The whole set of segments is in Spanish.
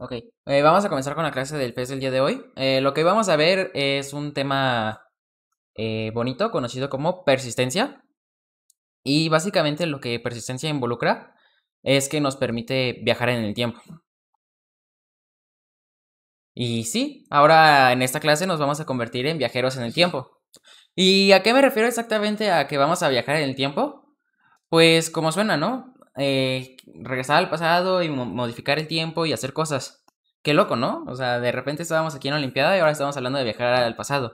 Ok, eh, vamos a comenzar con la clase del pez del día de hoy. Eh, lo que vamos a ver es un tema eh, bonito, conocido como persistencia. Y básicamente lo que persistencia involucra es que nos permite viajar en el tiempo. Y sí, ahora en esta clase nos vamos a convertir en viajeros en el tiempo. ¿Y a qué me refiero exactamente a que vamos a viajar en el tiempo? Pues como suena, ¿no? Eh, regresar al pasado y modificar el tiempo y hacer cosas. Qué loco, ¿no? O sea, de repente estábamos aquí en la Olimpiada y ahora estamos hablando de viajar al pasado.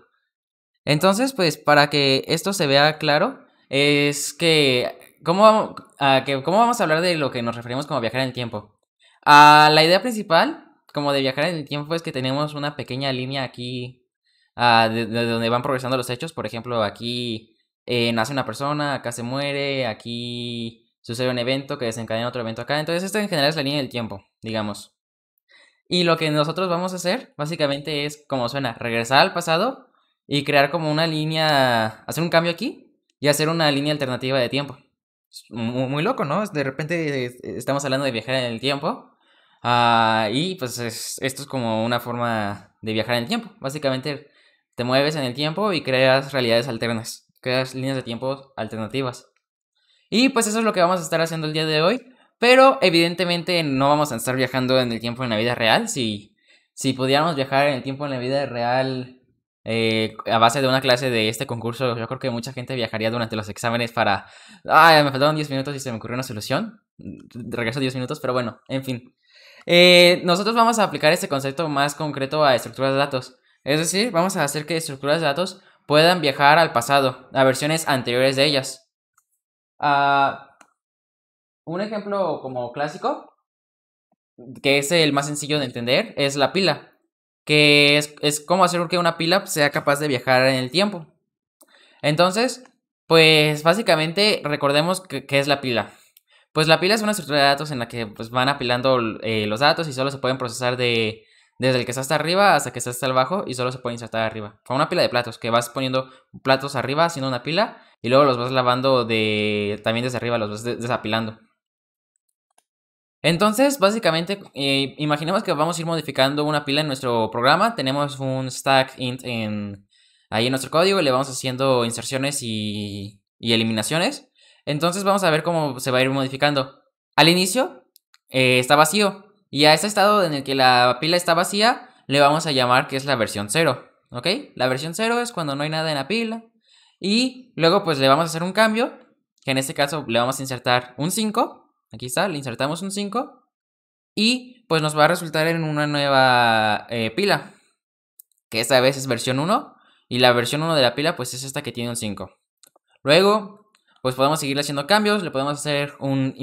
Entonces, pues para que esto se vea claro, es que ¿cómo vamos, a ¿cómo vamos a hablar de lo que nos referimos como viajar en el tiempo? Ah, la idea principal, como de viajar en el tiempo, es que tenemos una pequeña línea aquí ah, de, donde van progresando los hechos. Por ejemplo, aquí eh, nace una persona, acá se muere, aquí sucede un evento que desencadena otro evento acá. Entonces esto en general es la línea del tiempo, digamos. Y lo que nosotros vamos a hacer básicamente es, como suena, regresar al pasado y crear como una línea, hacer un cambio aquí y hacer una línea alternativa de tiempo. muy, loco, ¿no? De repente estamos hablando de viajar en el tiempo. Ah, y pues esto es como una forma de viajar en el tiempo. Básicamente te mueves en el tiempo y creas realidades alternas, creas líneas de tiempo alternativas. Y pues eso es lo que vamos a estar haciendo el día de hoy. Pero evidentemente no vamos a estar viajando en el tiempo en la vida real. Si, si pudiéramos viajar en el tiempo en la vida real eh, a base de una clase de este concurso, yo creo que mucha gente viajaría durante los exámenes para... Ay, me faltaron 10 minutos y se me ocurrió una solución. Regreso 10 minutos, pero bueno, en fin. Eh, nosotros vamos a aplicar este concepto más concreto a estructuras de datos. Es decir, vamos a hacer que estructuras de datos puedan viajar al pasado, a versiones anteriores de ellas. Ah, un ejemplo como clásico, que es el más sencillo de entender, es la pila. Que es, es cómo hacer que una pila sea capaz de viajar en el tiempo. Entonces, pues básicamente recordemos que, es la pila. Pues la pila es una estructura de datos en la que pues, van apilando eh, los datos y solo se pueden procesar de, desde el que está hasta arriba hasta que está hasta el bajo y solo se puede insertar arriba. Con una pila de platos, que vas poniendo platos arriba haciendo una pila y luego los vas lavando de. también desde arriba, los vas desapilando. Entonces, básicamente, eh, imaginemos que vamos a ir modificando una pila en nuestro programa. Tenemos un stack int en, ahí en nuestro código y le vamos haciendo inserciones y, eliminaciones. Entonces vamos a ver cómo se va a ir modificando. Al inicio eh, está vacío y a ese estado en el que la pila está vacía le vamos a llamar que es la versión 0. ¿Ok? La versión 0 es cuando no hay nada en la pila. Y luego pues le vamos a hacer un cambio, que en este caso le vamos a insertar un 5. Aquí está, le insertamos un 5. Y pues nos va a resultar en una nueva eh, pila, que esta vez es versión 1. Y la versión 1 de la pila pues es esta que tiene un 5. Luego pues podemos seguir haciendo cambios, le podemos hacer un,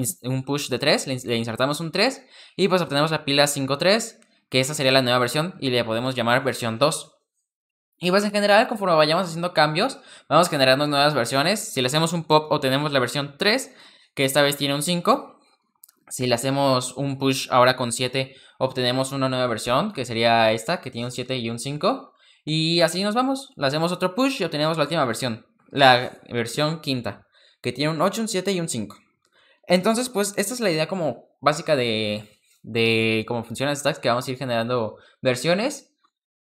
push de 3, le, insertamos un 3 y pues obtenemos la pila 5.3, que esta sería la nueva versión y le podemos llamar versión 2. Y pues en general, conforme vayamos haciendo cambios, vamos generando nuevas versiones. Si le hacemos un pop, obtenemos la versión 3, que esta vez tiene un 5. Si le hacemos un push ahora con 7, obtenemos una nueva versión, que sería esta, que tiene un 7 y un 5. Y así nos vamos. Le hacemos otro push y obtenemos la última versión, la versión quinta, que tiene un 8, un 7 y un 5. Entonces, pues esta es la idea como básica de, de cómo funciona Stacks, que vamos a ir generando versiones.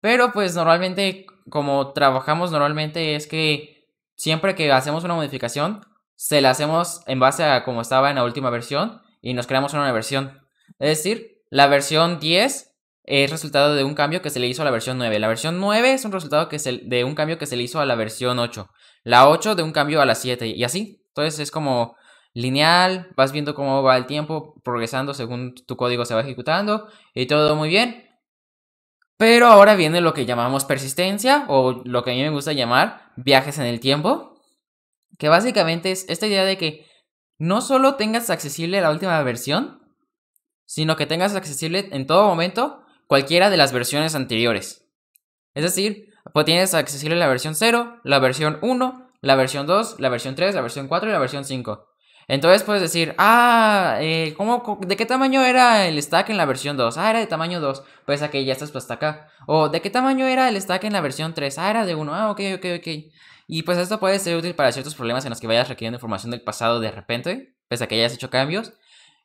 Pero pues normalmente como trabajamos normalmente es que siempre que hacemos una modificación, se la hacemos en base a como estaba en la última versión y nos creamos una nueva versión. Es decir, la versión 10 es resultado de un cambio que se le hizo a la versión 9. La versión 9 es un resultado que de un cambio que se le hizo a la versión 8. La 8 de un cambio a la 7 y así. Entonces es como lineal, vas viendo cómo va el tiempo progresando según tu código se va ejecutando y todo muy bien. Pero ahora viene lo que llamamos persistencia o lo que a mí me gusta llamar viajes en el tiempo, que básicamente es esta idea de que no solo tengas accesible la última versión, sino que tengas accesible en todo momento cualquiera de las versiones anteriores. Es decir, pues tienes accesible la versión 0, la versión 1, la versión 2, la versión 3, la versión 4 y la versión 5. Entonces puedes decir, ah, eh, ¿de qué tamaño era el stack en la versión 2? Ah, era de tamaño 2, pues aquí ya estás pues, hasta acá. O, ¿de qué tamaño era el stack en la versión 3? Ah, era de 1, ah, ok, ok, ok. Y pues esto puede ser útil para ciertos problemas en los que vayas requiriendo información del pasado de repente, pese a que hayas hecho cambios.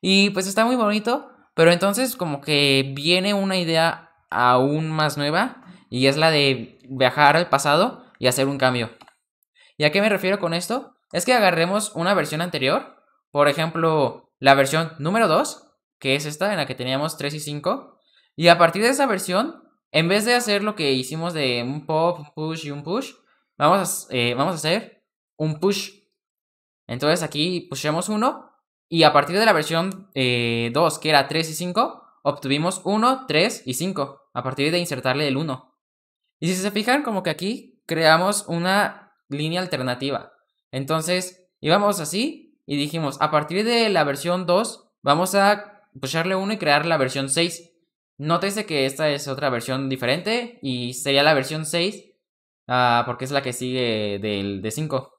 Y pues está muy bonito, pero entonces como que viene una idea aún más nueva y es la de viajar al pasado y hacer un cambio. ¿Y a qué me refiero con esto? Es que agarremos una versión anterior por ejemplo, la versión número 2, que es esta en la que teníamos 3 y 5. Y a partir de esa versión, en vez de hacer lo que hicimos de un pop, un push y un push, vamos a, eh, vamos a hacer un push. Entonces aquí pushemos 1 y a partir de la versión 2, eh, que era 3 y 5, obtuvimos 1, 3 y 5 a partir de insertarle el 1. Y si se fijan, como que aquí creamos una línea alternativa. Entonces íbamos así y dijimos, a partir de la versión 2, vamos a pusharle 1 y crear la versión 6. Nótese que esta es otra versión diferente y sería la versión 6 ah, porque es la que sigue del de 5.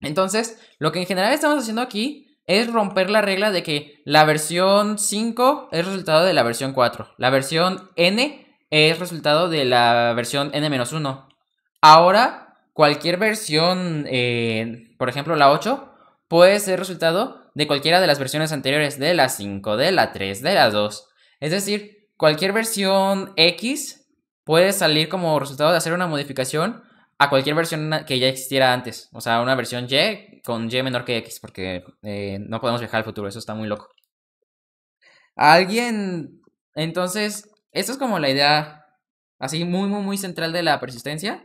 Entonces, lo que en general estamos haciendo aquí es romper la regla de que la versión 5 es resultado de la versión 4. La versión n es resultado de la versión n-1. Ahora, cualquier versión, eh, por ejemplo la 8, puede ser resultado de cualquiera de las versiones anteriores, de la 5, de la 3, de la 2. Es decir, cualquier versión X puede salir como resultado de hacer una modificación a cualquier versión que ya existiera antes. O sea, una versión Y con Y menor que X, porque eh, no podemos viajar al futuro, eso está muy loco. Alguien. Entonces, esto es como la idea así muy, muy, muy central de la persistencia.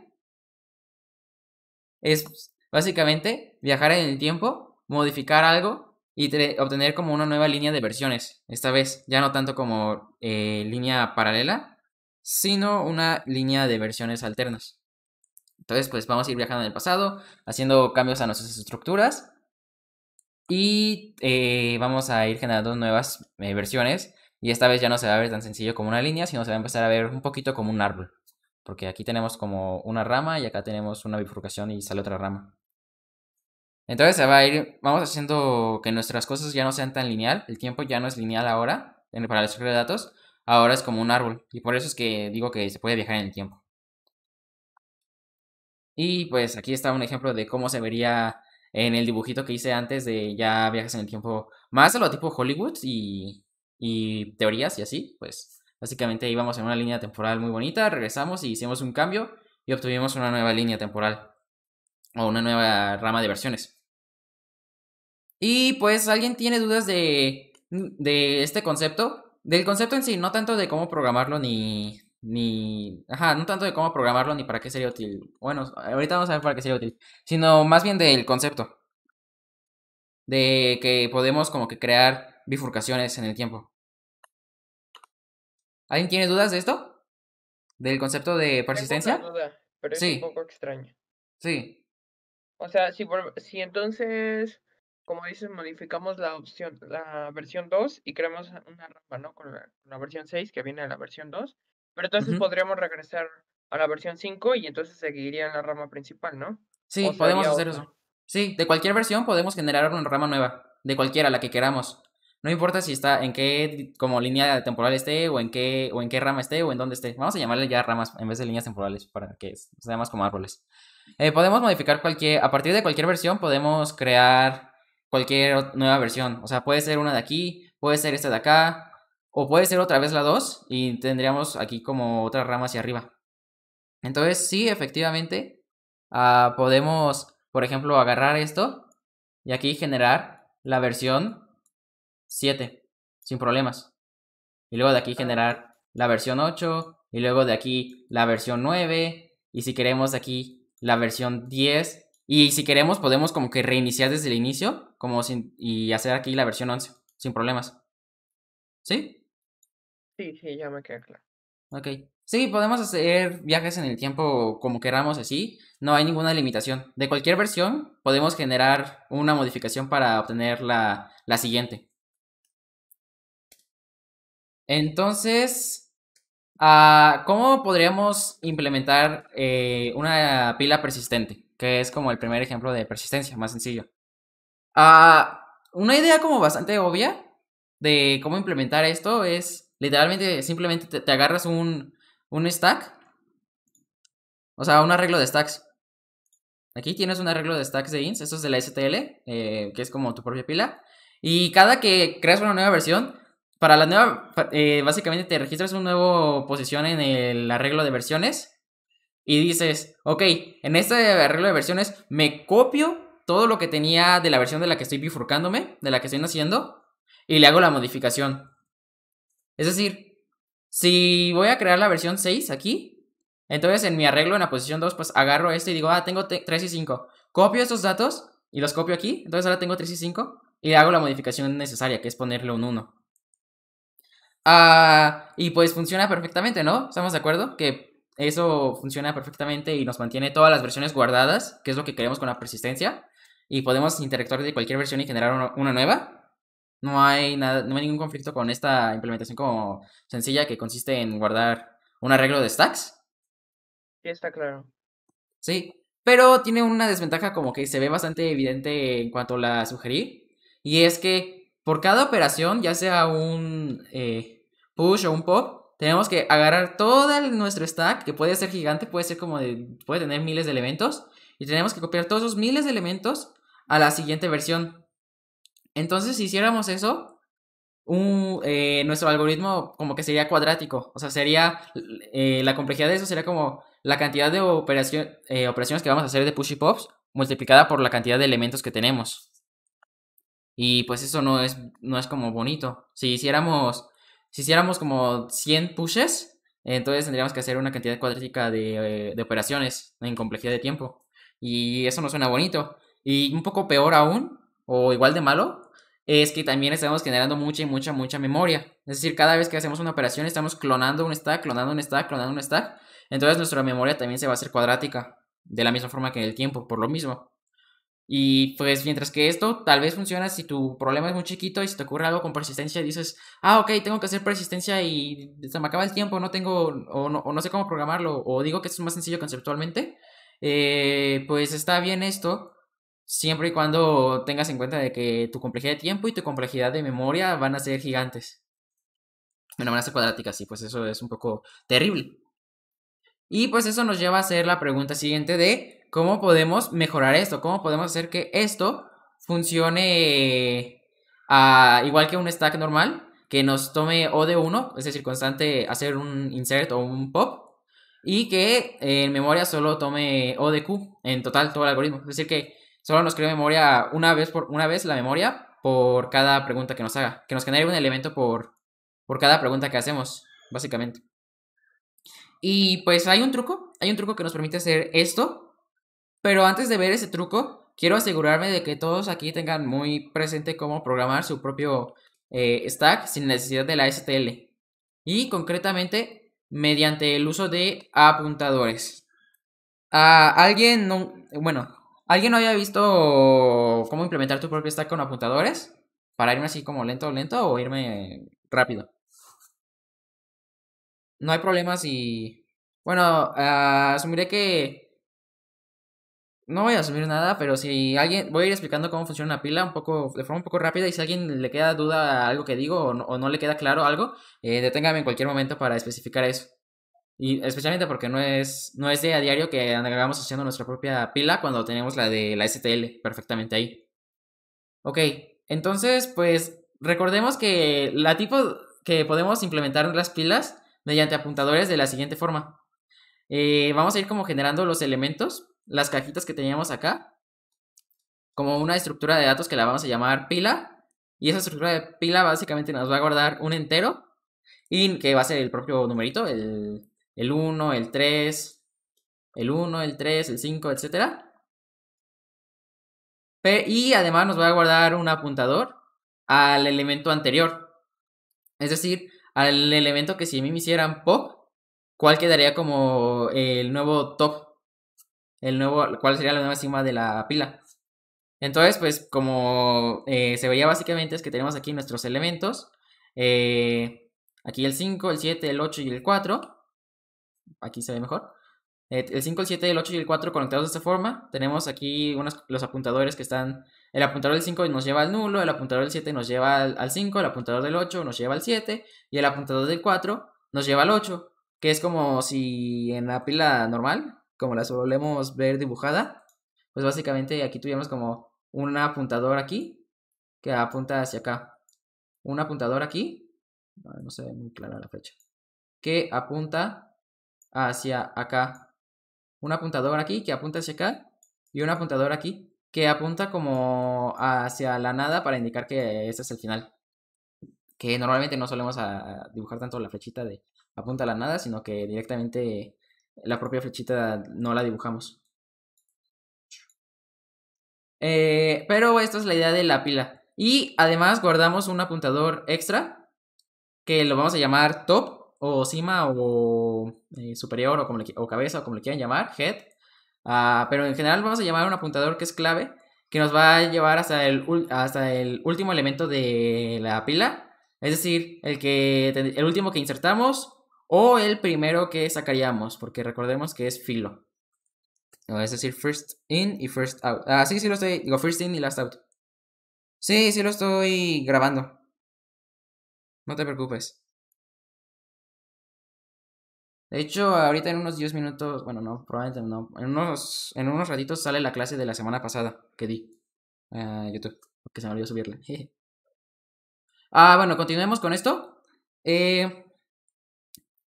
Es básicamente viajar en el tiempo modificar algo y obtener como una nueva línea de versiones. Esta vez ya no tanto como eh, línea paralela, sino una línea de versiones alternas. Entonces, pues vamos a ir viajando en el pasado, haciendo cambios a nuestras estructuras y eh, vamos a ir generando nuevas eh, versiones. Y esta vez ya no se va a ver tan sencillo como una línea, sino se va a empezar a ver un poquito como un árbol. Porque aquí tenemos como una rama y acá tenemos una bifurcación y sale otra rama. Entonces se va a ir, vamos haciendo que nuestras cosas ya no sean tan lineal, el tiempo ya no es lineal ahora para el estructura de datos, ahora es como un árbol y por eso es que digo que se puede viajar en el tiempo. Y pues aquí está un ejemplo de cómo se vería en el dibujito que hice antes de ya viajes en el tiempo, más a lo tipo Hollywood y, y teorías y así, pues básicamente íbamos en una línea temporal muy bonita, regresamos y hicimos un cambio y obtuvimos una nueva línea temporal o una nueva rama de versiones. Y pues alguien tiene dudas de, de este concepto, del concepto en sí, no tanto de cómo programarlo ni, ni, ajá, no tanto de cómo programarlo ni para qué sería útil. Bueno, ahorita vamos a ver para qué sería útil, sino más bien del concepto. De que podemos como que crear bifurcaciones en el tiempo. ¿Alguien tiene dudas de esto? ¿Del concepto de persistencia? Tengo duda, pero es sí. un poco extraño. Sí. O sea, si, por, si entonces como dices, modificamos la opción, la versión 2 y creamos una rama, ¿no? Con la, versión 6 que viene de la versión 2. Pero entonces podríamos regresar a la versión 5 y entonces seguiría en la rama principal, ¿no? Sí, podemos hacer eso. Sí, de cualquier versión podemos generar una rama nueva, de cualquiera, la que queramos. No importa si está en qué como línea temporal esté o en qué o en qué rama esté o en dónde esté. Vamos a llamarle ya ramas en vez de líneas temporales para que sea más como árboles. Eh, podemos modificar cualquier a partir de cualquier versión podemos crear cualquier nueva versión. O sea, puede ser una de aquí, puede ser esta de acá, o puede ser otra vez la 2 y tendríamos aquí como otra rama hacia arriba. Entonces, sí, efectivamente, ah, podemos, por ejemplo, agarrar esto y aquí generar la versión 7 sin problemas. Y luego de aquí generar la versión 8 y luego de aquí la versión 9 y si queremos aquí la versión 10 y si queremos, podemos como que reiniciar desde el inicio como y hacer aquí la versión 11, sin problemas. ¿Sí? Sí, sí, ya me queda claro. Ok. Sí, podemos hacer viajes en el tiempo como queramos así. No hay ninguna limitación. De cualquier versión podemos generar una modificación para obtener la, siguiente. Entonces, ah, ¿cómo podríamos implementar eh, una pila persistente? que es como el primer ejemplo de persistencia, más sencillo. Ah, una idea como bastante obvia de cómo implementar esto es literalmente simplemente te, agarras un, stack, o sea, un arreglo de stacks. Aquí tienes un arreglo de stacks de ints. esto es de la STL, eh, que es como tu propia pila. Y cada que creas una nueva versión, para la nueva, eh, básicamente te registras una nueva posición en el arreglo de versiones y dices, ok, en este arreglo de versiones me copio todo lo que tenía de la versión de la que estoy bifurcándome, de la que estoy naciendo, y le hago la modificación. Es decir, si voy a crear la versión 6 aquí, entonces en mi arreglo en la posición 2, pues agarro este y digo, ah, tengo 3 y 5. Copio estos datos y los copio aquí, entonces ahora tengo 3 y 5, y hago la modificación necesaria, que es ponerle un 1. Ah, y pues funciona perfectamente, ¿no? ¿Estamos de acuerdo? Que eso funciona perfectamente y nos mantiene todas las versiones guardadas, que es lo que queremos con la persistencia. Y podemos interactuar de cualquier versión y generar una nueva. No hay, nada, no hay ningún conflicto con esta implementación como sencilla que consiste en guardar un arreglo de stacks. Sí, está claro. Sí, pero tiene una desventaja como que se ve bastante evidente en cuanto la sugerí. Y es que por cada operación, ya sea un eh, push o un pop, tenemos que agarrar todo nuestro stack, que puede ser gigante, puede ser como puede tener miles de elementos, y tenemos que copiar todos esos miles de elementos a la siguiente versión. Entonces, si hiciéramos eso, eh, nuestro algoritmo como que sería cuadrático, o sea, sería, eh, la complejidad de eso sería como la cantidad de eh, operaciones que vamos a hacer de push y pops multiplicada por la cantidad de elementos que tenemos. Y pues eso no es, no es como bonito. Si hiciéramos si hiciéramos como 100 pushes, entonces tendríamos que hacer una cantidad cuadrática eh, de, operaciones en complejidad de tiempo. Y eso no suena bonito. Y un poco peor aún, o igual de malo, es que también estamos generando mucha y mucha, mucha memoria. Es decir, cada vez que hacemos una operación estamos clonando un stack, clonando un stack, clonando un stack. Entonces nuestra memoria también se va a hacer cuadrática, de la misma forma que en el tiempo, por lo mismo. Y pues mientras que esto tal vez funciona si tu problema es muy chiquito y si te ocurre algo con persistencia dices, ah, ok, tengo que hacer persistencia y se me acaba el tiempo, no tengo o no, sé cómo programarlo o digo que es más sencillo conceptualmente, eh, pues está bien esto siempre y cuando tengas en cuenta de que tu complejidad de tiempo y tu complejidad de memoria van a ser gigantes. Bueno, van a ser cuadráticas y pues eso es un poco terrible. Y pues eso nos lleva a hacer la pregunta siguiente de cómo podemos mejorar esto, cómo podemos hacer que esto funcione ah, igual que un stack normal, que nos tome O de 1, es decir, constante hacer un insert o un pop, y que en memoria solo tome O de Q, en total todo el algoritmo. Es decir, que solo nos cree memoria una vez, por, una vez la memoria por cada pregunta que nos haga, que nos genere un elemento por, por cada pregunta que hacemos, básicamente. Y pues hay un truco, hay un truco que nos permite hacer esto, pero antes de ver ese truco, quiero asegurarme de que todos aquí tengan muy presente cómo programar su propio eh, stack sin necesidad de la STL. Y concretamente mediante el uso de apuntadores. Ah, alguien no, bueno, alguien no había visto cómo implementar tu propio stack con apuntadores para irme así como lento, lento o irme rápido. No hay problema si, bueno, ah, asumiré que no voy a asumir nada, pero si alguien, voy a ir explicando cómo funciona una pila un poco, de forma un poco rápida y si a alguien le queda duda algo que digo o no, le queda claro algo, eh, deténgame en cualquier momento para especificar eso. Y especialmente porque no es, no es de a diario que andamos haciendo nuestra propia pila cuando tenemos la de la STL perfectamente ahí. Ok, entonces pues recordemos que la tipo que podemos implementar las pilas mediante apuntadores de la siguiente forma. Eh, vamos a ir como generando los elementos las cajitas que teníamos acá como una estructura de datos que la vamos a llamar pila. Y esa estructura de pila básicamente nos va a guardar un entero y que va a ser el propio numerito, el, el 1, el 3, el 1, el 3, el 5, etc. Y además nos va a guardar un apuntador al elemento anterior. Es decir, al elemento que si a mí me hicieran pop, ¿cuál quedaría como el nuevo top el nuevo, cuál sería la nueva cima de la pila. Entonces, pues como eh, se veía básicamente es que tenemos aquí nuestros elementos. Eh, aquí el 5, el 7, el 8 y el 4. Aquí se ve mejor. Eh, el 5, el 7, el 8 y el 4 conectados de esta forma. Tenemos aquí unos, los apuntadores que están... El apuntador del 5 nos lleva al nulo, el apuntador del 7 nos lleva al, al 5, el apuntador del 8 nos lleva al 7 y el apuntador del 4 nos lleva al 8, que es como si en la pila normal como la solemos ver dibujada, pues básicamente aquí tuvimos como un apuntador aquí que apunta hacia acá. Un apuntador aquí, no se ve muy clara la fecha, que apunta hacia acá. Un apuntador aquí que apunta hacia acá y un apuntador aquí que apunta como hacia la nada para indicar que este es el final. Que normalmente no solemos a ah, dibujar tanto la flechita de apunta a la nada, sino que directamente la propia flechita no la dibujamos. Eh, pero esta es la idea de la pila. Y además guardamos un apuntador extra que lo vamos a llamar top o cima o eh, superior o, cabeza o como le quieran llamar, head. Ah, pero en general vamos a llamar un apuntador que es clave que nos va a llevar hasta el, hasta el último elemento de la pila. Es decir, el, que, el último que insertamos o el primero que sacaríamos, porque recordemos que es filo. Es decir, first in y first out. Ah, sí, sí lo estoy. Digo, first in y last out. Sí, sí lo estoy grabando. No te preocupes. De hecho, ahorita en unos 10 minutos, bueno, no, probablemente no, en unos, en unos ratitos sale la clase de la semana pasada que di a eh, YouTube, porque se me olvidó subirla. ah, bueno, continuemos con esto. Eh,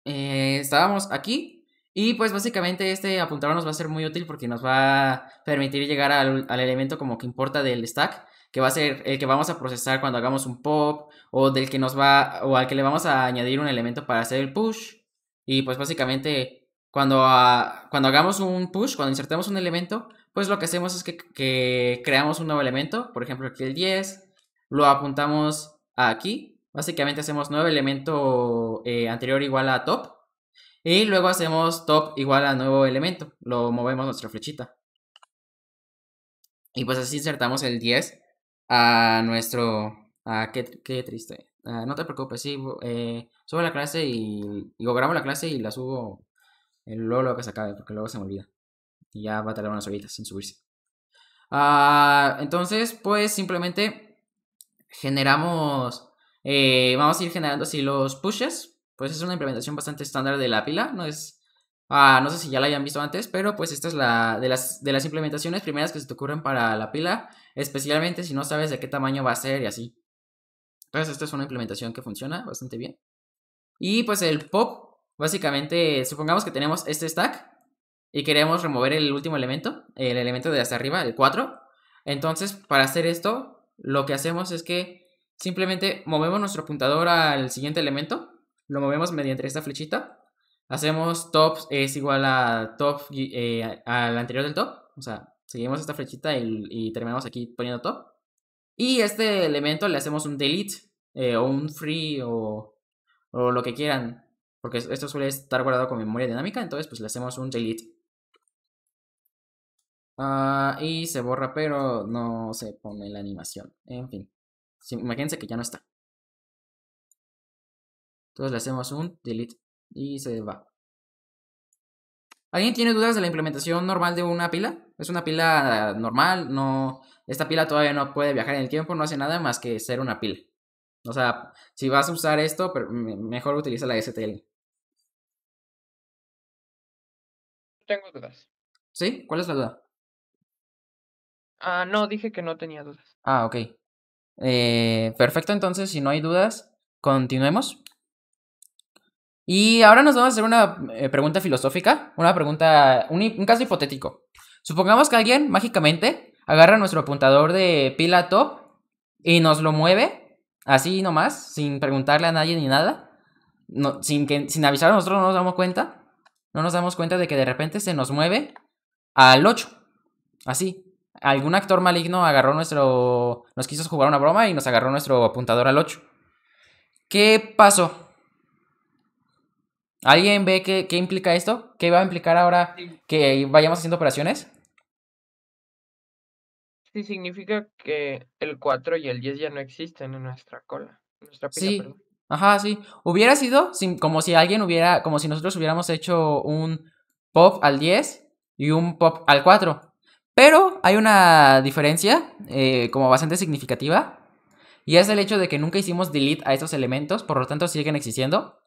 eh, estábamos aquí y pues básicamente este apuntador nos va a ser muy útil porque nos va a permitir llegar al, elemento como que importa del stack, que va a ser el que vamos a procesar cuando hagamos un pop o del que nos va o al que le vamos a añadir un elemento para hacer el push. Y pues básicamente cuando, ah, cuando hagamos un push, cuando insertemos un elemento, pues lo que hacemos es que, que creamos un nuevo elemento, por ejemplo aquí el 10, lo apuntamos aquí Básicamente hacemos nuevo elemento eh, anterior igual a top. Y luego hacemos top igual a nuevo elemento. Lo movemos nuestra flechita. Y pues así insertamos el 10 a nuestro... Ah, qué, triste. Ah, no te preocupes, sí. Eh, subo la clase y, y... grabo la clase y la subo el lolo que se acabe, porque luego se me olvida. Y ya va a tardar unas horitas sin subirse. Ah, entonces, pues simplemente generamos eh, vamos a ir generando así los pushes. Pues es una implementación bastante estándar de la pila. No es. Ah, no sé si ya la hayan visto antes, pero pues esta es la de las, de las implementaciones primeras que se te ocurren para la pila, especialmente si no sabes de qué tamaño va a ser y así. Entonces, esta es una implementación que funciona bastante bien. Y pues el pop, básicamente, supongamos que tenemos este stack y queremos remover el último elemento, el elemento de hasta arriba, el 4. Entonces, para hacer esto, lo que hacemos es que Simplemente movemos nuestro apuntador al siguiente elemento, lo movemos mediante esta flechita, hacemos top es igual a top eh, al anterior del top, o sea, seguimos esta flechita y, terminamos aquí poniendo top. Y este elemento le hacemos un delete eh, o un free o, lo que quieran, porque esto suele estar guardado con memoria dinámica, entonces pues le hacemos un delete. Ah, y se borra, pero no se pone la animación. En fin imagínense que ya no está. Entonces le hacemos un delete y se va. ¿Alguien tiene dudas de la implementación normal de una pila? Es una pila normal, no. Esta pila todavía no puede viajar en el tiempo, no hace nada más que ser una pila. O sea, si vas a usar esto, mejor utiliza la STL. Tengo dudas. ¿Sí? ¿Cuál es la duda? Ah, no, dije que no tenía dudas. Ah, ok. Eh, perfecto, entonces, si no hay dudas, continuemos. Y ahora nos vamos a hacer una eh, pregunta filosófica, una pregunta, un, caso hipotético. Supongamos que alguien mágicamente agarra nuestro apuntador de pila top y nos lo mueve, así nomás, sin preguntarle a nadie ni nada, sin, que, sin avisar a nosotros, no nos damos cuenta, no nos damos cuenta de que de repente se nos mueve al 8, así, algún actor maligno agarró nuestro. Nos quiso jugar una broma y nos agarró nuestro apuntador al 8. ¿Qué pasó? ¿Alguien ve qué, implica esto? ¿Qué va a implicar ahora que vayamos haciendo operaciones? Sí, significa que el 4 y el 10 ya no existen en nuestra cola. nuestra sí. Ajá, sí. Hubiera sido como si alguien hubiera, como si nosotros hubiéramos hecho un pop al 10 y un pop al 4. Pero hay una diferencia eh, como bastante significativa y es el hecho de que nunca hicimos delete a estos elementos, por lo tanto siguen existiendo.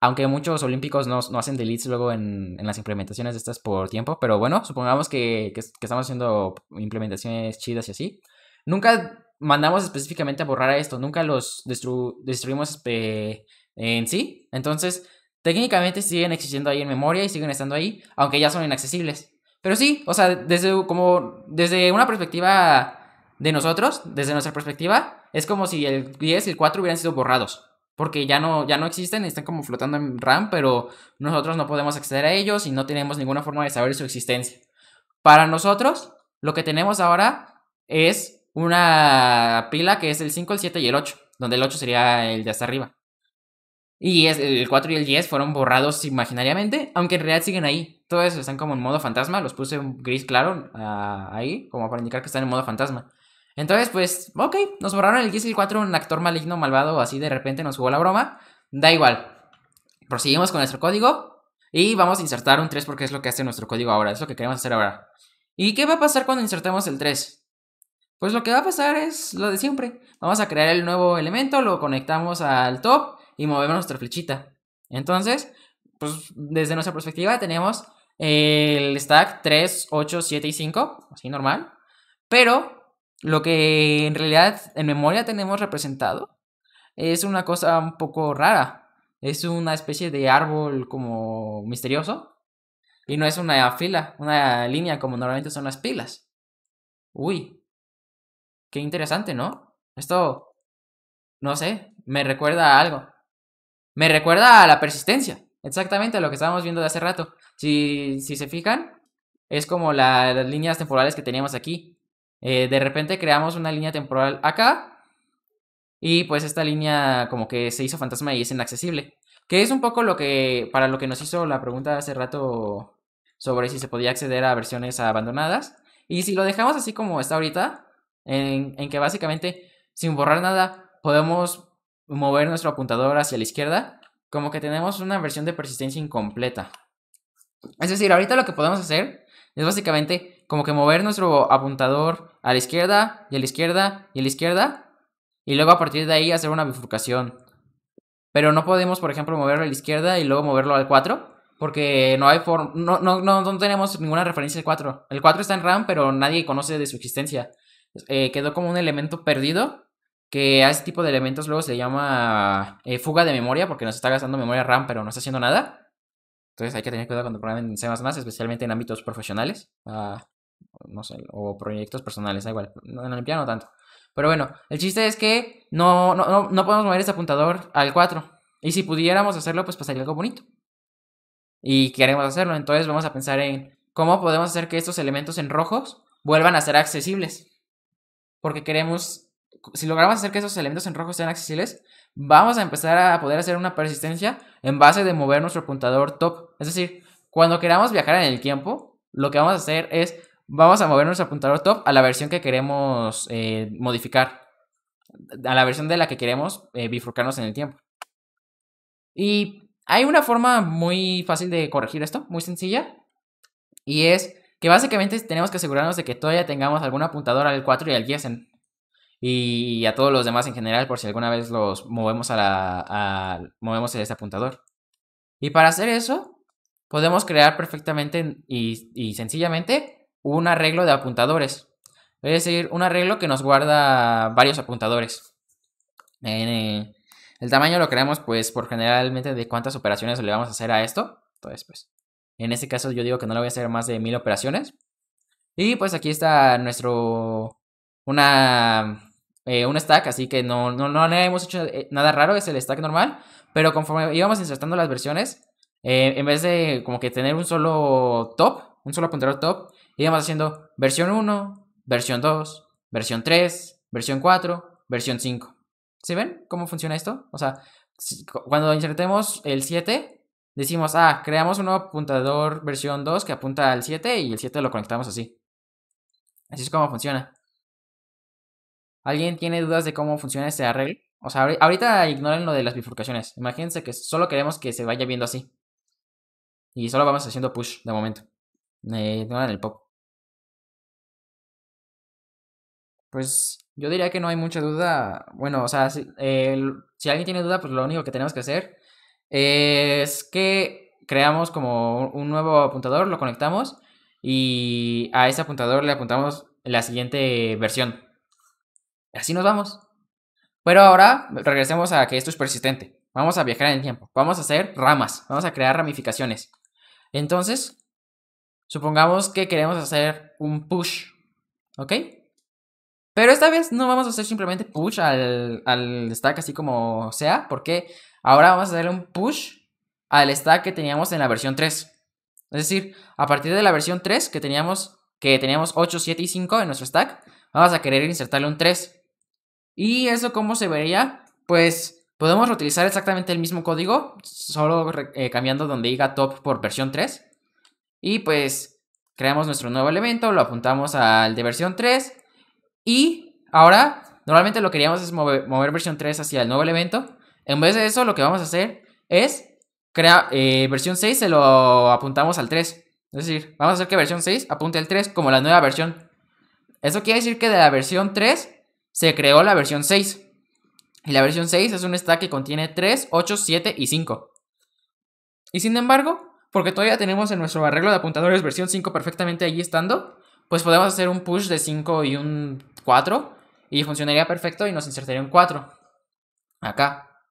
Aunque muchos olímpicos no, hacen deletes luego en, las implementaciones de estas por tiempo, pero bueno, supongamos que, estamos haciendo implementaciones chidas y así. Nunca mandamos específicamente a borrar a esto, nunca los destruimos este, en sí. Entonces, técnicamente siguen existiendo ahí en memoria y siguen estando ahí, aunque ya son inaccesibles. Pero sí, o sea, desde, como, desde una perspectiva de nosotros, desde nuestra perspectiva, es como si el 10 y el 4 hubieran sido borrados. Porque ya no, ya no existen, están como flotando en RAM, pero nosotros no podemos acceder a ellos y no tenemos ninguna forma de saber su existencia. Para nosotros, lo que tenemos ahora es una pila que es el 5, el 7 y el 8, donde el 8 sería el de hasta arriba. Y el 4 y el 10 fueron borrados imaginariamente, aunque en realidad siguen ahí. Todo eso están como en modo fantasma, los puse gris claro ah, ahí, como para indicar que están en modo fantasma. Entonces, pues, ok, nos borraron el 10 y el 4, un actor maligno, malvado, así de repente nos jugó la broma. Da igual. Proseguimos con nuestro código y vamos a insertar un 3 porque es lo que hace nuestro código ahora, es lo que queremos hacer ahora. ¿Y qué va a pasar cuando insertemos el 3? Pues lo que va a pasar es lo de siempre. Vamos a crear el nuevo elemento, lo conectamos al top y movemos nuestra flechita. Entonces, pues desde nuestra perspectiva tenemos el stack 3, 8, 7 y 5, así normal. Pero lo que en realidad en memoria tenemos representado es una cosa un poco rara. Es una especie de árbol como misterioso. Y no es una fila, una línea como normalmente son las pilas. Uy, qué interesante, ¿no? Esto, no sé, me recuerda a algo. Me recuerda a la persistencia, exactamente a lo que estábamos viendo de hace rato. Si, se fijan, es como las líneas temporales que teníamos aquí. Eh, de repente creamos una línea temporal acá y pues esta línea como que se hizo fantasma y es inaccesible. Que es un poco lo que, para lo que nos hizo la pregunta hace rato sobre si se podía acceder a versiones abandonadas. Y si lo dejamos así como está ahorita, en que básicamente sin borrar nada podemos mover nuestro apuntador hacia la izquierda, como que tenemos una versión de persistencia incompleta. Es decir, ahorita lo que podemos hacer es básicamente como que mover nuestro apuntador a la izquierda y a la izquierda y a la izquierda y luego a partir de ahí hacer una bifurcación. Pero no podemos, por ejemplo, moverlo a la izquierda y luego moverlo al 4 porque no hay no, tenemos ninguna referencia al 4. El 4 está en RAM, pero nadie conoce de su existencia. Eh, quedó como un elemento perdido que a este tipo de elementos luego se le llama eh, fuga de memoria porque nos está gastando memoria RAM pero no está haciendo nada. Entonces hay que tener cuidado cuando programen en C++, especialmente en ámbitos profesionales, ah, no sé, o proyectos personales, da igual, en en Olimpiada no tanto. Pero bueno, el chiste es que no, no, no podemos mover este apuntador al 4. Y si pudiéramos hacerlo, pues pasaría algo bonito. Y queremos hacerlo, entonces vamos a pensar en cómo podemos hacer que estos elementos en rojos vuelvan a ser accesibles. Porque queremos si logramos hacer que esos elementos en rojo sean accesibles, vamos a empezar a poder hacer una persistencia en base de mover nuestro apuntador top. Es decir, cuando queramos viajar en el tiempo, lo que vamos a hacer es, vamos a mover nuestro apuntador top a la versión que queremos eh, modificar, a la versión de la que queremos eh, bifurcarnos en el tiempo. Y hay una forma muy fácil de corregir esto, muy sencilla, y es que básicamente tenemos que asegurarnos de que todavía tengamos algún apuntador al 4 y al 10 en, y a todos los demás en general por si alguna vez los movemos a la a, movemos este apuntador. Y para hacer eso podemos crear perfectamente y, sencillamente un arreglo de apuntadores. Es decir, un arreglo que nos guarda varios apuntadores. Eh, el tamaño lo creamos pues por generalmente de cuántas operaciones le vamos a hacer a esto. Entonces pues en este caso yo digo que no le voy a hacer más de mil operaciones. Y pues aquí está nuestro una eh, un stack, así que no, no, le hemos hecho eh, nada raro, es el stack normal, pero conforme íbamos insertando las versiones, eh, en vez de como que tener un solo top, un solo apuntador top, íbamos haciendo versión 1, versión 2, versión 3, versión 4, versión 5. ¿Se ven cómo funciona esto? O sea, cuando insertemos el 7, decimos, ah, creamos un nuevo apuntador versión 2 que apunta al 7 y el 7 lo conectamos así. Así es como funciona. ¿Alguien tiene dudas de cómo funciona ese arreglo? O sea, ahorita ignoren lo de las bifurcaciones. Imagínense que solo queremos que se vaya viendo así. Y solo vamos haciendo push de momento. ignoran eh, el pop. Pues yo diría que no hay mucha duda. Bueno, o sea, si alguien tiene duda, pues lo único que tenemos que hacer es que creamos como un nuevo apuntador, lo conectamos y a ese apuntador le apuntamos la siguiente versión así nos vamos. Pero ahora regresemos a que esto es persistente. Vamos a viajar en el tiempo. Vamos a hacer ramas. Vamos a crear ramificaciones. Entonces, supongamos que queremos hacer un push. ¿Ok? Pero esta vez no vamos a hacer simplemente push al, al stack así como sea. Porque ahora vamos a hacer un push al stack que teníamos en la versión 3. Es decir, a partir de la versión 3 que teníamos, que teníamos 8, 7 y 5 en nuestro stack, vamos a querer insertarle un 3. ¿Y eso cómo se vería? Pues podemos reutilizar exactamente el mismo código, solo eh, cambiando donde diga top por versión 3. Y pues creamos nuestro nuevo elemento, lo apuntamos al de versión 3. Y ahora, normalmente lo que queríamos es mover, versión 3 hacia el nuevo elemento. En vez de eso, lo que vamos a hacer es crear eh, versión 6, se lo apuntamos al 3. Es decir, vamos a hacer que versión 6 apunte al 3 como la nueva versión. Eso quiere decir que de la versión 3 se creó la versión 6. Y la versión 6 es un stack que contiene 3, 8, 7 y 5. Y sin embargo, porque todavía tenemos en nuestro arreglo de apuntadores versión 5 perfectamente allí estando, pues podemos hacer un push de 5 y un 4 y funcionaría perfecto y nos insertaría un 4. Acá.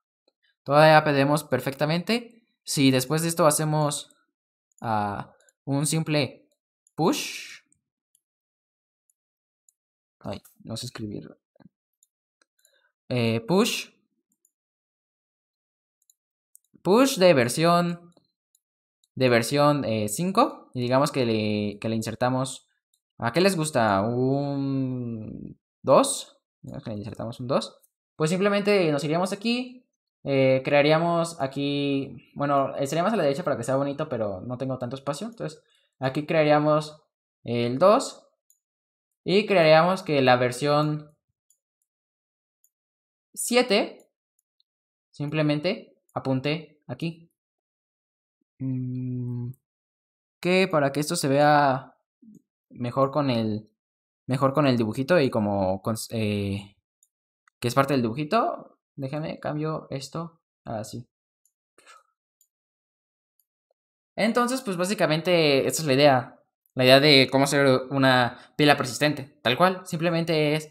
Todavía pedimos perfectamente. Si después de esto hacemos ah, un simple push. Ay, no sé escribirlo. Eh, push. Push de versión. De versión 5. Eh, y digamos que le, que le insertamos. ¿A qué les gusta? Un 2. le insertamos un 2. Pues simplemente nos iríamos aquí. Eh, crearíamos aquí, bueno, estaríamos a la derecha para que sea bonito, pero no tengo tanto espacio. Entonces, aquí crearíamos el 2 y crearíamos que la versión 7, simplemente apunté aquí. Mm, que para que esto se vea mejor con el, mejor con el dibujito y como eh, que es parte del dibujito, déjame, cambio esto así. Entonces, pues básicamente esta es la idea. La idea de cómo hacer una pila persistente. Tal cual, simplemente es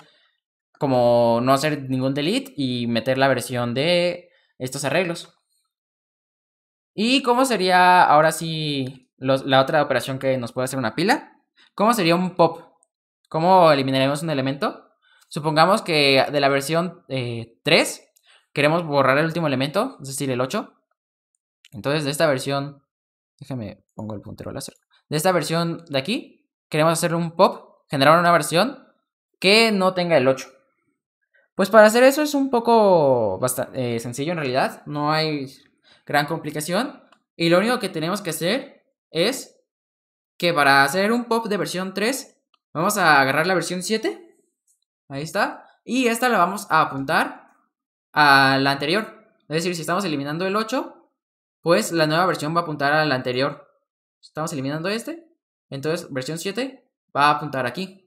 como no hacer ningún delete y meter la versión de estos arreglos. ¿Y cómo sería ahora si la otra operación que nos puede hacer una pila? ¿Cómo sería un pop? ¿Cómo eliminaremos un elemento? Supongamos que de la versión 3 eh, queremos borrar el último elemento, es decir, el 8. Entonces de esta versión, déjame pongo el puntero láser. De esta versión de aquí queremos hacer un pop, generar una versión que no tenga el 8. Pues para hacer eso es un poco bastante, eh, sencillo en realidad, no hay gran complicación. Y lo único que tenemos que hacer es que para hacer un pop de versión 3, vamos a agarrar la versión 7. Ahí está. Y esta la vamos a apuntar a la anterior. Es decir, si estamos eliminando el 8, pues la nueva versión va a apuntar a la anterior. Estamos eliminando este. Entonces, versión 7 va a apuntar aquí.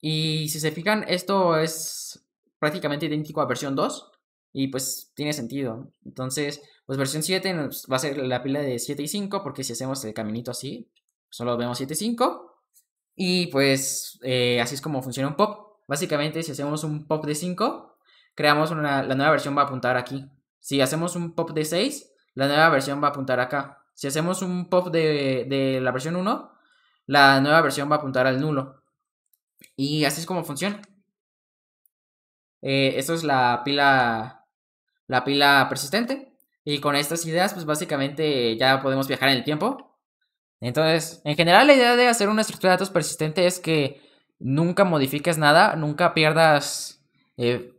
Y si se fijan, esto es prácticamente idéntico a versión 2 y pues tiene sentido. Entonces, pues versión 7 nos va a ser la pila de 7 y 5 porque si hacemos el caminito así, solo vemos 7 y 5. Y pues eh, así es como funciona un pop. Básicamente, si hacemos un pop de 5, creamos una, la nueva versión va a apuntar aquí. Si hacemos un pop de 6, la nueva versión va a apuntar acá. Si hacemos un pop de, de la versión 1, la nueva versión va a apuntar al nulo. Y así es como funciona. Eh, esto es la pila, la pila persistente. Y con estas ideas, pues básicamente ya podemos viajar en el tiempo. Entonces, en general la idea de hacer una estructura de datos persistente es que nunca modifiques nada, nunca pierdas, eh,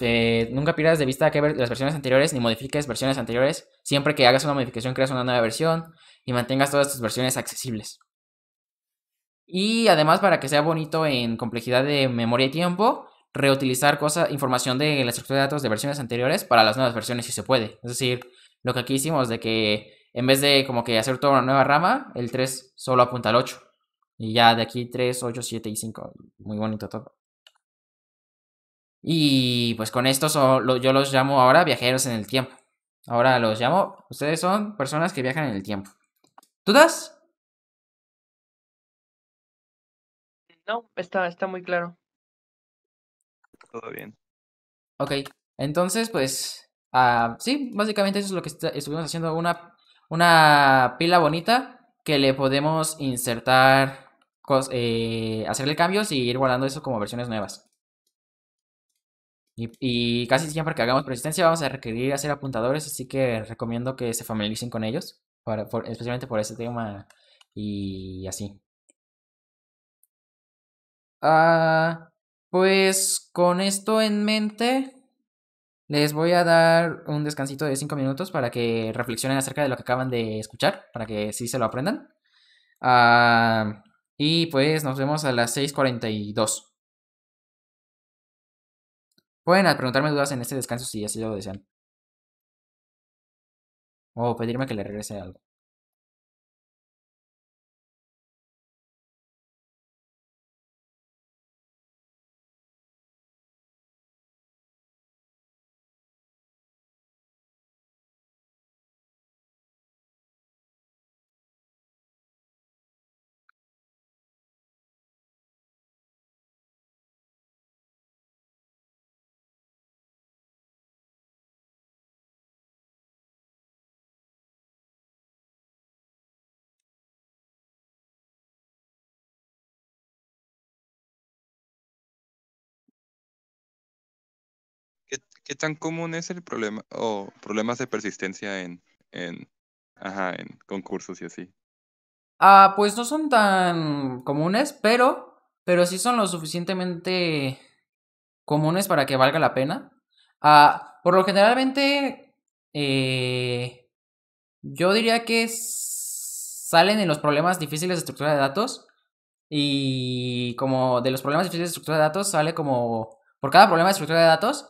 eh, nunca pierdas de vista que las versiones anteriores ni modifiques versiones anteriores. Siempre que hagas una modificación creas una nueva versión y mantengas todas tus versiones accesibles. Y además, para que sea bonito en complejidad de memoria y tiempo, reutilizar cosas información de la estructura de datos de versiones anteriores para las nuevas versiones si se puede. Es decir, lo que aquí hicimos de que en vez de como que hacer toda una nueva rama, el 3 solo apunta al 8. Y ya de aquí 3, 8, 7 y 5. Muy bonito todo. Y pues con esto yo los llamo ahora viajeros en el tiempo. Ahora los llamo, ustedes son personas que viajan en el tiempo. ¿Dudas? No, está, está muy claro. Todo bien. Ok, entonces pues, ah, sí, básicamente eso es lo que estuvimos haciendo, una, una pila bonita que le podemos insertar, eh, hacerle cambios y ir guardando eso como versiones nuevas. Y, casi siempre que hagamos persistencia vamos a requerir hacer apuntadores, así que recomiendo que se familiaricen con ellos, para, especialmente por ese tema y así. Ah, pues con esto en mente, les voy a dar un descansito de 5 minutos para que reflexionen acerca de lo que acaban de escuchar, para que sí se lo aprendan. Ah, y pues nos vemos a las 6.42. Pueden preguntarme dudas en este descanso si así lo desean. O pedirme que le regrese algo. ¿Qué tan común es el problema o problemas de persistencia en, en, ajá, en concursos y así? Ah, pues no son tan comunes, pero, pero sí son lo suficientemente comunes para que valga la pena. Ah, por lo generalmente, eh, yo diría que salen en los problemas difíciles de estructura de datos y como de los problemas difíciles de estructura de datos sale como por cada problema de estructura de datos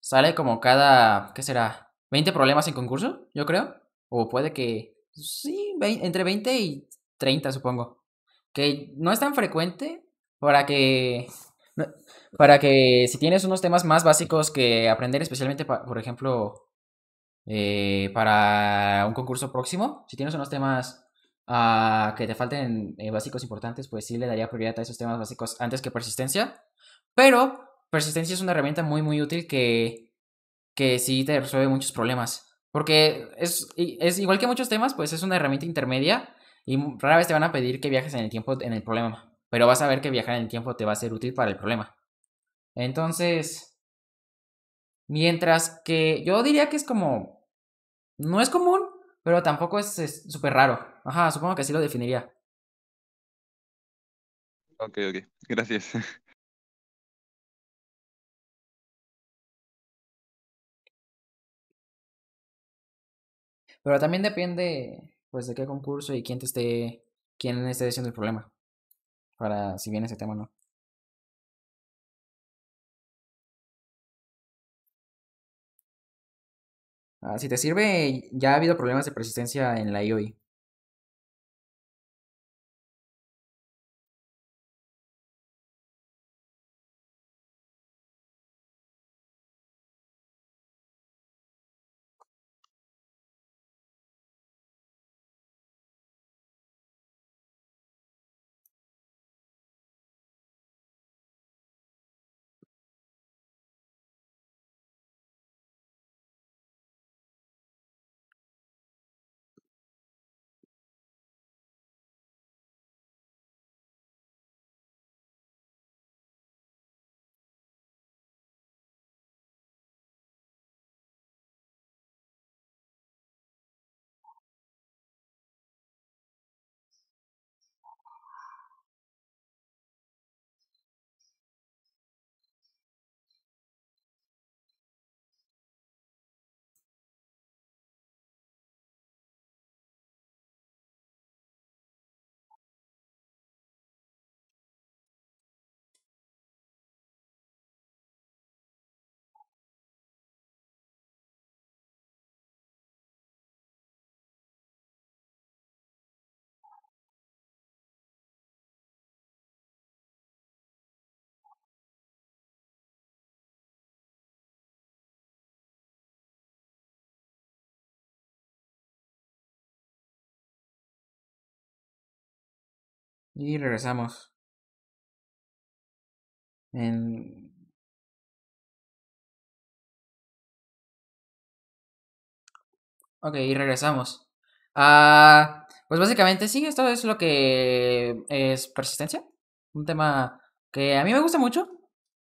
Sale como cada, ¿qué será? ¿20 problemas en concurso? Yo creo. O puede que... Sí, entre 20 y 30 supongo. Que no es tan frecuente para que... Para que si tienes unos temas más básicos que aprender, especialmente, por ejemplo, eh, para un concurso próximo, si tienes unos temas ah, que te falten eh, básicos importantes, pues sí le daría prioridad a esos temas básicos antes que persistencia. Pero persistencia es una herramienta muy, muy útil que, que sí te resuelve muchos problemas. Porque es, es igual que muchos temas, pues es una herramienta intermedia y rara vez te van a pedir que viajes en el tiempo en el problema. Pero vas a ver que viajar en el tiempo te va a ser útil para el problema. Entonces, mientras que yo diría que es como... No es común, pero tampoco es súper raro. Ajá, supongo que así lo definiría. Ok, ok, gracias. Pero también depende, pues, de qué concurso y quién te esté, quién esté el problema. Para si viene ese tema o no. Ah, si te sirve, ya ha habido problemas de persistencia en la IOI. Y regresamos. Ok, y regresamos. Ah, pues básicamente sí, esto es lo que es persistencia. Un tema que a mí me gusta mucho.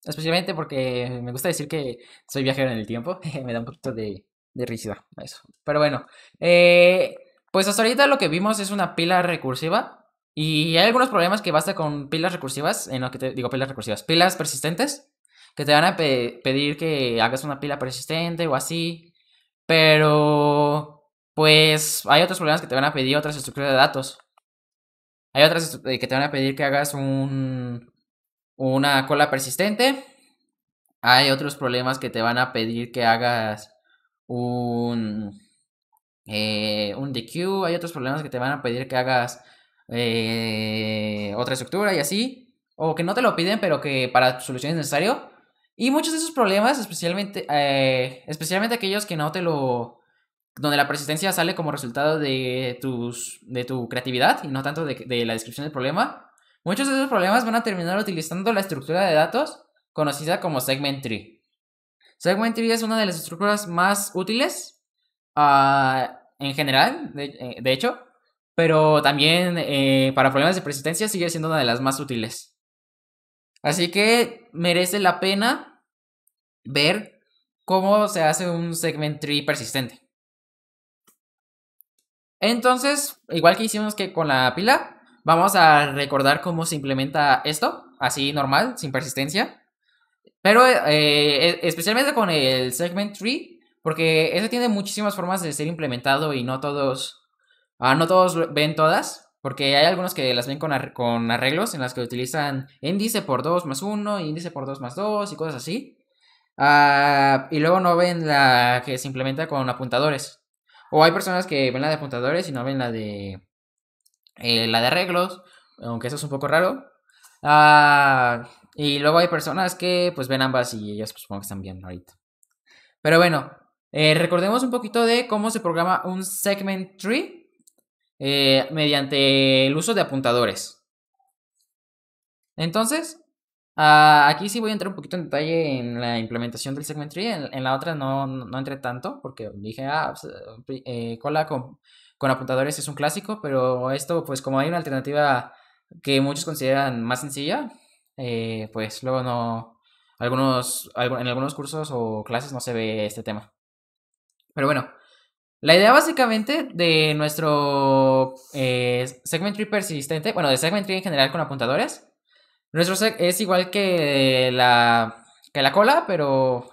Especialmente porque me gusta decir que soy viajero en el tiempo. me da un poquito de, de risa eso. Pero bueno, eh, pues hasta ahorita lo que vimos es una pila recursiva y hay algunos problemas que basta con pilas recursivas, en lo que te digo pilas recursivas, pilas persistentes, que te van a pedir que hagas una pila persistente o así, pero pues hay otros problemas que te van a pedir otras estructuras de datos. Hay otras eh, que te van a pedir que hagas un, una cola persistente. Hay otros problemas que te van a pedir que hagas un, eh, un DQ. Hay otros problemas que te van a pedir que hagas eh, otra estructura y así, o que no te lo piden, pero que para tu solución es necesario. Y muchos de esos problemas, especialmente, eh, especialmente aquellos que no te lo... donde la persistencia sale como resultado de, tus, de tu creatividad y no tanto de, la descripción del problema, muchos de esos problemas van a terminar utilizando la estructura de datos conocida como Segment Tree. Segment Tree es una de las estructuras más útiles ah, en general, de eh, hecho, pero también eh, para problemas de persistencia sigue siendo una de las más útiles. Así que merece la pena ver cómo se hace un segment tree persistente. Entonces, igual que hicimos que con la pila, vamos a recordar cómo se implementa esto, así normal, sin persistencia. Pero eh, e, especialmente con el segment tree, porque eso tiene muchísimas formas de ser implementado y no todos Ah, no todos ven todas, porque hay algunos que las ven con, con arreglos en las que utilizan índice por 2 más 1, índice por 2 más 2 y cosas así. Ah, y luego no ven la que se implementa con apuntadores. O hay personas que ven la de apuntadores y no ven la de. Eh, la de arreglos. Aunque eso es un poco raro. Ah, y luego hay personas que pues ven ambas y ellas pues, supongo que están bien ahorita. Pero bueno, eh, recordemos un poquito de cómo se programa un segment tree. Eh, mediante el uso de apuntadores. Entonces, ah, aquí sí voy a entrar un poquito en detalle en la implementación del segment tree. En, la otra no, no, entré tanto porque dije, ah, pues, eh, eh, cola con, apuntadores es un clásico, pero esto, pues como hay una alternativa que muchos consideran más sencilla, pues luego no, algunos, en algunos cursos o clases no se ve este tema. Pero bueno, la idea básicamente de nuestro eh, segment tree persistente, bueno, de segment tree en general con apuntadores, nuestro es igual que la, que la cola, pero,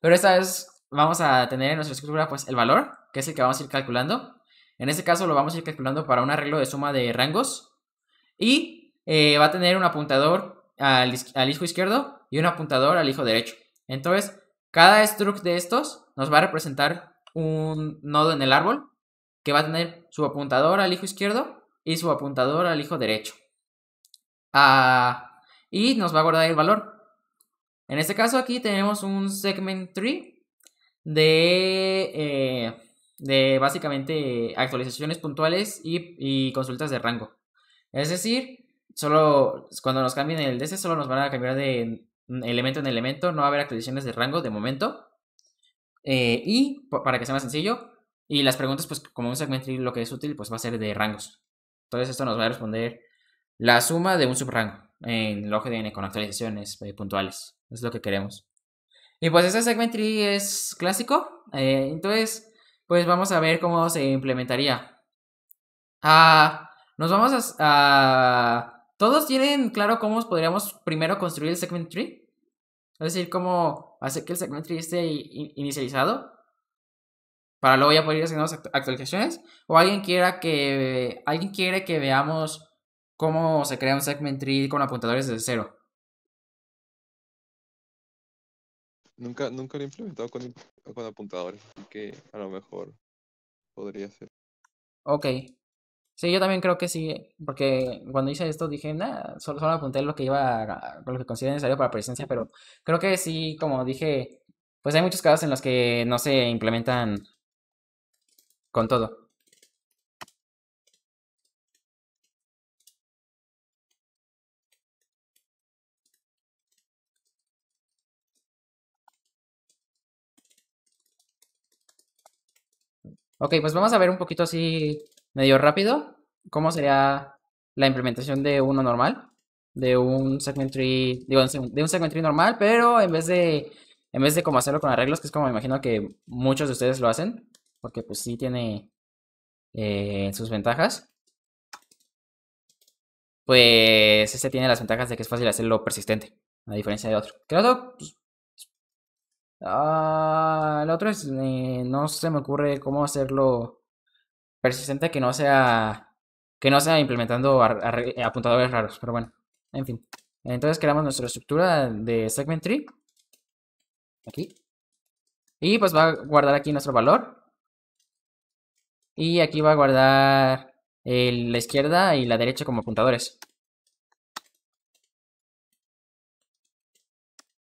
pero esta vez vamos a tener en nuestra estructura pues, el valor, que es el que vamos a ir calculando. En este caso lo vamos a ir calculando para un arreglo de suma de rangos. Y eh, va a tener un apuntador al, al hijo izquierdo y un apuntador al hijo derecho. Entonces, cada struct de estos nos va a representar un nodo en el árbol que va a tener su apuntador al hijo izquierdo y su apuntador al hijo derecho. Ah, y nos va a guardar el valor. En este caso aquí tenemos un segment tree de, eh, de básicamente actualizaciones puntuales y, y, consultas de rango. Es decir, solo cuando nos cambien el DC solo nos van a cambiar de elemento en elemento, no va a haber actualizaciones de rango de momento. Eh, y para que sea más sencillo, y las preguntas, pues como un segment tree lo que es útil, pues va a ser de rangos. Entonces esto nos va a responder la suma de un subrango en de n con actualizaciones eh, puntuales. Es lo que queremos. Y pues ese segment tree es clásico. Eh, entonces, pues vamos a ver cómo se implementaría. Ah, nos vamos a, a... Ah, ¿Todos tienen claro cómo podríamos primero construir el segment tree? Es decir, cómo hacer que el tree esté inicializado para luego ya poder ir haciendo actualizaciones. O alguien quiera que alguien quiere que veamos cómo se crea un segment tree con apuntadores desde cero. Nunca, nunca lo he implementado con, con apuntadores, así que a lo mejor podría ser. Ok, Sí, yo también creo que sí, porque cuando hice esto dije, nada, solo, apunté lo que iba, lo que consideré necesario para presencia, pero creo que sí, como dije, pues hay muchos casos en los que no se implementan con todo. Ok, pues vamos a ver un poquito así medio rápido, ¿cómo sería la implementación de uno normal? De un segment tree, digo, de un segment tree normal, pero en vez de, en vez de como hacerlo con arreglos, que es como me imagino que muchos de ustedes lo hacen, porque pues sí tiene eh, sus ventajas. Pues ese tiene las ventajas de que es fácil hacerlo persistente, a diferencia de otro. Que otro, pues, ah, otro es, eh, no se me ocurre cómo hacerlo persistente que no sea que no sea implementando apuntadores raros, pero bueno, en fin. Entonces creamos nuestra estructura de segment tree aquí y pues va a guardar aquí nuestro valor y aquí va a guardar eh, la izquierda y la derecha como apuntadores.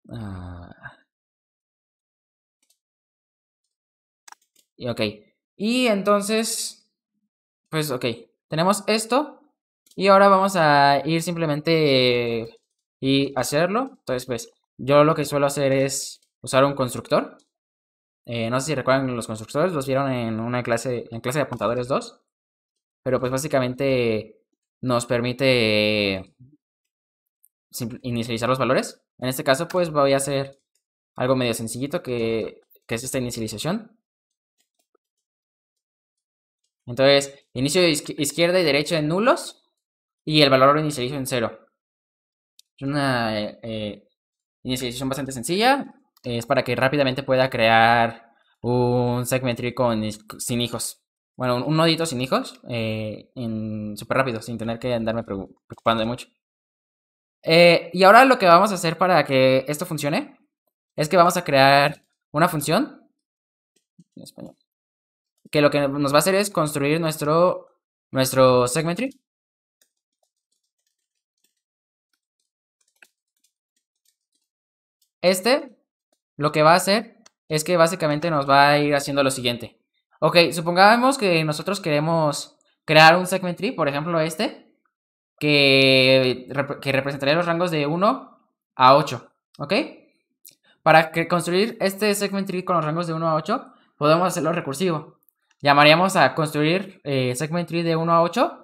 Ah. Y ok. Y entonces pues ok, tenemos esto. Y ahora vamos a ir simplemente y hacerlo. Entonces, pues, yo lo que suelo hacer es usar un constructor. Eh, no sé si recuerdan los constructores, los vieron en una clase, en clase de apuntadores 2. Pero pues básicamente nos permite inicializar los valores. En este caso, pues voy a hacer algo medio sencillito que es esta inicialización. Entonces, inicio izquierda y derecha en nulos y el valor inicializo en cero. Es una eh, inicialización bastante sencilla. Es para que rápidamente pueda crear un segment sin hijos. Bueno, un, nodito sin hijos, eh, súper rápido, sin tener que andarme preocupando de mucho. Eh, y ahora lo que vamos a hacer para que esto funcione es que vamos a crear una función. En español que lo que nos va a hacer es construir nuestro, nuestro segment tree. Este lo que va a hacer es que básicamente nos va a ir haciendo lo siguiente. Ok, supongamos que nosotros queremos crear un segment tree, por ejemplo este, que, representaría los rangos de 1 a 8, ¿ok? Para que construir este segment tree con los rangos de 1 a 8, podemos hacerlo recursivo llamaríamos a construir eh, segment tree de 1 a 8.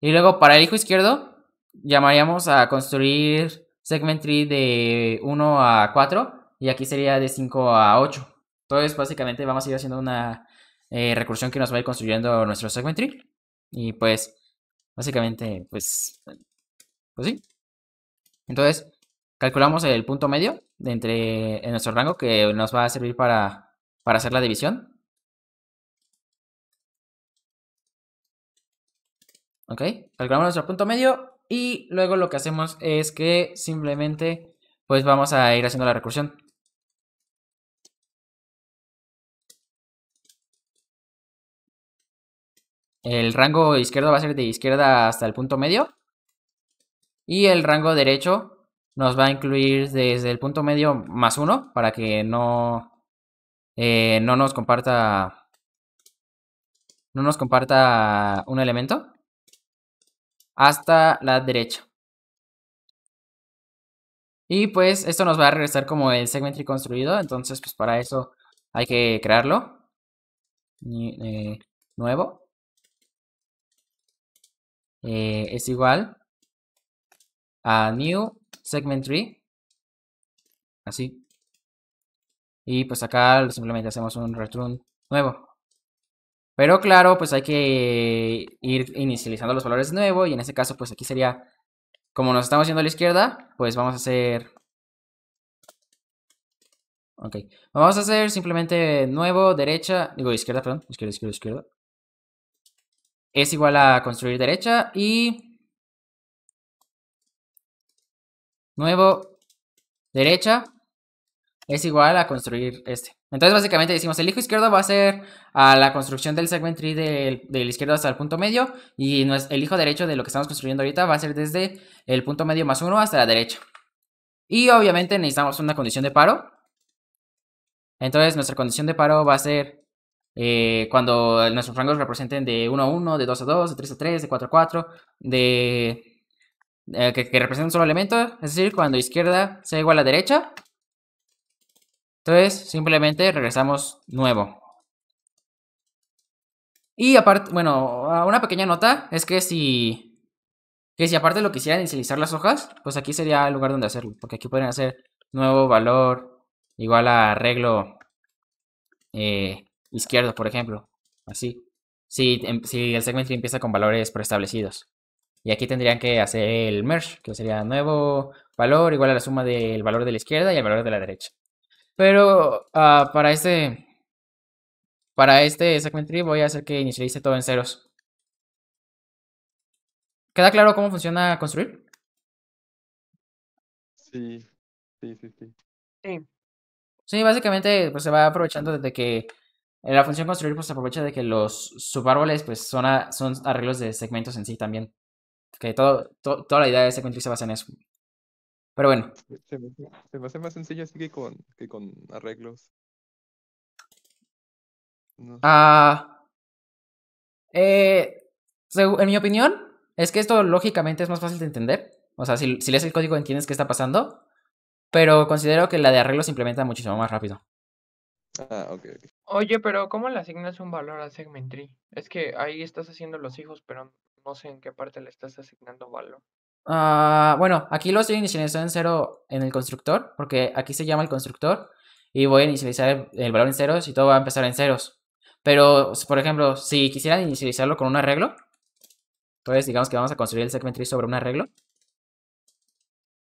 Y luego para el hijo izquierdo, llamaríamos a construir segment tree de 1 a 4. Y aquí sería de 5 a 8. Entonces, básicamente vamos a ir haciendo una eh, recursión que nos va a ir construyendo nuestro segment tree. Y pues, básicamente, pues, pues sí. Entonces, calculamos el punto medio de entre en nuestro rango que nos va a servir para, para hacer la división. ¿Ok? Calculamos nuestro punto medio y luego lo que hacemos es que simplemente pues vamos a ir haciendo la recursión. El rango izquierdo va a ser de izquierda hasta el punto medio. Y el rango derecho nos va a incluir desde el punto medio más uno para que no, eh, no nos comparta no nos comparta un elemento hasta la derecha. Y pues esto nos va a regresar como el segment construido. Entonces, pues para eso hay que crearlo. Eh, nuevo. Eh, es igual a new segment tree. Así. Y pues acá simplemente hacemos un return nuevo. Pero claro, pues hay que ir inicializando los valores de nuevo. Y en este caso, pues aquí sería, como nos estamos yendo a la izquierda, pues vamos a hacer... Ok, vamos a hacer simplemente nuevo, derecha, digo izquierda, perdón, izquierda, izquierda, izquierda. Es igual a construir derecha y... Nuevo, derecha, es igual a construir este. Entonces básicamente decimos el hijo izquierdo va a ser a la construcción del segment tree del, izquierdo hasta el punto medio y el hijo derecho de lo que estamos construyendo ahorita va a ser desde el punto medio más uno hasta la derecha. Y obviamente necesitamos una condición de paro. Entonces nuestra condición de paro va a ser eh, cuando nuestros rangos representen de 1 a 1, de 2 a 2, de 3 a 3, de 4 a 4, de, eh, que, que representen un solo elemento, es decir, cuando izquierda sea igual a derecha, entonces, simplemente regresamos nuevo. Y aparte, bueno, una pequeña nota es que si... Que si aparte lo quisieran inicializar las hojas, pues aquí sería el lugar donde hacerlo. Porque aquí pueden hacer nuevo valor igual a arreglo eh, izquierdo, por ejemplo. Así. Em, si, el segmento empieza con valores preestablecidos. Y aquí tendrían que hacer el merge, que sería nuevo valor igual a la suma del valor de la izquierda y el valor de la derecha. Pero ah, para este para este segment tree voy a hacer que inicialice todo en ceros. ¿Queda claro cómo funciona construir? Sí, sí, sí, sí. básicamente pues, se va aprovechando desde que eh, la función construir pues, se aprovecha de que los subárboles pues, son, son arreglos de segmentos en sí también. Que todo, toda la idea de segment tree se basa en eso. Pero bueno. Se me, hace más sencillo así que con, que con arreglos. Ah, eh, en mi opinión, es que esto lógicamente es más fácil de entender. O sea, si, si, lees el código entiendes qué está pasando. Pero considero que la de arreglos se implementa muchísimo más rápido. Ah, ok. Oye, pero ¿cómo le asignas un valor al segment tree? Es que ahí estás haciendo los hijos, pero no sé en qué parte le estás asignando valor. Ah, bueno, aquí lo estoy inicializando en cero en el constructor, porque aquí se llama el constructor. Y voy a inicializar el, valor en ceros y todo va a empezar en ceros. Pero, por ejemplo, si quisieran inicializarlo con un arreglo, entonces pues, digamos que vamos a construir el segment sobre un arreglo.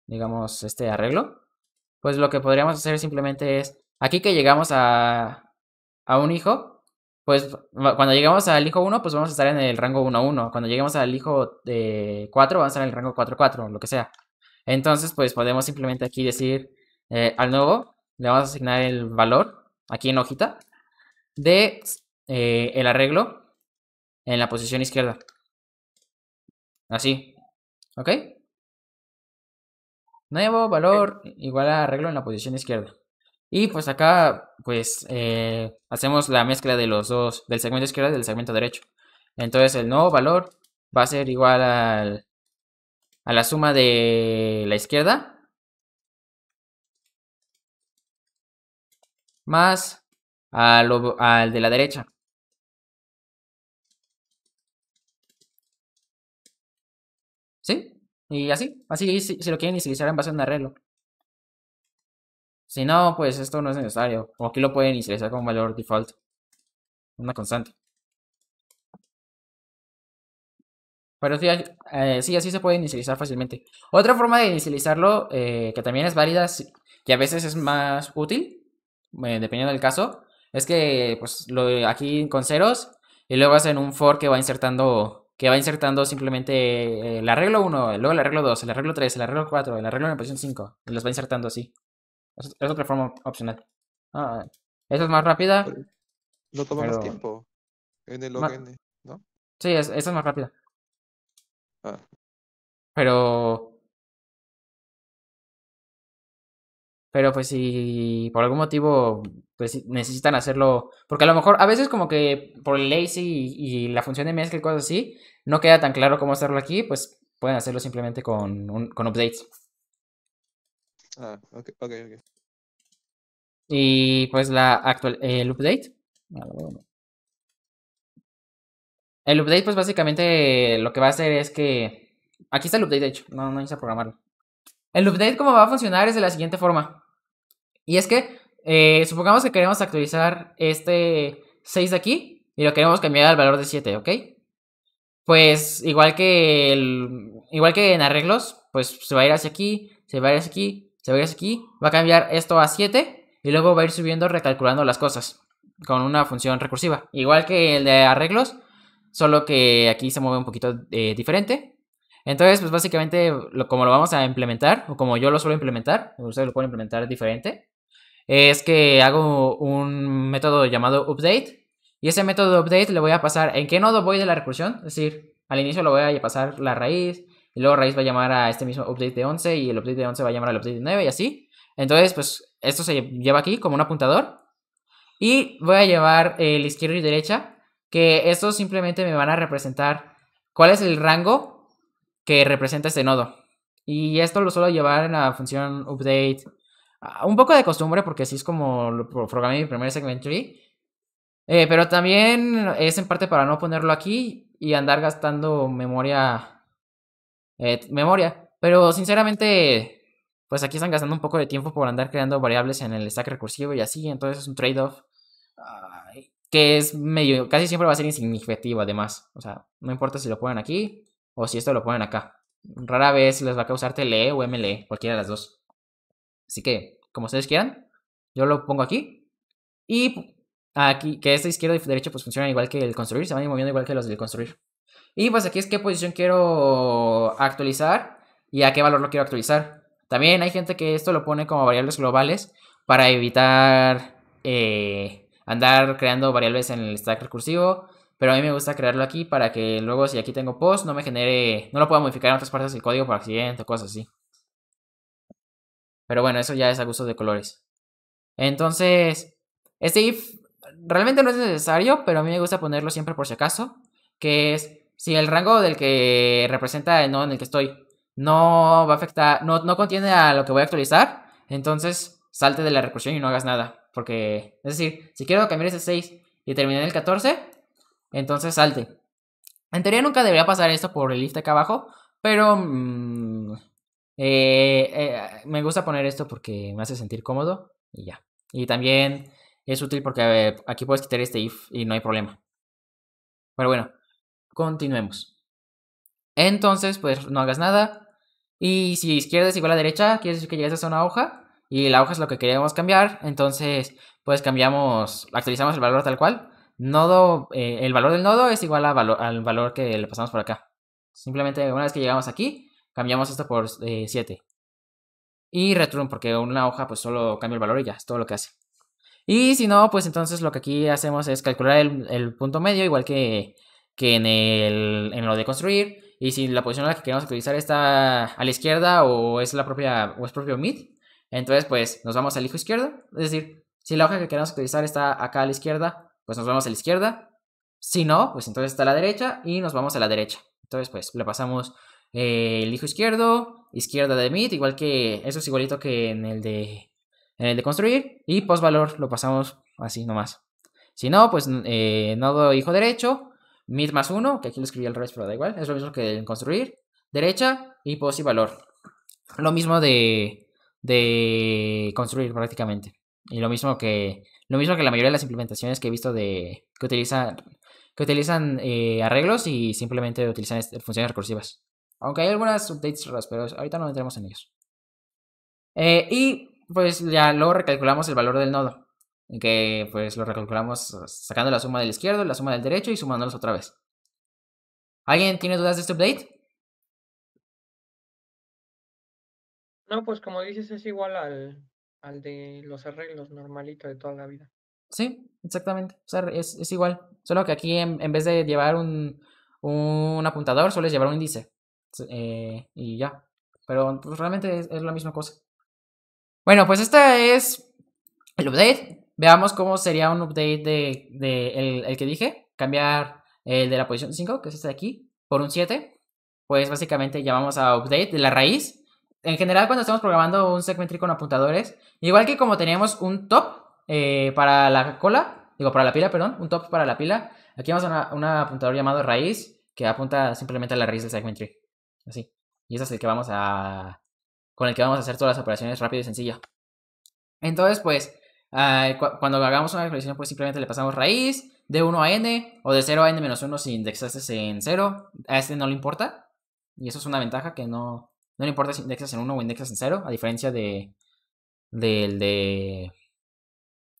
Digamos, este arreglo. Pues lo que podríamos hacer simplemente es, aquí que llegamos a, a un hijo, pues cuando lleguemos al hijo 1, pues vamos a estar en el rango 1-1. Cuando lleguemos al hijo de 4, vamos a estar en el rango 4-4, lo que sea. Entonces, pues podemos simplemente aquí decir eh, al nuevo, le vamos a asignar el valor, aquí en hojita, de eh, el arreglo en la posición izquierda. Así. ¿Ok? Nuevo valor igual a arreglo en la posición izquierda. Y pues acá, pues eh, hacemos la mezcla de los dos, del segmento izquierdo y del segmento derecho. Entonces el nuevo valor va a ser igual al, a la suma de la izquierda más al, al de la derecha. ¿Sí? Y así, así si, si lo quieren y en base a un arreglo. Si no, pues esto no es necesario. O aquí lo pueden inicializar con valor default. Una constante. Pero sí, eh, así se puede inicializar fácilmente. Otra forma de inicializarlo, eh, que también es válida, que a veces es más útil, eh, dependiendo del caso, es que pues lo, aquí con ceros y luego hacen un for que va insertando que va insertando simplemente el arreglo 1, luego el arreglo 2, el arreglo 3, el arreglo 4, el arreglo en la posición 5, y los va insertando así. Es, otra forma opcional. Ah, esa es más rápida. No toma más tiempo. En ¿no? Sí, es, es más rápida. Ah. Pero. Pero pues si por algún motivo pues, necesitan hacerlo. Porque a lo mejor a veces como que por el lazy y, la función de mezcla y cosas así, no queda tan claro cómo hacerlo aquí, pues pueden hacerlo simplemente con, un, con updates. Ah, Y pues la actual, el update. Ah, el update, pues básicamente lo que va a hacer es que. Aquí está el update, de hecho. No, no hice programarlo. El update, como va a funcionar, es de la siguiente forma. Y es que, eh, supongamos que queremos actualizar este 6 de aquí y lo queremos cambiar al valor de 7, ¿ok? Pues igual que, el, igual que en arreglos, pues se va a ir hacia aquí, se va a ir hacia aquí se veis aquí, va a cambiar esto a 7 y luego va a ir subiendo recalculando las cosas con una función recursiva. Igual que el de arreglos, solo que aquí se mueve un poquito eh, diferente. Entonces, pues básicamente, como lo vamos a implementar, o como yo lo suelo implementar, ustedes lo pueden implementar diferente, es que hago un método llamado update, y ese método update le voy a pasar en qué nodo voy de la recursión, es decir, al inicio lo voy a pasar la raíz, y luego raíz va a llamar a este mismo update de 11 y el update de 11 va a llamar al update de 9 y así. Entonces, pues esto se lleva aquí como un apuntador y voy a llevar el izquierdo y derecha, que estos simplemente me van a representar cuál es el rango que representa este nodo. Y esto lo suelo llevar en la función update. Ah, un poco de costumbre porque así es como lo programé mi primer segment eh, pero también es en parte para no ponerlo aquí y andar gastando memoria eh, memoria. Pero sinceramente, pues aquí están gastando un poco de tiempo por andar creando variables en el stack recursivo y así. Entonces es un trade-off que es medio, casi siempre va a ser insignificativo además. O sea, no importa si lo ponen aquí o si esto lo ponen acá. Rara vez les va a causar TLE o MLE, cualquiera de las dos. Así que, como ustedes quieran, yo lo pongo aquí. Y aquí, que este izquierdo y derecho pues funcionan igual que el construir, se van moviendo igual que los del construir. Y pues aquí es qué posición quiero actualizar y a qué valor lo quiero actualizar. También hay gente que esto lo pone como variables globales para evitar eh, andar creando variables en el stack recursivo. Pero a mí me gusta crearlo aquí para que luego si aquí tengo post no me genere, no lo pueda modificar en otras partes del código por accidente o cosas así. Pero bueno, eso ya es a gusto de colores. Entonces, este if realmente no es necesario, pero a mí me gusta ponerlo siempre por si acaso, que es si el rango del que representa el nodo en el que estoy no va a afectar, no, contiene a lo que voy a actualizar, entonces salte de la recursión y no hagas nada. Porque, es decir, si quiero cambiar ese 6 y terminar en el 14, entonces salte. En teoría nunca debería pasar esto por el de acá abajo, pero mm, eh, eh, me gusta poner esto porque me hace sentir cómodo y ya. Y también es útil porque aquí puedes quitar este if y no hay problema. Pero bueno, Continuemos. Entonces, pues no hagas nada. Y si izquierda es igual a derecha, quiere decir que llegas a una hoja. Y la hoja es lo que queríamos cambiar. Entonces, pues cambiamos, actualizamos el valor tal cual. Nodo, eh, el valor del nodo es igual al valor que le pasamos por acá. Simplemente una vez que llegamos aquí, cambiamos esto por 7. Eh, y return, porque una hoja pues solo cambia el valor y ya, es todo lo que hace. Y si no, pues entonces lo que aquí hacemos es calcular el punto medio, igual que que en, el, en lo de construir. Y si la posición la que queremos utilizar... está a la izquierda o es la propia o es propio mid, entonces pues nos vamos al hijo izquierdo. Es decir, si la hoja que queremos utilizar... está acá a la izquierda, pues nos vamos a la izquierda. Si no, pues entonces está a la derecha y nos vamos a la derecha. Entonces pues le pasamos eh, el hijo izquierdo, izquierda de mid, igual que eso es igualito que en el de, en el de construir. Y post valor lo pasamos así nomás. Si no, pues eh, nodo hijo derecho mid más uno, que aquí lo escribí al revés, pero da igual, es lo mismo que construir, derecha y pos y valor. Lo mismo de, de construir prácticamente. Y lo mismo que lo mismo que la mayoría de las implementaciones que he visto de que utilizan que utilizan eh, arreglos y simplemente utilizan funciones recursivas. Aunque hay algunas updates raras, pero ahorita no entremos en ellos. Eh, y pues ya luego recalculamos el valor del nodo. En que pues lo recalculamos eh, sacando la suma del izquierdo, la suma del derecho y sumándolos otra vez. ¿Alguien tiene dudas de este update? No, pues como dices es igual al, al de los arreglos normalitos de toda la vida. Sí, exactamente. es, es, igual. Solo que aquí en, vez de llevar un, un, apuntador, sueles llevar un índice. Eh, y ya. Pero pues, realmente es, es la misma cosa. Bueno, pues esta es el update. Veamos cómo sería un update de, el, que dije. Cambiar eh, el de la posición 5, que es este de aquí, por un 7. Pues básicamente llamamos a update de la raíz. En general, cuando estamos programando un segment con apuntadores, igual que como teníamos un top eh, para la cola, digo, para la pila, perdón, un top para la pila, aquí vamos a un apuntador llamado raíz que apunta simplemente a la raíz del segment Así. Y ese es el que vamos a. con el que vamos a hacer todas las operaciones rápido y sencillo. Entonces, pues, Ah, cuando hagamos una recursión pues simplemente le pasamos raíz de 1 a n o de 0 a n menos 1 si indexases en 0. A este no le importa. Y eso es una ventaja que no, le importa si indexas en 1 o indexas en 0, a diferencia de del de,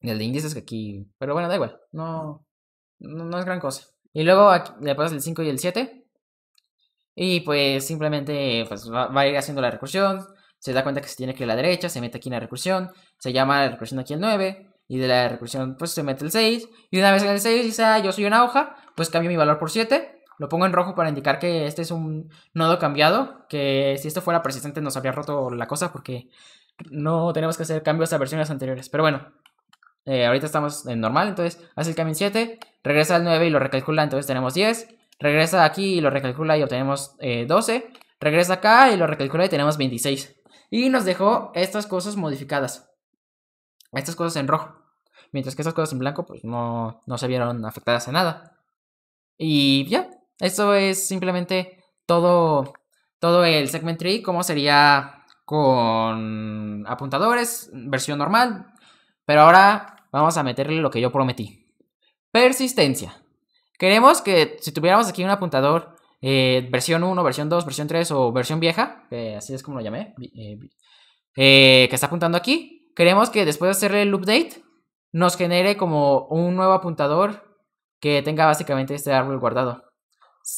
de índices que aquí. Pero bueno, da igual. No, no, es gran cosa. Y luego le pasas el 5 y el 7. Y pues simplemente pues, va, va, a ir haciendo la recursión se da cuenta que se tiene que ir a la derecha, se mete aquí en la recursión, se llama la recursión aquí el 9, y de la recursión pues se mete el 6, y una vez en el 6 dice, ah, yo soy una hoja, pues cambio mi valor por 7, lo pongo en rojo para indicar que este es un nodo cambiado, que si esto fuera persistente nos habría roto la cosa porque no tenemos que hacer cambios a versiones anteriores. Pero bueno, eh, ahorita estamos en normal, entonces hace el cambio en 7, regresa al 9 y lo recalcula, entonces tenemos 10, regresa aquí y lo recalcula y obtenemos 12, eh, regresa acá y lo recalcula y tenemos 26. Y nos dejó estas cosas modificadas. Estas cosas en rojo. Mientras que estas cosas en blanco, pues no, no se vieron afectadas en nada. Y ya, esto es simplemente todo, todo el segment tree, como sería con apuntadores, versión normal. Pero ahora vamos a meterle lo que yo prometí. Persistencia. Queremos que si tuviéramos aquí un apuntador eh, versión 1, versión 2, versión 3 o versión vieja, así es como lo llamé, eh, eh, que está apuntando aquí. Queremos que después de hacer el update nos genere como un nuevo apuntador que tenga básicamente este árbol guardado.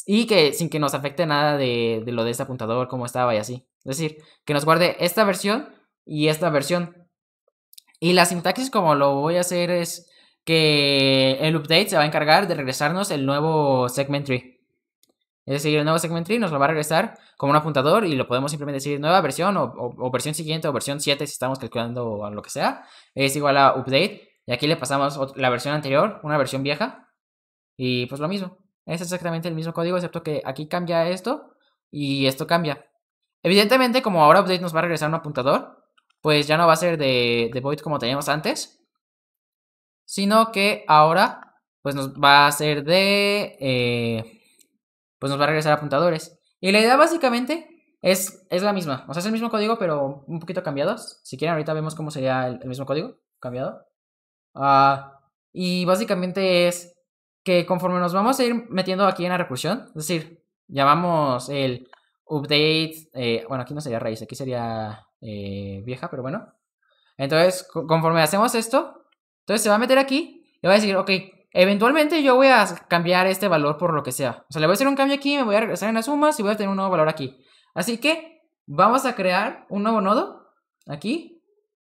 Y que sin que nos afecte nada de, lo de este apuntador, como estaba y así. Es decir, que nos guarde esta versión y esta versión. Y la sintaxis como lo voy a hacer es que el update se va a encargar de regresarnos el nuevo segment tree. Es decir, el nuevo segment tree nos lo va a regresar como un apuntador y lo podemos simplemente decir nueva versión o, versión siguiente o versión 7 si estamos calculando lo que sea. Es igual a update. Y aquí le pasamos la versión anterior, una versión vieja. Y pues lo mismo. Es exactamente el mismo código, excepto que aquí cambia esto y esto cambia. Evidentemente, como ahora update nos va a regresar un apuntador, pues ya no va a ser de, void como teníamos antes, sino que ahora pues nos va a ser de... Eh, pues nos va a regresar a apuntadores. Y la idea básicamente es, es la misma. O sea, es el mismo código, pero un poquito cambiados. Si quieren, ahorita vemos cómo sería el, mismo código cambiado. Ah, y básicamente es que conforme nos vamos a ir metiendo aquí en la recursión, es decir, llamamos el update, eh, bueno, aquí no sería raíz, aquí sería eh, vieja, pero bueno. Entonces, conforme hacemos esto, entonces se va a meter aquí y va a decir, ok, eventualmente yo voy a cambiar este valor por lo que sea. O sea, le voy a hacer un cambio aquí, me voy a regresar en las sumas y voy a tener un nuevo valor aquí. Así que vamos a crear un nuevo nodo aquí.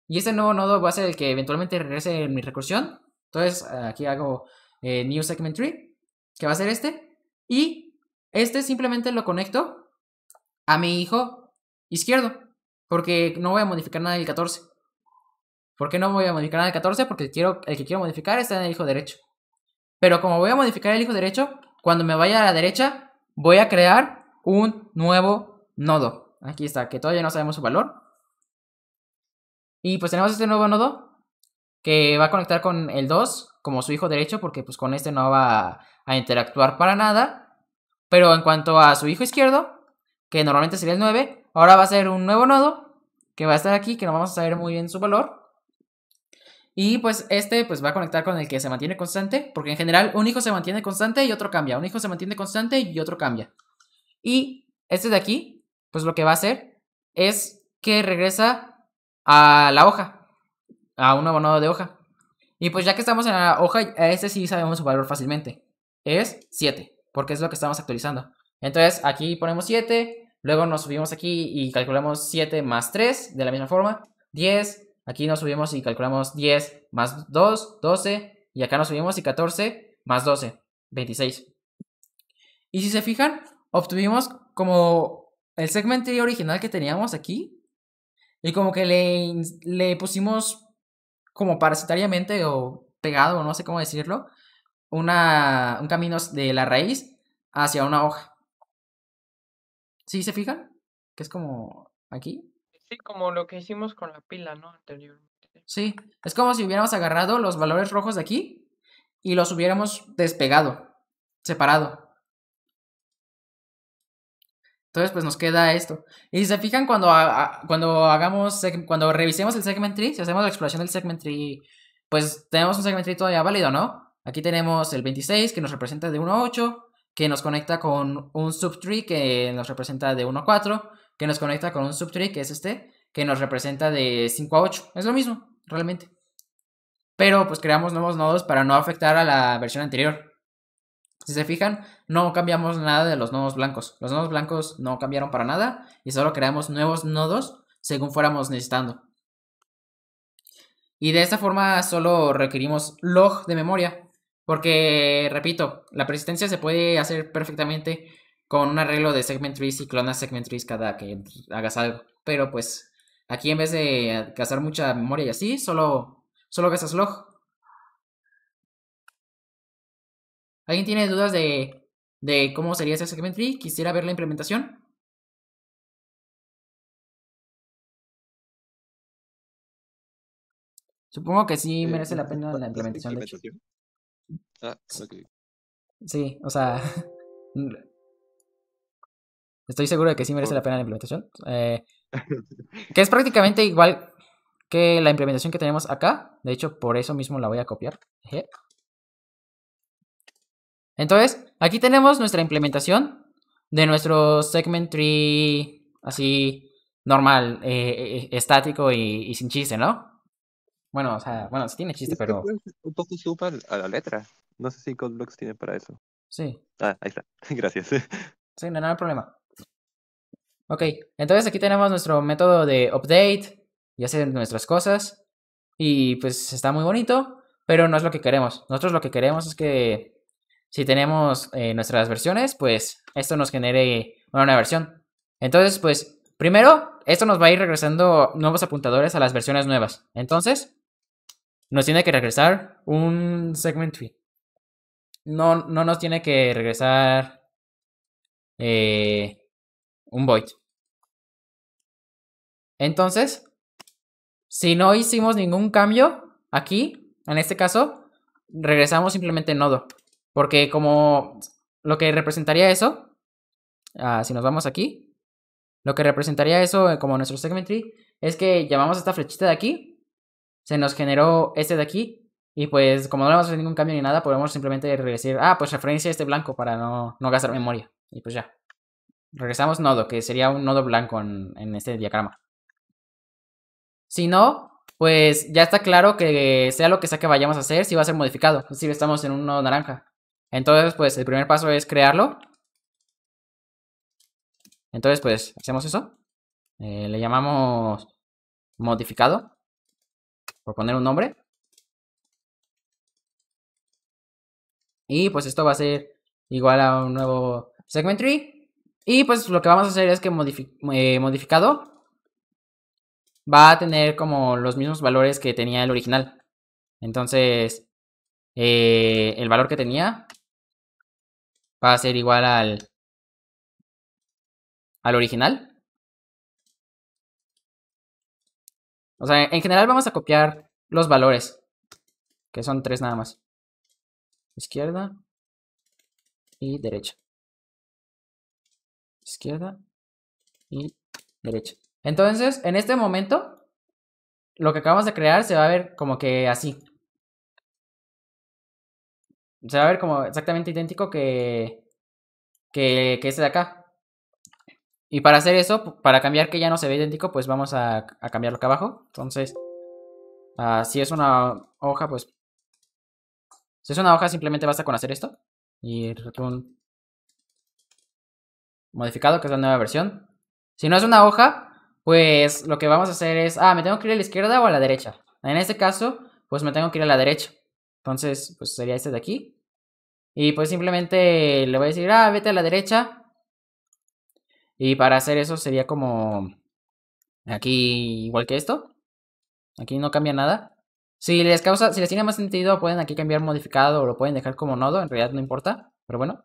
Y este nuevo nodo va a ser el que eventualmente regrese en mi recursión. Entonces aquí hago eh, new segment tree, que va a ser este. Y este simplemente lo conecto a mi hijo izquierdo. Porque no voy a modificar nada del 14. ¿Por qué no voy a modificar nada del 14? Porque quiero, el que quiero modificar está en el hijo derecho. Pero como voy a modificar el hijo derecho, cuando me vaya a la derecha, voy a crear un nuevo nodo. Aquí está, que todavía no sabemos su valor. Y pues tenemos este nuevo nodo que va a conectar con el 2 como su hijo derecho, porque pues con este no va a interactuar para nada. Pero en cuanto a su hijo izquierdo, que normalmente sería el 9, ahora va a ser un nuevo nodo que va a estar aquí, que no vamos a saber muy bien su valor. Y pues este pues va a conectar con el que se mantiene constante, porque en general un hijo se mantiene constante y otro cambia, un hijo se mantiene constante y otro cambia. Y este de aquí, pues lo que va a hacer es que regresa a la hoja, a un abonado de hoja. Y pues ya que estamos en la hoja, este sí sabemos su valor fácilmente. Es 7, porque es lo que estamos actualizando. Entonces aquí ponemos 7, luego nos subimos aquí y calculamos 7 más 3 de la misma forma, 10, Aquí nos subimos y calculamos 10 más 2, 12. Y acá nos subimos y 14 más 12, 26. Y si se fijan, obtuvimos como el segmento original que teníamos aquí. Y como que le, le pusimos como parasitariamente o pegado, no sé cómo decirlo, una, un camino de la raíz hacia una hoja. ¿Sí se fijan? Que es como aquí. Sí, como lo que hicimos con la pila, ¿no? Anteriormente. Sí, es como si hubiéramos agarrado los valores rojos de aquí y los hubiéramos despegado, separado. Entonces, pues nos queda esto. Y si se fijan, cuando, cuando hagamos, cuando revisemos el segment tree, si hacemos la exploración del segment tree, pues tenemos un segment tree todavía válido, ¿no? Aquí tenemos el 26 que nos representa de 1 a 8, que nos conecta con un subtree que nos representa de 1 a 4, que nos conecta con un subtree, que es este, que nos representa de 5 a 8. Es lo mismo, realmente. Pero pues creamos nuevos nodos para no afectar a la versión anterior. Si se fijan, no cambiamos nada de los nodos blancos. Los nodos blancos no cambiaron para nada y solo creamos nuevos nodos según fuéramos necesitando. Y de esta forma solo requerimos log de memoria. Porque, repito, la persistencia se puede hacer perfectamente con un arreglo de segment trees y clonas segment trees cada que pues, hagas algo. Pero pues aquí en vez de eh, gastar mucha memoria y así, solo, solo gastas log. ¿Alguien tiene dudas de, de cómo sería ese segment tree? ¿Quisiera ver la implementación? Supongo que sí eh, merece la pena la implementación, ah, Sí, o sea... Estoy seguro de que sí merece la pena la implementación. Eh, que es prácticamente igual que la implementación que tenemos acá. De hecho, por eso mismo la voy a copiar. Entonces, aquí tenemos nuestra implementación de nuestro segment tree así normal, eh, eh, estático y, sin chiste, ¿no? Bueno, o sea, bueno, sí tiene chiste, pero... Un poco suba a la letra. No sé si CodeBlocks tiene para eso. Sí. Ah, ahí está. Gracias. Sí, no, no hay problema. Ok, entonces aquí tenemos nuestro método de update y hacer nuestras cosas. Y pues está muy bonito, pero no es lo que queremos. Nosotros lo que queremos es que si tenemos eh, nuestras versiones, pues esto nos genere una nueva versión. Entonces, pues primero, esto nos va a ir regresando nuevos apuntadores a las versiones nuevas. Entonces, nos tiene que regresar un segment tree. No, no nos tiene que regresar eh, un void. Entonces, si no hicimos ningún cambio aquí, en este caso, regresamos simplemente nodo. Porque como lo que representaría eso, ah, si nos vamos aquí, lo que representaría eso eh, como nuestro segment tree es que llamamos a esta flechita de aquí, se nos generó este de aquí, y pues como no le vamos a hacer ningún cambio ni nada, podemos simplemente regresar, ah, pues referencia este blanco para no, gastar memoria. Y pues ya. Regresamos nodo, que sería un nodo blanco en este diagrama. Si no, pues ya está claro que sea lo que sea que vayamos a hacer, si va a ser modificado. Si estamos en uno naranja. Entonces, pues el primer paso es crearlo. Entonces, pues hacemos eso. Eh, le llamamos modificado. Por poner un nombre. Y pues esto va a ser igual a un nuevo segment tree. Y pues lo que vamos a hacer es que eh, modificado va a tener como los mismos valores que tenía el original. Entonces, eh, el valor que tenía va a ser igual al, al original. O sea, en general vamos a copiar los valores, que son tres nada más. Izquierda y derecha. Izquierda y derecha. Entonces, en este momento, lo que acabamos de crear se va a ver como que así. Se va a ver como exactamente idéntico que, que, este de acá. Y para hacer eso, para cambiar que ya no se ve idéntico, pues vamos a, cambiarlo acá abajo. Entonces, ah, si es una hoja, pues... Si es una hoja, simplemente basta con hacer esto. Y un modificado, que es la nueva versión. Si no es una hoja, pues lo que vamos a hacer es, ah, ¿me tengo que ir a la izquierda o a la derecha? En este caso, pues me tengo que ir a la derecha. Entonces, pues sería este de aquí. Y pues simplemente le voy a decir, ah, vete a la derecha. Y para hacer eso sería como aquí igual que esto. Aquí no cambia nada. Si les causa, si les tiene más sentido, pueden aquí cambiar modificado o lo pueden dejar como nodo. En realidad no importa, pero bueno.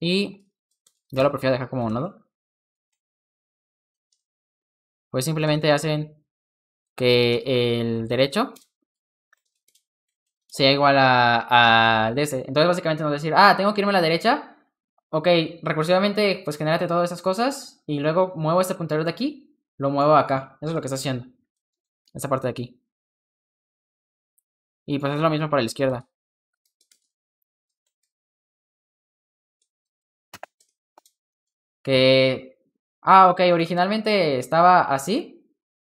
Y yo lo prefiero dejar como nodo pues simplemente hacen que el derecho sea igual a, a Entonces básicamente nos va a decir, ah, tengo que irme a la derecha. Ok, recursivamente pues genérate todas esas cosas y luego muevo este puntero de aquí, lo muevo acá. Eso es lo que está haciendo. Esta parte de aquí. Y pues es lo mismo para la izquierda. Que Ah, ok, originalmente estaba así.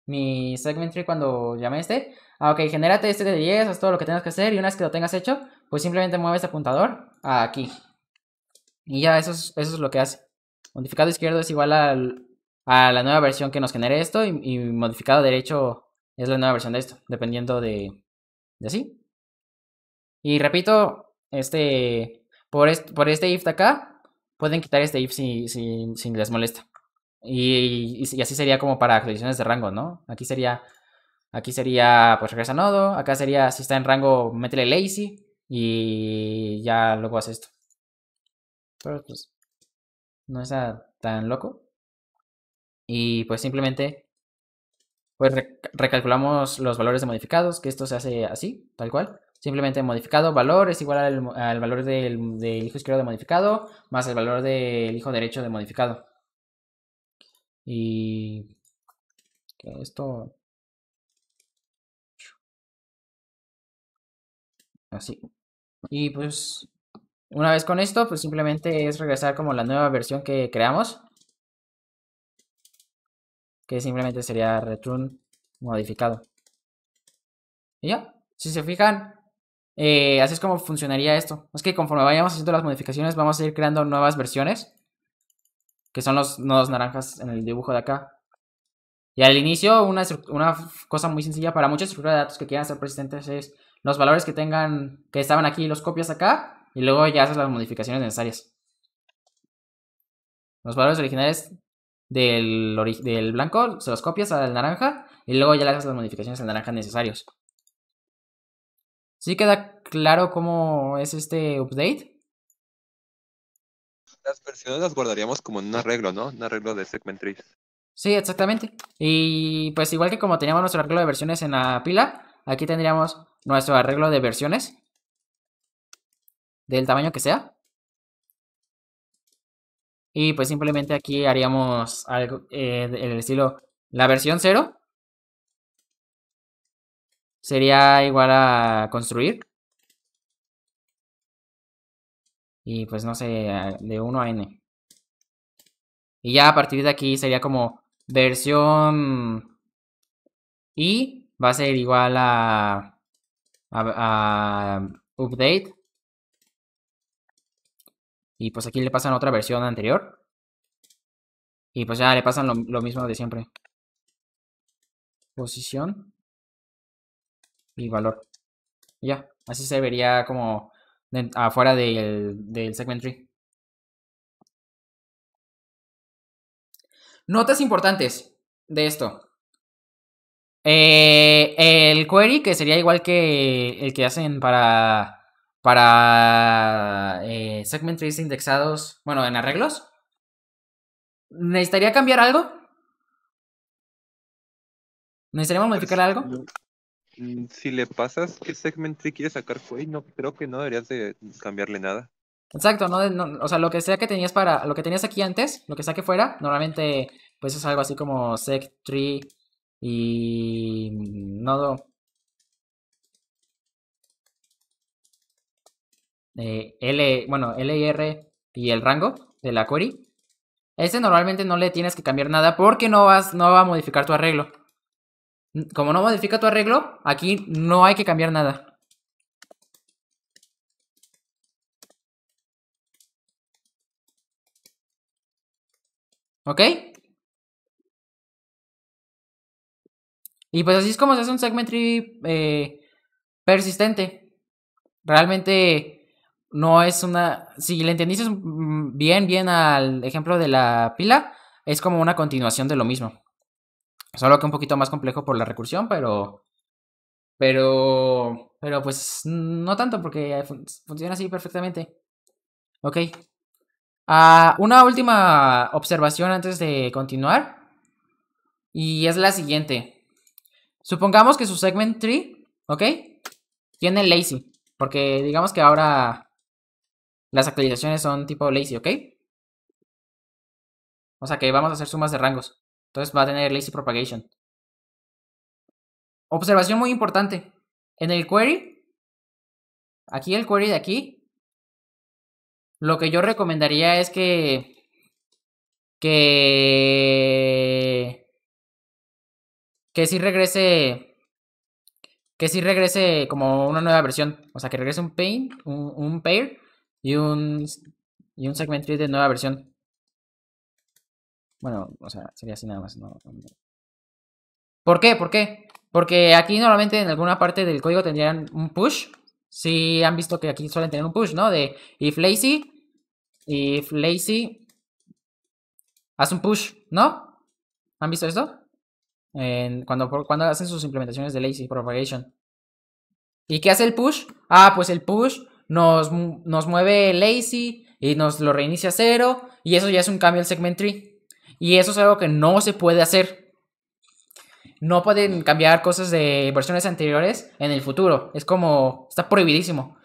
Mi segment tree cuando llamé este. Ah, ok, genérate este de 10, haz todo lo que tengas que hacer y una vez que lo tengas hecho, pues simplemente mueves este apuntador aquí. Y ya eso es, eso es lo que hace. Modificado izquierdo es igual a la nueva versión que nos genere esto y, modificado derecho es la nueva versión de esto, dependiendo de, de así. Y repito, este por, este, por este if de acá, pueden quitar este if si, si les molesta. Y, así sería como para actualizaciones de rango, ¿no? Aquí sería, aquí sería, pues regresa nodo, acá sería, si está en rango, métele lazy y ya luego hace esto. Pero pues no está tan loco. Y pues simplemente, pues recalculamos los valores de modificados, que esto se hace así, tal cual. Simplemente modificado valor es igual al, valor del hijo izquierdo de modificado más el valor del hijo derecho de modificado y esto así y pues una vez con esto pues simplemente es regresar como la nueva versión que creamos que simplemente sería return modificado y ya si se fijan eh, así es como funcionaría esto es que conforme vayamos haciendo las modificaciones vamos a ir creando nuevas versiones que son los nodos naranjas en el dibujo de acá. Y al inicio, una, cosa muy sencilla para muchas estructuras de datos que quieran ser persistentes es los valores que tengan, que estaban aquí, los copias acá, y luego ya haces las modificaciones necesarias. Los valores originales del, del blanco se los copias al naranja, y luego ya le haces las modificaciones al naranja necesarios. ¿Sí queda claro cómo es este update? las versiones las guardaríamos como un arreglo, ¿no? Un arreglo de segment Sí, exactamente. Y pues igual que como teníamos nuestro arreglo de versiones en la pila, aquí tendríamos nuestro arreglo de versiones. Del tamaño que sea. Y pues simplemente aquí haríamos algo en eh, el estilo. La versión 0 sería igual a construir. Y pues no sé, de 1 a n. Y ya a partir de aquí sería como versión Y va a ser igual a, update. Y pues aquí le pasan otra versión anterior. Y pues ya le pasan lo, mismo de siempre. Posición y valor. ya, así se vería como afuera del, del segment tree. Notas importantes de esto. Eh, el query, que sería igual que el que hacen para, para eh, segment trees indexados, bueno, en arreglos. ¿Necesitaría cambiar algo? ¿Necesitaríamos modificar pues, algo? Mm, si le pasas el segment tree quieres sacar, query, no, creo que no deberías de cambiarle nada. Exacto, o sea, lo que sea que tenías para, lo que tenías aquí antes, lo que saque fuera, normalmente, pues es algo así como Segment tree y nodo eh, L, bueno, R y el rango de la query. ese normalmente no le tienes que cambiar nada porque no vas, no va a modificar tu arreglo. Como no modifica tu arreglo, aquí no hay que cambiar nada. ¿Ok? Y pues así es como se hace un segment eh, persistente. Realmente no es una... Si le entendiste bien, bien al ejemplo de la pila, es como una continuación de lo mismo. Solo que un poquito más complejo por la recursión, pero. Pero. Pero pues no tanto, porque funciona así perfectamente. Ok. Ah, una última observación antes de continuar. Y es la siguiente. Supongamos que su segment tree, ¿ok? Tiene lazy. Porque digamos que ahora las actualizaciones son tipo lazy, ¿ok? O sea que vamos a hacer sumas de rangos. Entonces va a tener lazy propagation. Observación muy importante. En el query, aquí el query de aquí, lo que yo recomendaría es que, que, que si regrese, que si regrese como una nueva versión. O sea, que regrese un pain, un, pair y un, y un segment tree de nueva versión. Bueno, o sea, sería así nada más. ¿Por qué? ¿Por qué? Porque aquí normalmente en alguna parte del código tendrían un push. Si han visto que aquí suelen tener un push, ¿no? De if lazy, if lazy, haz un push, ¿no? ¿Han visto esto? cuando, cuando hacen sus implementaciones de lazy propagation. ¿Y qué hace el push? Ah, pues el push nos, nos mueve lazy y nos lo reinicia a cero. Y eso ya es un cambio al segment tree. Y eso es algo que no se puede hacer. No pueden cambiar cosas de versiones anteriores en el futuro. Es como, está prohibidísimo.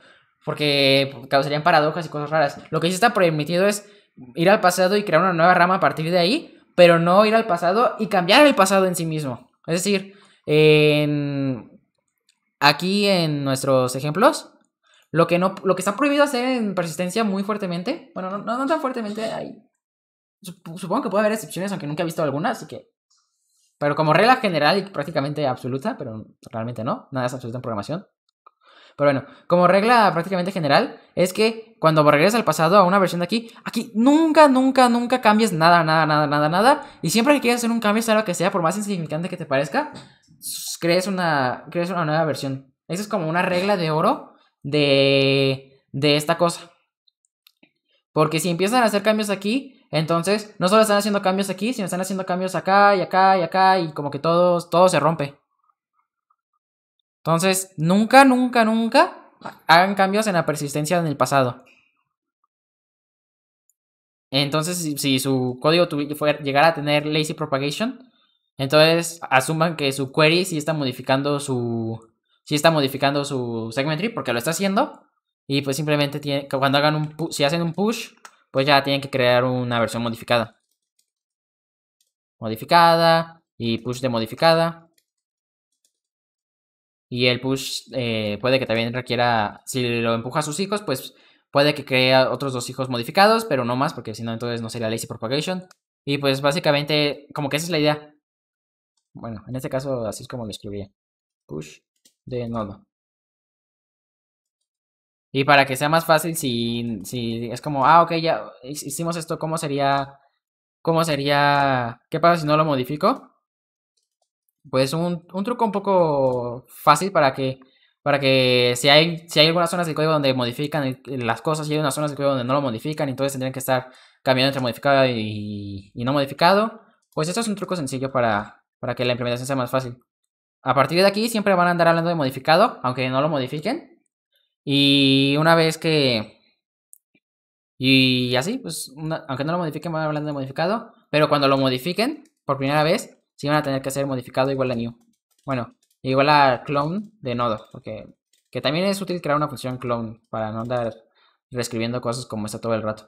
Porque causarían paradojas y cosas raras. Lo que sí está permitido es ir al pasado y crear una nueva rama a partir de ahí, pero no ir al pasado y cambiar el pasado en sí mismo. Es decir, aquí en nuestros ejemplos, lo que, no, lo que está prohibido hacer en persistencia muy fuertemente, bueno, no, no tan fuertemente, ahí Supongo que puede haber excepciones, aunque nunca he visto alguna, así que. Pero como regla general y prácticamente absoluta, pero realmente no, nada es absoluta en programación. Pero bueno, como regla prácticamente general, es que cuando regresas al pasado a una versión de aquí, aquí nunca, nunca, nunca cambies nada, nada, nada, nada, nada. Y siempre que quieras hacer un cambio, sea lo que sea, por más insignificante que te parezca, crees una, crees una nueva versión. Esa es como una regla de oro de, de esta cosa. Porque si empiezan a hacer cambios aquí, entonces, no solo están haciendo cambios aquí, sino están haciendo cambios acá y acá y acá y como que todo, todo se rompe. Entonces, nunca, nunca, nunca hagan cambios en la persistencia en el pasado. Entonces, si, su código llegara a tener lazy propagation, entonces asuman que su query sí está modificando su, sí está modificando su segment tree porque lo está haciendo. Y pues simplemente cuando hagan un, si hacen un push, pues ya tienen que crear una versión modificada. Modificada y push de modificada. Y el push eh, puede que también requiera, si lo empuja a sus hijos, pues puede que crea otros dos hijos modificados, pero no más, porque si no, entonces no sería lazy propagation. Y pues básicamente, como que esa es la idea. Bueno, en este caso así es como lo escribiría. Push de nodo. Y para que sea más fácil, si, si es como, ah, ok, ya hicimos esto, ¿cómo sería? ¿Cómo sería? ¿Qué pasa si no lo modifico? Pues un, truco un poco fácil para que, para que si hay, si hay algunas zonas del código donde modifican las cosas y hay unas zonas del código donde no lo modifican, entonces tendrían que estar cambiando entre modificado y, no modificado. Pues esto es un truco sencillo para, para que la implementación sea más fácil. A partir de aquí siempre van a andar hablando de modificado, aunque no lo modifiquen. Y una vez que... Y así, pues, aunque no lo modifiquen, van hablando de modificado. Pero cuando lo modifiquen, por primera vez, sí van a tener que ser modificado igual a new. Bueno, igual a clone de nodo, porque que también es útil crear una función clone para no andar reescribiendo cosas como está todo el rato.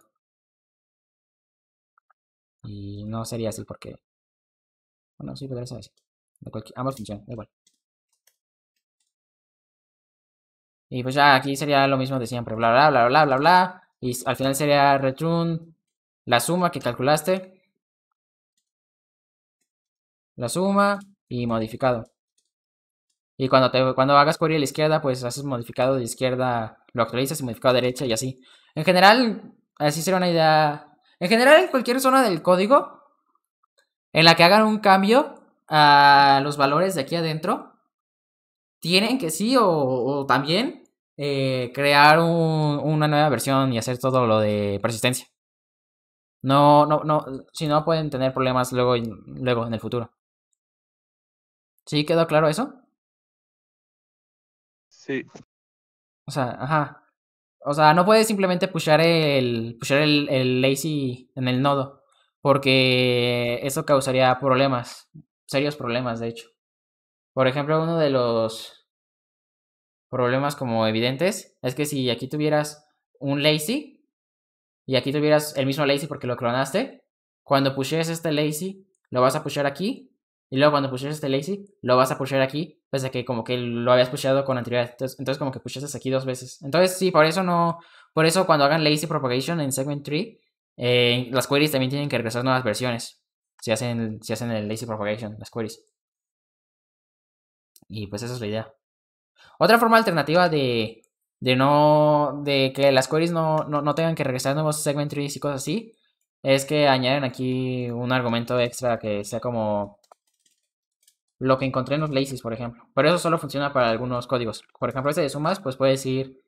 Y no sería así porque... Bueno, sí podría ser así. Ambas funciones, igual. Y pues ya aquí sería lo mismo de siempre, bla, bla, bla, bla, bla, bla. Y al final sería return la suma que calculaste. La suma y modificado. Y cuando, te, cuando hagas query a la izquierda, pues haces modificado de izquierda, lo actualizas y modificado a derecha y así. En general, así será una idea. En general, en cualquier zona del código en la que hagan un cambio a los valores de aquí adentro, tienen que sí o también eh, crear una nueva versión y hacer todo lo de persistencia. No, no, no, si no pueden tener problemas luego, luego en el futuro. ¿Sí quedó claro eso? Sí. O sea, ajá. O sea, no puedes simplemente pushar el, pushar el lazy en el nodo, porque eso causaría problemas, serios problemas, de hecho. Por ejemplo, uno de los problemas como evidentes es que si aquí tuvieras un lazy y aquí tuvieras el mismo lazy porque lo clonaste, cuando pushes este lazy lo vas a pushar aquí y luego cuando pushes este lazy lo vas a pushar aquí, pese a que como que lo habías pushado con anterioridad, entonces, como que pushes aquí dos veces. Entonces sí, por eso no, por eso cuando hagan lazy propagation en segment tree, eh, las queries también tienen que regresar nuevas versiones. Si hacen, si hacen el lazy propagation, las queries. Y pues esa es la idea. Otra forma alternativa de, de no. de que las queries no, tengan que regresar nuevos segment trees y cosas así. Es que añaden aquí un argumento extra que sea como lo que encontré en los laces, por ejemplo. Pero eso solo funciona para algunos códigos. Por ejemplo, este de sumas, pues puedes ir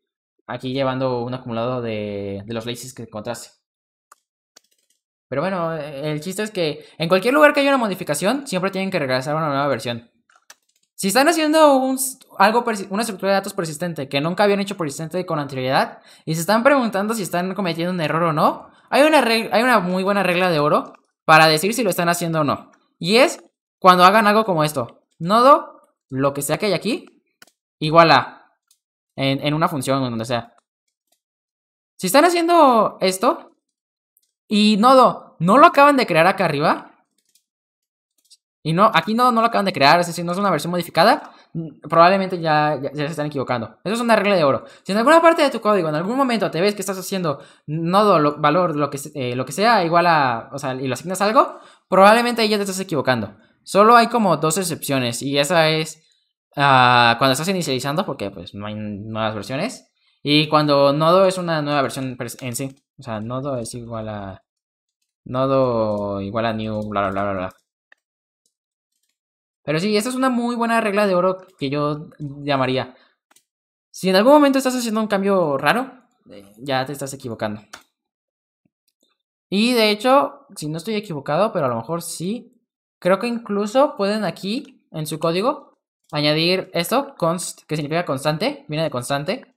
aquí llevando un acumulado de, de los laces que encontraste. Pero bueno, el chiste es que en cualquier lugar que haya una modificación, siempre tienen que regresar una nueva versión. Si están haciendo algo, una estructura de datos persistente que nunca habían hecho persistente con anterioridad y se están preguntando si están cometiendo un error o no, hay una, hay una muy buena regla de oro para decir si lo están haciendo o no. Y es cuando hagan algo como esto. Nodo, lo que sea que hay aquí, igual a en, en una función o donde sea. Si están haciendo esto y nodo no lo acaban de crear acá arriba, y no, aquí no, no lo acaban de crear, es decir, no es una versión modificada, mm, probablemente ya, se están equivocando. Eso es una regla de oro. Si en alguna parte de tu código, en algún momento te ves que estás haciendo nodo, valor, lo que, eh, lo que sea, igual a, o sea, y lo asignas algo, probablemente ahí ya te estás equivocando. Solo hay como dos excepciones y esa es ah, cuando estás inicializando, porque pues no hay nuevas versiones, y cuando nodo es una nueva versión en sí. O sea, nodo es igual a... Nodo igual a new, bla, bla, bla, bla. bla. Pero sí, esta es una muy buena regla de oro que yo llamaría. Si en algún momento estás haciendo un cambio raro, eh, ya te estás equivocando. Y de hecho, si no estoy equivocado, pero a lo mejor sí, creo que incluso pueden aquí, en su código, añadir esto, que significa constante, viene de constante,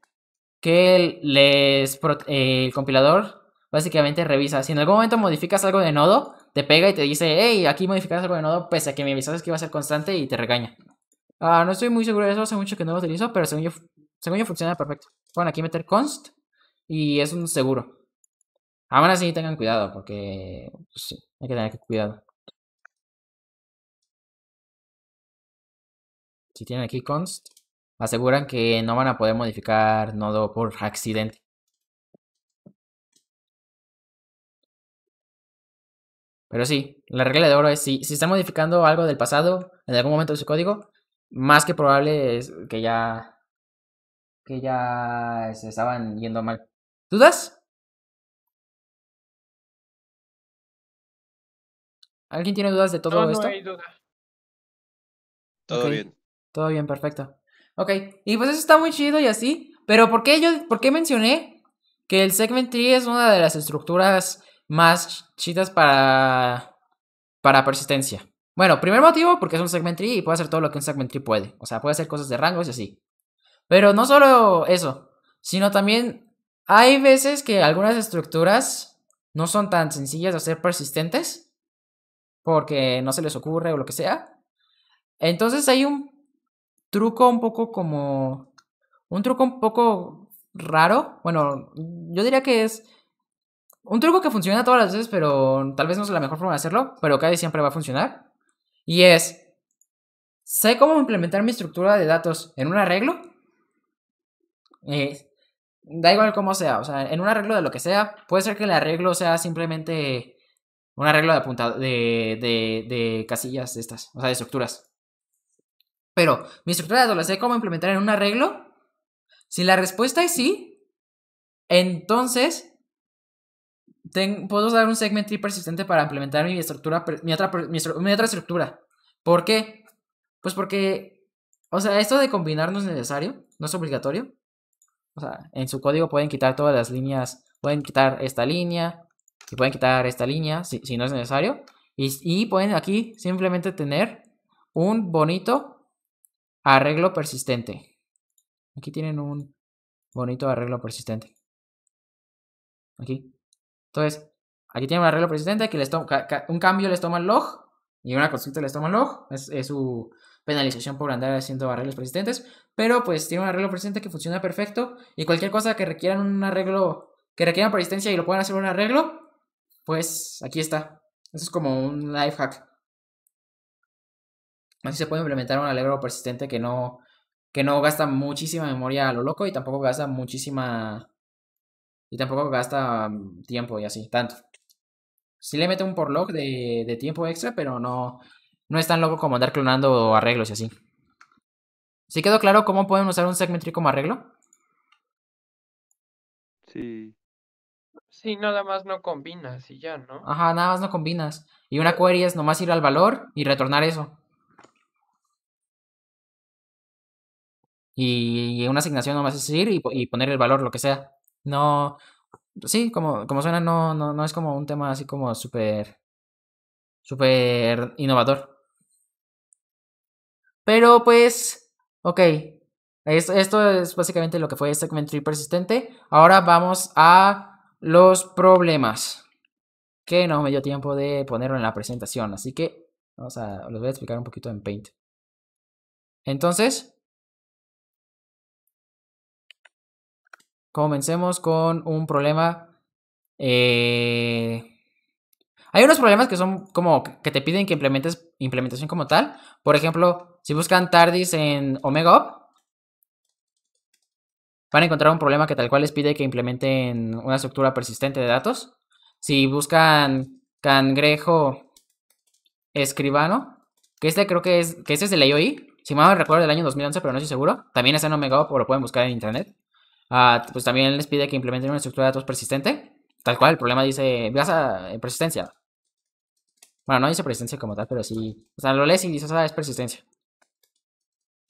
que les, eh, el compilador básicamente revisa. Si en algún momento modificas algo de nodo, te pega y te dice, hey, aquí algo de nodo, pese a que me avisaste que iba a ser constante y te regaña. Ah, no estoy muy seguro de eso, hace mucho que no lo utilizo, pero según yo, funciona perfecto. Pueden aquí meter const y es un seguro. Aún así tengan cuidado, porque pues, hay que tener cuidado. Si tienen aquí const, aseguran que no van a poder modificar nodo por accidente. Pero sí, la regla de oro es si, si está modificando algo del pasado en algún momento de su código, más que probable es que ya que ya se estaban yendo mal. ¿Dudas? ¿Alguien tiene dudas de todo no esto? No hay duda. Todo bien. Todo bien, perfecto. Ok, y pues eso está muy chido y así, pero ¿por qué yo por qué mencioné que el segment tree es una de las estructuras más chidas para, para persistencia. Bueno, primer motivo, porque es un segment tree y puede hacer todo lo que un segment tree puede. O sea, puede hacer cosas de rangos y así. Pero no solo eso, sino también hay veces que algunas estructuras no son tan sencillas de hacer persistentes porque no se les ocurre o lo que sea. Entonces hay un truco un poco como... Un truco un poco raro. Bueno, yo diría que es un truco que funciona todas las veces, pero tal vez no es la mejor forma de hacerlo, pero casi siempre va a funcionar. Y es, sé cómo implementar mi estructura de datos en un arreglo. Eh, da igual cómo sea, o sea, en un arreglo de lo que sea, puede ser que el arreglo sea simplemente un arreglo de apuntado, de, de, casillas de estas, o sea, de estructuras. Pero mi estructura de datos la sé cómo implementar en un arreglo. Si la respuesta es sí, entonces puedo usar un segment tree persistente para implementar mi estructura, mi otra, estructura. ¿Por qué? Pues porque, o sea, esto de combinar no es necesario, no es obligatorio. O sea, en su código pueden quitar todas las líneas, pueden quitar esta línea, y pueden quitar esta línea si, no es necesario. y pueden aquí simplemente tener un bonito arreglo persistente. Aquí tienen un bonito arreglo persistente. Aquí. Entonces, aquí tiene un arreglo persistente que les un cambio les toma el log y una consulta les toma el log. Es, su penalización por andar haciendo arreglos persistentes. Pero pues tiene un arreglo persistente que funciona perfecto y cualquier cosa que requieran un arreglo, que requieran persistencia y lo puedan hacer un arreglo, pues aquí está. Eso es como un life hack. Así se puede implementar un arreglo persistente que no, que no gasta muchísima memoria a lo loco y tampoco gasta muchísima y tampoco gasta mm, tiempo y así, tanto. Sí le mete un por de, de tiempo extra, pero no, no es tan loco como andar clonando arreglos y así. ¿Sí quedó claro cómo pueden usar un segment como arreglo? Sí. Sí, nada más no combinas y ya, ¿no? Ajá, nada más no combinas. Y una query es nomás ir al valor y retornar eso. Y una asignación nomás es ir y poner el valor, lo que sea. No, sí, como, como suena, no, no, no es como un tema así como súper, súper innovador. Pero pues, ok, esto, es básicamente lo que fue Segment Tree persistente. Ahora vamos a los problemas, que no me dio tiempo de ponerlo en la presentación, así que vamos a, los voy a explicar un poquito en Paint. Entonces, Comencemos con un problema. Eh, hay unos problemas que son como que te piden que implementes implementación como tal. Por ejemplo, si buscan TARDIS en Omega van a encontrar un problema que tal cual les pide que implementen una estructura persistente de datos. Si buscan cangrejo escribano, que este creo que es, que este es del IOI, si mal no recuerdo del año 2011, pero no estoy seguro. También está en Omega o lo pueden buscar en internet. Ah, pues también les pide que implementen una estructura de datos persistente. Tal cual, el problema dice, vas a eh, persistencia. Bueno, no dice persistencia como tal, pero sí. O sea, lo lees y dices, ah, es persistencia.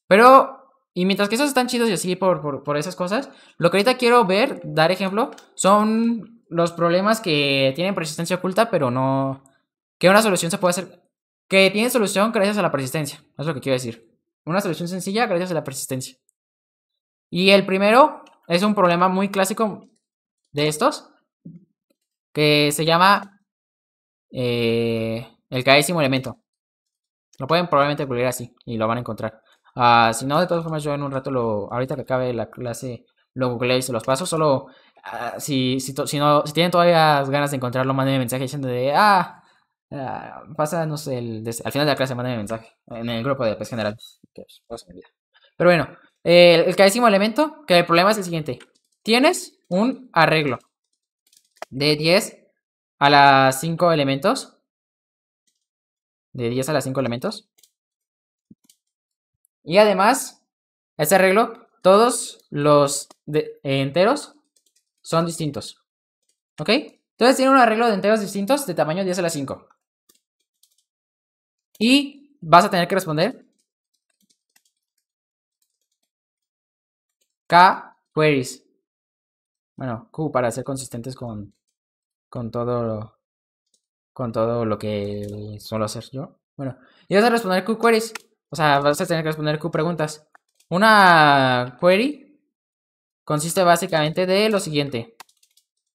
Pero, y mientras que esos están chidos y así por, por esas cosas, lo que ahorita quiero ver, dar ejemplo, son los problemas que tienen persistencia oculta, pero no. Que una solución se puede hacer. Que tiene solución gracias a la persistencia. Es lo que quiero decir. Una solución sencilla gracias a la persistencia. Y el primero es un problema muy clásico de estos que se llama eh, el caésimo elemento. Lo pueden probablemente Google así y lo van a encontrar. Ah, si no, de todas formas, yo en un rato, lo, ahorita que acabe la clase, lo googleé se los paso. Solo ah, si, si, si, no, si tienen todavía ganas de encontrarlo, manden mensaje diciendo de, ah, ah pásanos el, al final de la clase, manden mensaje en el grupo de PES general. Pues, Pero bueno, el, el elemento, que el problema es el siguiente. Tienes un arreglo de 10 a las 5 elementos. De 10 a las 5 elementos. Y además, este arreglo, todos los enteros son distintos. ¿Ok? Entonces tiene un arreglo de enteros distintos de tamaño 10 a las 5. Y vas a tener que responder K queries. Bueno, Q para ser consistentes con, con todo con todo lo que suelo hacer yo. Bueno, y vas a responder Q queries. O sea, vas a tener que responder Q preguntas. Una query consiste básicamente de lo siguiente.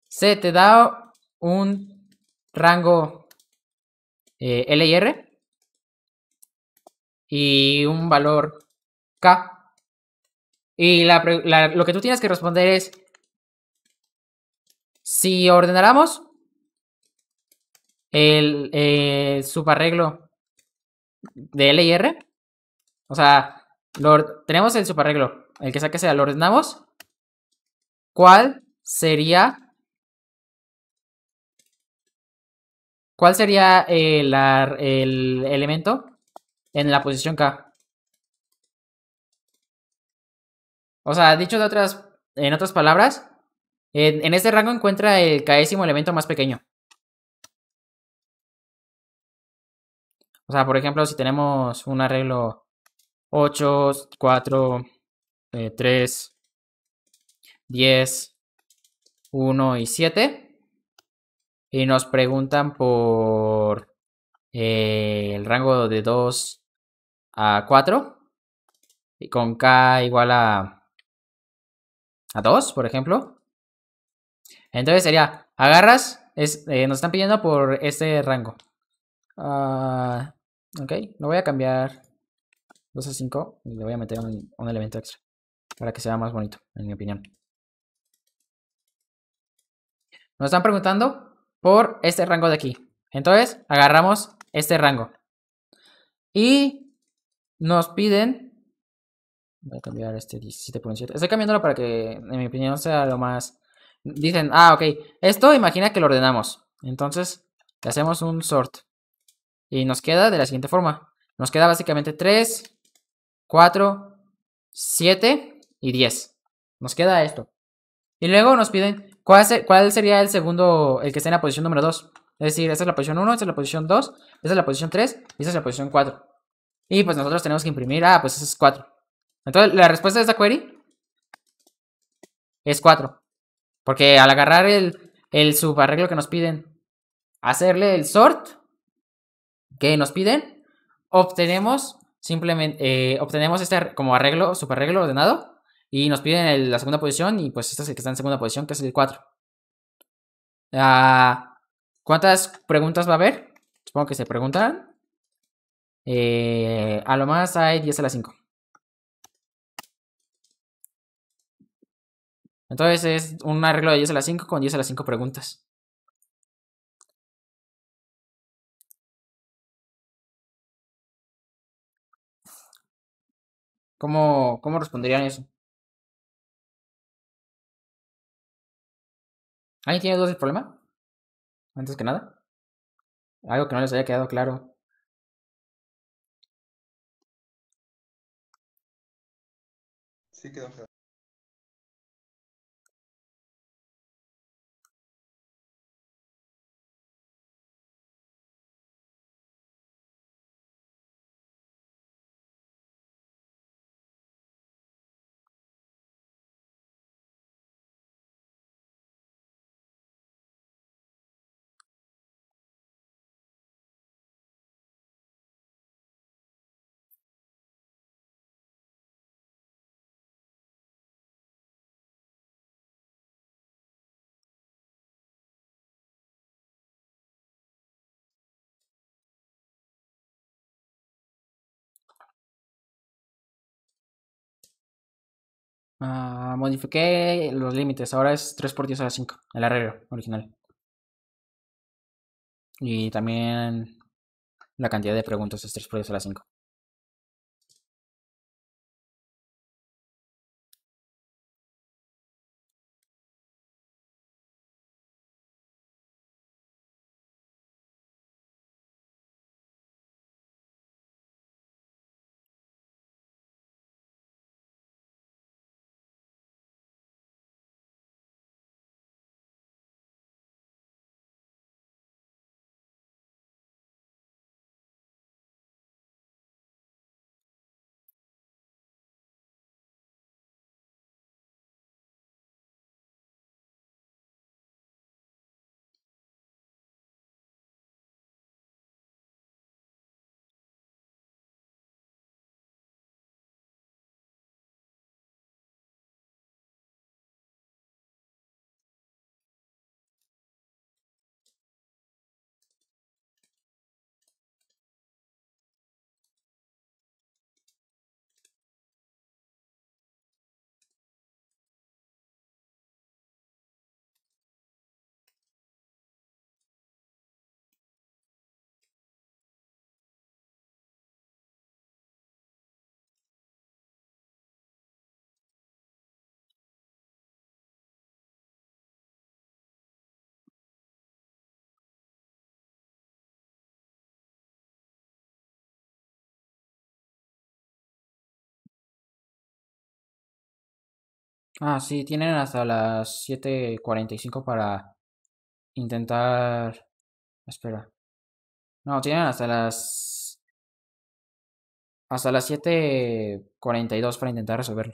Se te da un rango eh, L y R y un valor K. Y lo que tú tienes que responder es, si ordenáramos el eh, subarreglo de L y R, o sea, tenemos el subarreglo, el que sea que sea, lo ordenamos, ¿cuál sería... ¿Cuál sería el eh, el elemento en la posición K? O sea, dicho de otras, en otras palabras, en, este rango encuentra el késimo elemento más pequeño. O sea, por ejemplo, si tenemos un arreglo 8, 4, 3, 10, 1 y 7. Y nos preguntan por eh, el rango de 2 a 4. Y con K igual a a 2, por ejemplo. Entonces sería, agarras, eh, nos están pidiendo por este rango. Ah, ok, lo voy a cambiar 2 a 5 y le voy a meter un, un elemento extra para que sea más bonito, en mi opinión. Nos están preguntando por este rango de aquí. Entonces, agarramos este rango. Y nos piden Voy a cambiar este 17.7. Estoy cambiándolo para que, en mi opinión, sea lo más... Dicen, ah, ok, esto imagina que lo ordenamos. Entonces, le hacemos un sort. Y nos queda de la siguiente forma. Nos queda básicamente 3, 4, 7 y 10. Nos queda esto. Y luego nos piden cuál, cuál sería el segundo, el que esté en la posición número 2. Es decir, esta es la posición 1, esta es la posición 2, esta es la posición 3 y esta es la posición 4. Y pues nosotros tenemos que imprimir, ah, pues esa es 4. Entonces, la respuesta de esta query es 4. Porque al agarrar el, subarreglo que nos piden, hacerle el sort que nos piden, obtenemos simplemente, eh, obtenemos este como arreglo, subarreglo ordenado, y nos piden la segunda posición, y pues este es el que está en segunda posición, que es el 4. Ah, ¿Cuántas preguntas va a haber? Supongo que se preguntan. Eh, a lo más hay 10 a las 5. Entonces es un arreglo de 10 a las 5 con 10 a las 5 preguntas. ¿Cómo, cómo responderían eso? ¿Alguien tiene dudas del problema? Antes que nada. Algo que no les haya quedado claro. Sí quedó claro. Uh, modifiqué los límites. Ahora es 3 por 10 a la 5. El arreglo original. Y también la cantidad de preguntas es 3 por 10 a la 5. Ah, sí, tienen hasta las 7.45 para intentar... Espera. No, tienen hasta las... Hasta las 7.42 para intentar resolverlo.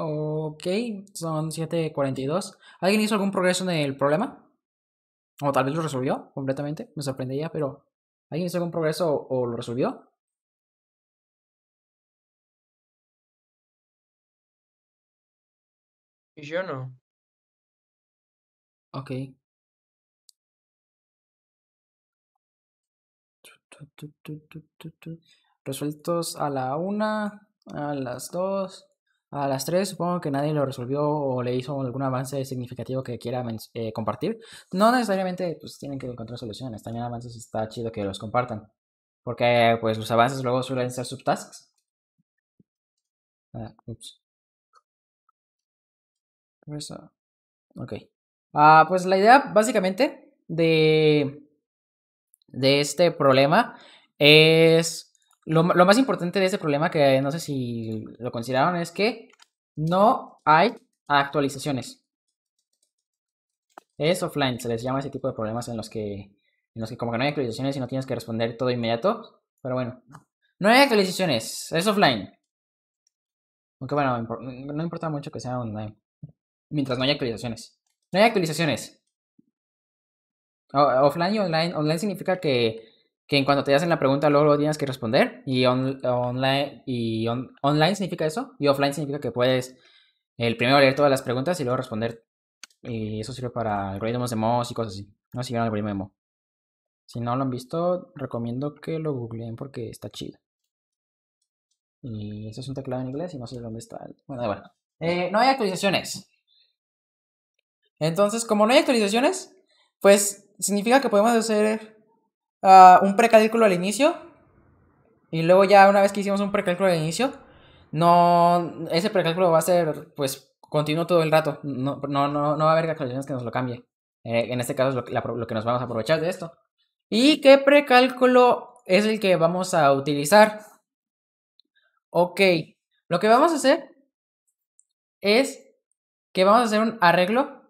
Ok, son 7.42. ¿Alguien hizo algún progreso en el problema? O tal vez lo resolvió completamente, me sorprendería, pero ¿alguien hizo algún progreso o, lo resolvió? yo no. Ok. Resueltos a la una, a las dos. A las 3 supongo que nadie lo resolvió o le hizo algún avance significativo que quiera eh, compartir. No necesariamente pues tienen que encontrar soluciones, también avances está chido que los compartan. Porque pues los avances luego suelen ser subtasks. Ah, ups. Ok. Ah, pues la idea básicamente de, de este problema es lo, más importante de este problema, que eh, no sé si lo consideraron, es que no hay actualizaciones. Es offline, se les llama ese tipo de problemas en los que, en los que como que no hay actualizaciones y no tienes que responder todo inmediato. Pero bueno, no hay actualizaciones, es offline. Aunque bueno, no importa mucho que sea online. Mientras no haya actualizaciones. No hay actualizaciones. offline y online. Online significa que que en cuanto te hacen la pregunta luego tienes que responder y online y online significa eso y offline significa que puedes el eh, primero leer todas las preguntas y luego responder y eso sirve para algoritmos de Moz y cosas así no si el algoritmo de si no lo han visto recomiendo que lo googleen porque está chido y eso es un teclado en inglés y no sé dónde está bueno bueno eh, no hay actualizaciones entonces como no hay actualizaciones pues significa que podemos hacer un precálculo al inicio. Y luego ya una vez que hicimos un precálculo al inicio, no, ese precálculo va a ser pues continuo todo el rato. No, no, no, no va a haber calculaciones que nos lo cambie. Eh, en este caso es lo, que nos vamos a aprovechar de esto. ¿Y qué precálculo es el que vamos a utilizar? Ok, lo que vamos a hacer es que vamos a hacer un arreglo,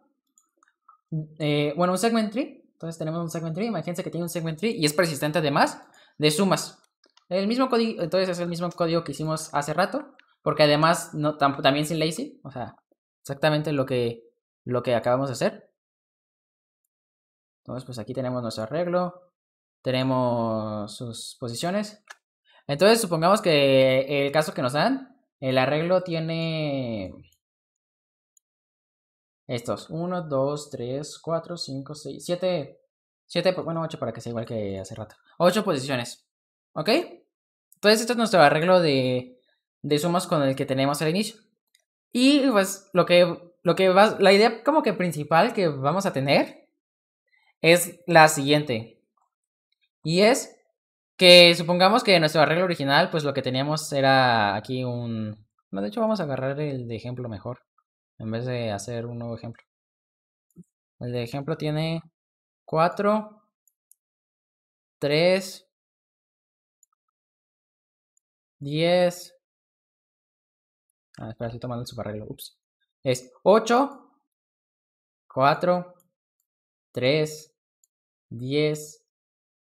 eh, bueno, un segment tree entonces tenemos un segment tree, imagínense que tiene un segment tree y es persistente además de sumas. El mismo código, entonces es el mismo código que hicimos hace rato, porque además no, también sin lazy, o sea, exactamente lo que, lo que acabamos de hacer. Entonces, pues aquí tenemos nuestro arreglo, tenemos sus posiciones. Entonces, supongamos que el caso que nos dan, el arreglo tiene estos, 1, 2, 3, 4, 5, 6, 7, 7, bueno, 8 para que sea igual que hace rato. 8 posiciones, ¿ok? Entonces este es nuestro arreglo de, de sumas con el que tenemos al inicio. Y pues lo que, lo que va, la idea como que principal que vamos a tener es la siguiente. Y es que supongamos que nuestro arreglo original, pues lo que teníamos era aquí un... No, de hecho vamos a agarrar el de ejemplo mejor en vez de hacer un nuevo ejemplo. El de ejemplo tiene 4, 3, 10. Ah, espera, estoy tomando el subarreglo. Ups. Es 8, 4, 3, 10,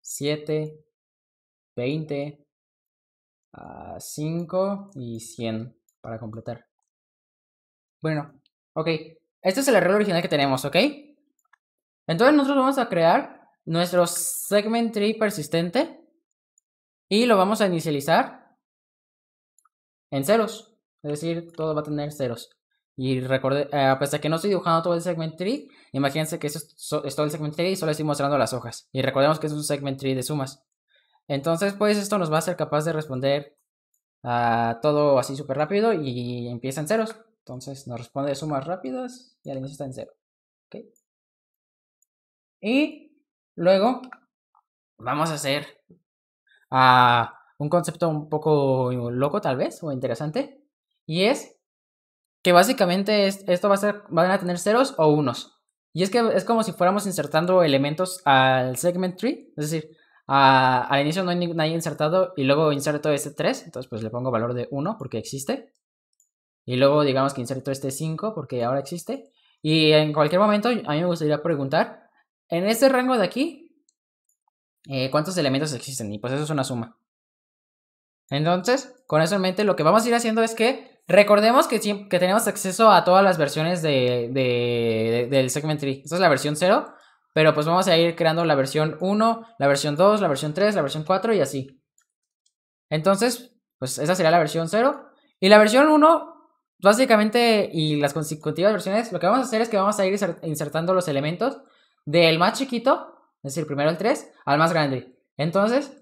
7, 20, 5 y 100 para completar. Bueno, ok. Este es el arreglo original que tenemos, ¿ok? Entonces nosotros vamos a crear nuestro segment tree persistente y lo vamos a inicializar en ceros. Es decir, todo va a tener ceros. Y recordé, eh, a pesar que no estoy dibujando todo el segment tree, imagínense que eso es, es, todo el segment tree y solo estoy mostrando las hojas. Y recordemos que es un segment tree de sumas. Entonces, pues esto nos va a ser capaz de responder a todo así súper rápido y empieza en ceros. Entonces nos responde sumas rápidas y al inicio está en 0. Y luego vamos a hacer a ah, un concepto un poco loco tal vez o interesante. Y es que básicamente esto va a ser, van a tener ceros o unos. Y es que es como si fuéramos insertando elementos al segment tree. Es decir, ah, al inicio no hay nadie insertado y luego inserto este 3. Entonces pues le pongo valor de 1 porque existe. Y luego digamos que inserto este 5 porque ahora existe. Y en cualquier momento a mí me gustaría preguntar, en este rango de aquí, eh, ¿cuántos elementos existen? Y pues eso es una suma. Entonces, con eso en mente, lo que vamos a ir haciendo es que recordemos que, tenemos acceso a todas las versiones de, del segment tree. Esta es la versión 0, pero pues vamos a ir creando la versión 1, la versión 2, la versión 3, la versión 4 y así. Entonces, pues esa sería la versión 0. Y la versión 1 Básicamente, y las consecutivas versiones, lo que vamos a hacer es que vamos a ir insertando los elementos del más chiquito, es decir, primero el 3, al más grande. Entonces,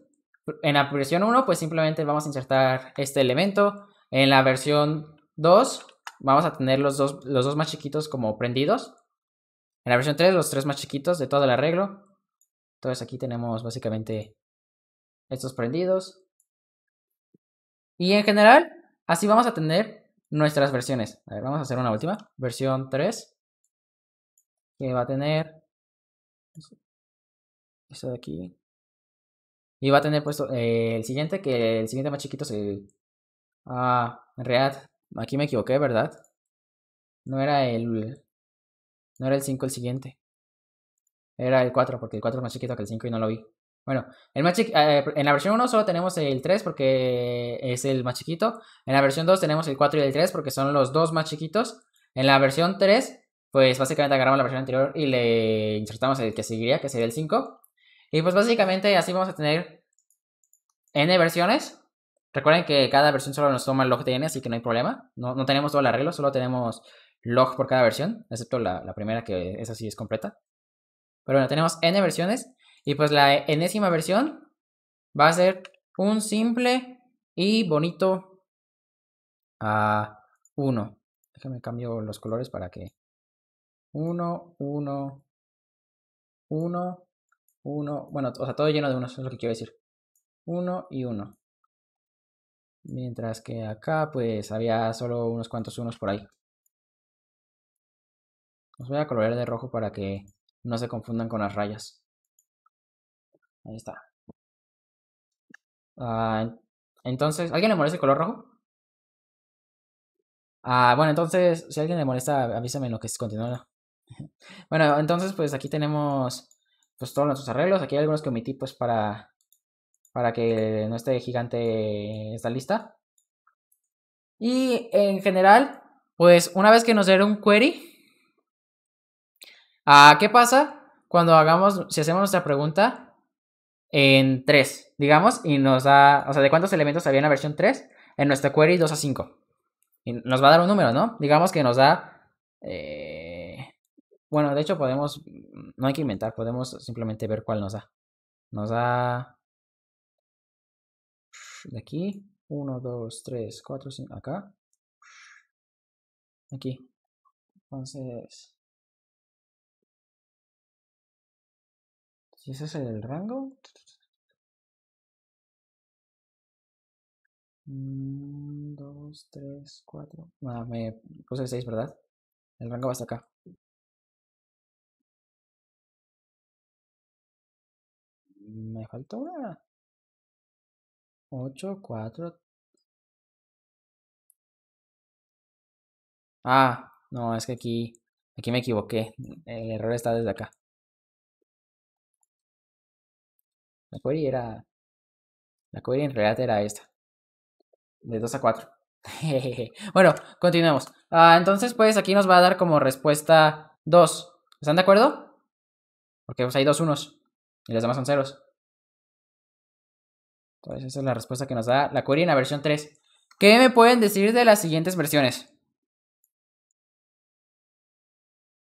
en la versión 1, pues simplemente vamos a insertar este elemento. En la versión 2, vamos a tener los dos, los dos más chiquitos como prendidos. En la versión 3, los tres más chiquitos de todo el arreglo. Entonces aquí tenemos básicamente estos prendidos. Y en general, así vamos a tener nuestras versiones. A ver, vamos a hacer una última. Versión 3. Que va a tener... Esto de aquí. Y va a tener puesto eh, el siguiente, que el siguiente más chiquito es el... Ah, realidad Aquí me equivoqué, ¿verdad? No era el... No era el 5 el siguiente. Era el 4, porque el 4 es más chiquito que el 5 y no lo vi. Bueno, eh, en la versión 1 solo tenemos el 3 porque es el más chiquito. En la versión 2 tenemos el 4 y el 3 porque son los dos más chiquitos. En la versión 3, pues básicamente agarramos la versión anterior y le insertamos el que seguiría, que sería el 5. Y pues básicamente así vamos a tener n versiones. Recuerden que cada versión solo nos toma el log de n, así que no hay problema. No, tenemos todo el arreglo, solo tenemos log por cada versión, excepto la, primera que es así, es completa. Pero bueno, tenemos n versiones y pues la enésima versión va a ser un simple y bonito a 1. Déjame cambio los colores para que 1, 1, 1, 1. Bueno, o sea, todo lleno de unos, es lo que quiero decir. 1 y 1. Mientras que acá pues había solo unos cuantos unos por ahí. Los voy a colorear de rojo para que no se confundan con las rayas. Ahí está. Ah, entonces, ¿alguien le molesta el color rojo? Ah, bueno, entonces, si alguien le molesta, avísame en lo que es continúa. bueno, entonces, pues aquí tenemos pues todos nuestros arreglos. Aquí hay algunos que omití pues para, para que no esté gigante esta lista. Y en general, pues una vez que nos dieron un query, ah, ¿qué pasa cuando hagamos, si hacemos nuestra pregunta? en 3, digamos, y nos da, o sea, de cuántos elementos había en la versión 3, en nuestra query 2 a 5. Y nos va a dar un número, ¿no? Digamos que nos da... Eh, bueno, de hecho podemos, no hay que inventar, podemos simplemente ver cuál nos da. Nos da... De aquí, 1, 2, 3, 4, 5, acá. Aquí. Entonces... Si ese es el rango, 2, 3, 4. Ah, me puse 6, ¿verdad? El rango va hasta acá. Me faltó una. 8, 4. Ah, no, es que aquí, aquí me equivoqué. El error está desde acá. La query era... La query en realidad era esta de 2 a 4. bueno, continuemos. Ah, entonces, pues aquí nos va a dar como respuesta 2. ¿Están de acuerdo? Porque pues, hay dos unos y los demás son ceros. Entonces, esa es la respuesta que nos da la query en la versión 3. ¿Qué me pueden decir de las siguientes versiones?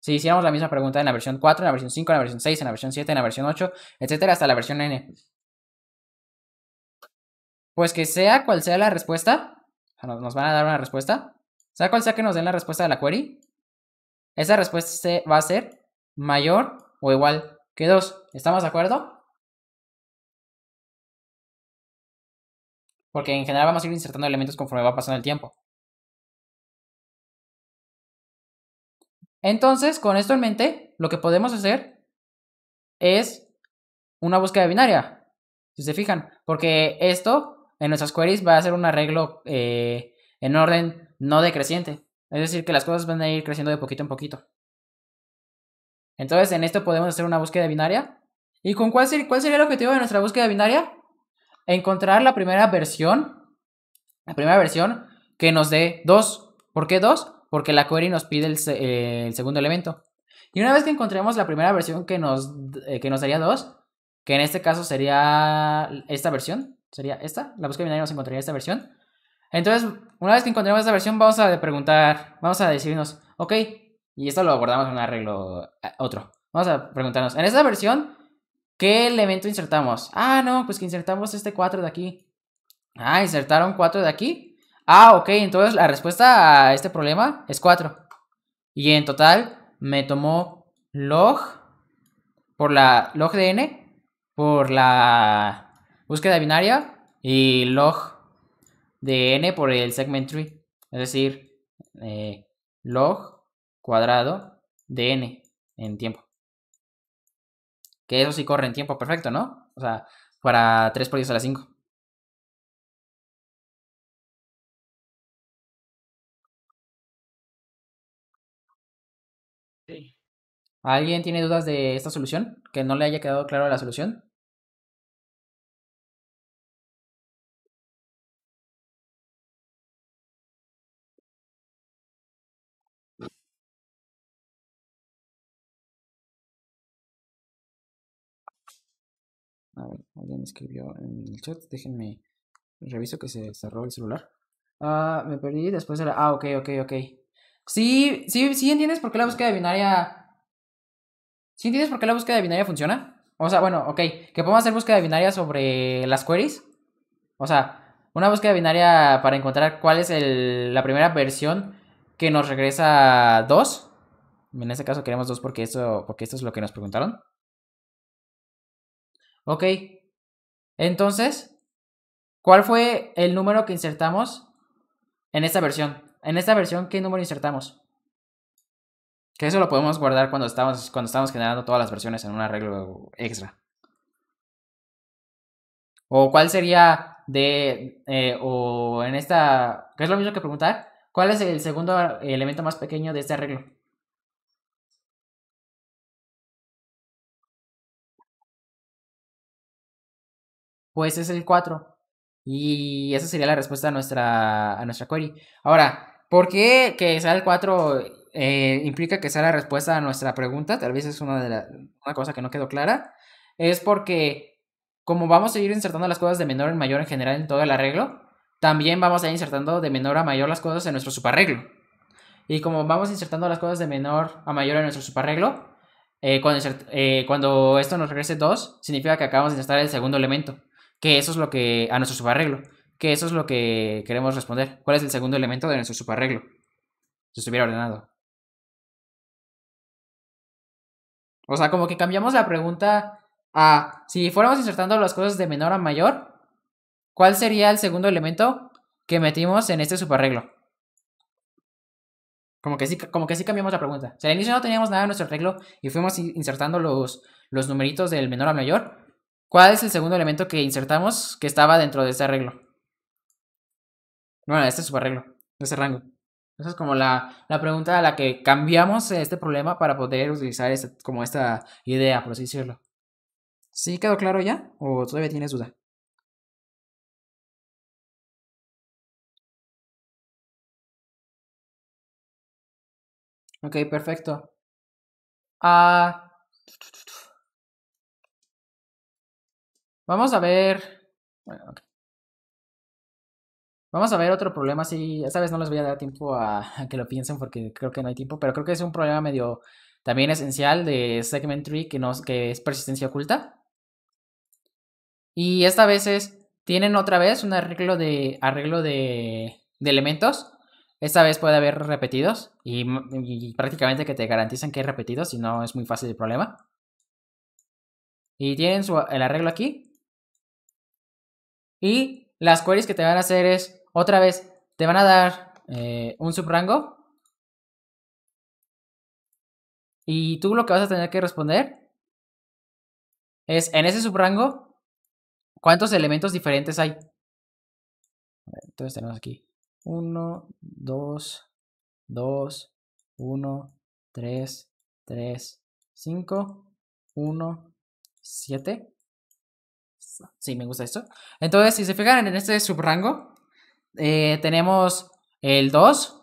Si hiciéramos la misma pregunta en la versión 4, en la versión 5, en la versión 6, en la versión 7, en la versión 8, etc. hasta la versión n. Pues que sea cual sea la respuesta, nos van a dar una respuesta, sea cual sea que nos den la respuesta de la query, esa respuesta va a ser mayor o igual que 2. ¿Estamos de acuerdo? Porque en general vamos a ir insertando elementos conforme va pasando el tiempo. Entonces, con esto en mente, lo que podemos hacer es una búsqueda binaria. Si se fijan, porque esto en nuestras queries va a ser un arreglo eh, en orden no decreciente. Es decir, que las cosas van a ir creciendo de poquito en poquito. Entonces, en esto podemos hacer una búsqueda binaria. ¿Y con cuál, cuál sería el objetivo de nuestra búsqueda binaria? Encontrar la primera versión. La primera versión que nos dé 2. ¿Por qué 2? Porque la query nos pide eh, el, segundo elemento. Y una vez que encontremos la primera versión que nos, eh, que nos daría 2, que en este caso sería esta versión, sería esta, la búsqueda binaria nos encontraría esta versión. Entonces, una vez que encontremos esta versión, vamos a preguntar, vamos a decirnos, ok, y esto lo abordamos en un arreglo eh, otro. Vamos a preguntarnos, en esta versión, ¿qué elemento insertamos? Ah, no, pues que insertamos este 4 de aquí. Ah, insertaron 4 de aquí. Ah, ok, entonces la respuesta a este problema es 4. Y en total me tomó log por la log de n por la búsqueda binaria y log de n por el segment tree. Es decir, eh, log cuadrado de n en tiempo. Que eso sí corre en tiempo perfecto, ¿no? O sea, para 3 por 10 a la 5. ¿Alguien tiene dudas de esta solución? ¿Que no le haya quedado claro la solución? alguien escribió en el chat. Déjenme, reviso que se cerró el celular. Ah, me perdí después era la... Ah, ok, ok, ok. Sí, sí, sí entiendes por qué la búsqueda binaria... ¿Sí entiendes por qué la búsqueda binaria funciona? O sea, bueno, ok, que podemos hacer búsqueda binaria sobre las queries. O sea, una búsqueda binaria para encontrar cuál es la primera versión que nos regresa 2. En este caso queremos 2 porque esto, porque esto es lo que nos preguntaron. Ok, entonces, ¿cuál fue el número que insertamos en esta versión? En esta versión, ¿qué número insertamos? Que eso lo podemos guardar cuando estamos, cuando estamos generando todas las versiones en un arreglo extra. O cuál sería de. Eh, o en esta. que es lo mismo que preguntar? ¿Cuál es el segundo elemento más pequeño de este arreglo? Pues es el 4. Y esa sería la respuesta a nuestra, a nuestra query. Ahora, ¿por qué que sea el 4 eh, implica que sea la respuesta a nuestra pregunta? Tal vez es una, de la, una cosa que no quedó clara. Es porque como vamos a ir insertando las cosas de menor en mayor en general en todo el arreglo, también vamos a ir insertando de menor a mayor las cosas en nuestro subarreglo. Y como vamos insertando las cosas de menor a mayor en nuestro subarreglo, eh, cuando, eh, cuando esto nos regrese 2, significa que acabamos de insertar el segundo elemento. Que eso es lo que. a nuestro subarreglo. Que eso es lo que queremos responder. ¿Cuál es el segundo elemento de nuestro subarreglo? Si estuviera ordenado. O sea, como que cambiamos la pregunta a. Si fuéramos insertando las cosas de menor a mayor, ¿cuál sería el segundo elemento que metimos en este subarreglo? Como que sí, como que cambiamos la pregunta. Si al inicio no teníamos nada en nuestro arreglo y fuimos insertando los, los numeritos del menor a mayor, ¿Cuál es el segundo elemento que insertamos que estaba dentro de este arreglo? Bueno, este es su arreglo, ese rango. Esa es como la, pregunta a la que cambiamos este problema para poder utilizar este, como esta idea, por así decirlo. ¿Sí quedó claro ya? ¿O todavía tienes duda? Ok, perfecto. Ah. Vamos a ver. Vamos a ver otro problema, Si esta vez no les voy a dar tiempo a, que lo piensen porque creo que no hay tiempo, pero creo que es un problema medio también esencial de segment tree que, nos, que es persistencia oculta. Y esta vez tienen otra vez un arreglo de, arreglo de, elementos. Esta vez puede haber repetidos y, prácticamente que te garantizan que hay repetidos, si no es muy fácil el problema. Y tienen el arreglo aquí, y las queries que te van a hacer es, otra vez, te van a dar eh, un subrango. Y tú lo que vas a tener que responder es, en ese subrango, ¿cuántos elementos diferentes hay? Entonces tenemos aquí 1, 2, 2, 1, 3, 3, 5, 1, 7. Sí, me gusta esto. Entonces, si se fijan en este subrango, eh, tenemos el 2,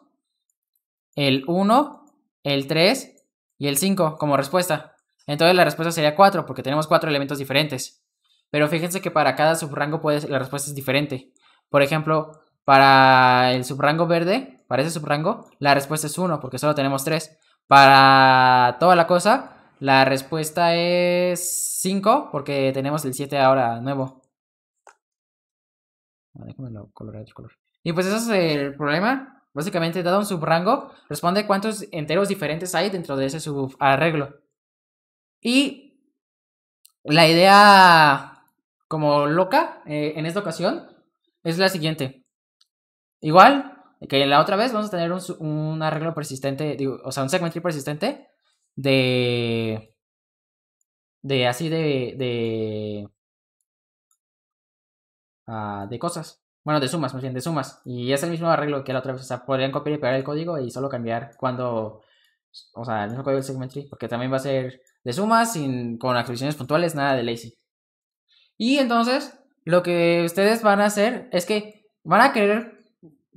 el 1, el 3 y el 5 como respuesta. Entonces la respuesta sería 4 porque tenemos 4 elementos diferentes. Pero fíjense que para cada subrango puede, la respuesta es diferente. Por ejemplo, para el subrango verde, para ese subrango, la respuesta es 1 porque solo tenemos 3. Para toda la cosa, la respuesta es 5, porque tenemos el 7 ahora nuevo. Ah, color. Y pues ese es el problema. Básicamente, dado un subrango, responde cuántos enteros diferentes hay dentro de ese subarreglo. Y la idea como loca eh, en esta ocasión es la siguiente. Igual que la otra vez vamos a tener un, arreglo persistente, o sea, un segmento persistente de. de así de. de. Ah, de cosas. Bueno, de sumas, más bien, de sumas. Y es el mismo arreglo que la otra vez. O sea, podrían copiar y pegar el código y solo cambiar cuando. O sea, el mismo código del segment Porque también va a ser de sumas, sin, con actualizaciones puntuales, nada de lazy. Y entonces, lo que ustedes van a hacer es que van a querer.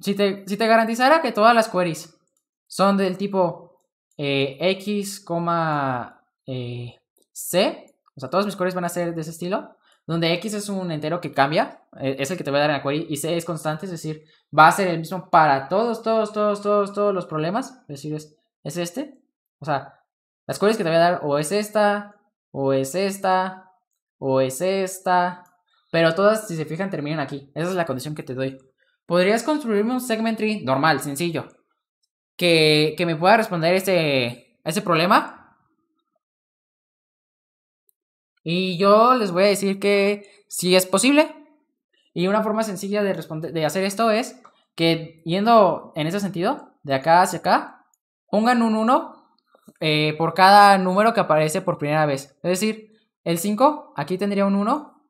Si si te garantizara que todas las queries son del tipo eh, X, eh, C, o sea, todos mis queries van a ser de ese estilo, donde X es un entero que cambia, eh, es el que te voy a dar en la query, y C es constante, es decir, va a ser el mismo para todos, todos, todos, todos, todos los problemas, es decir, es, es este, o sea, las queries que te voy a dar o es esta, o es esta, o es esta, pero todas, si se fijan, terminan aquí, esa es la condición que te doy. Podrías construirme un segment tree normal, sencillo, que, me pueda responder a ese problema. Y yo les voy a decir que Si es posible. Y una forma sencilla de, responder, de hacer esto es que yendo en ese sentido, de acá hacia acá, pongan un 1 eh, por cada número que aparece por primera vez. Es decir, el 5, aquí tendría un 1.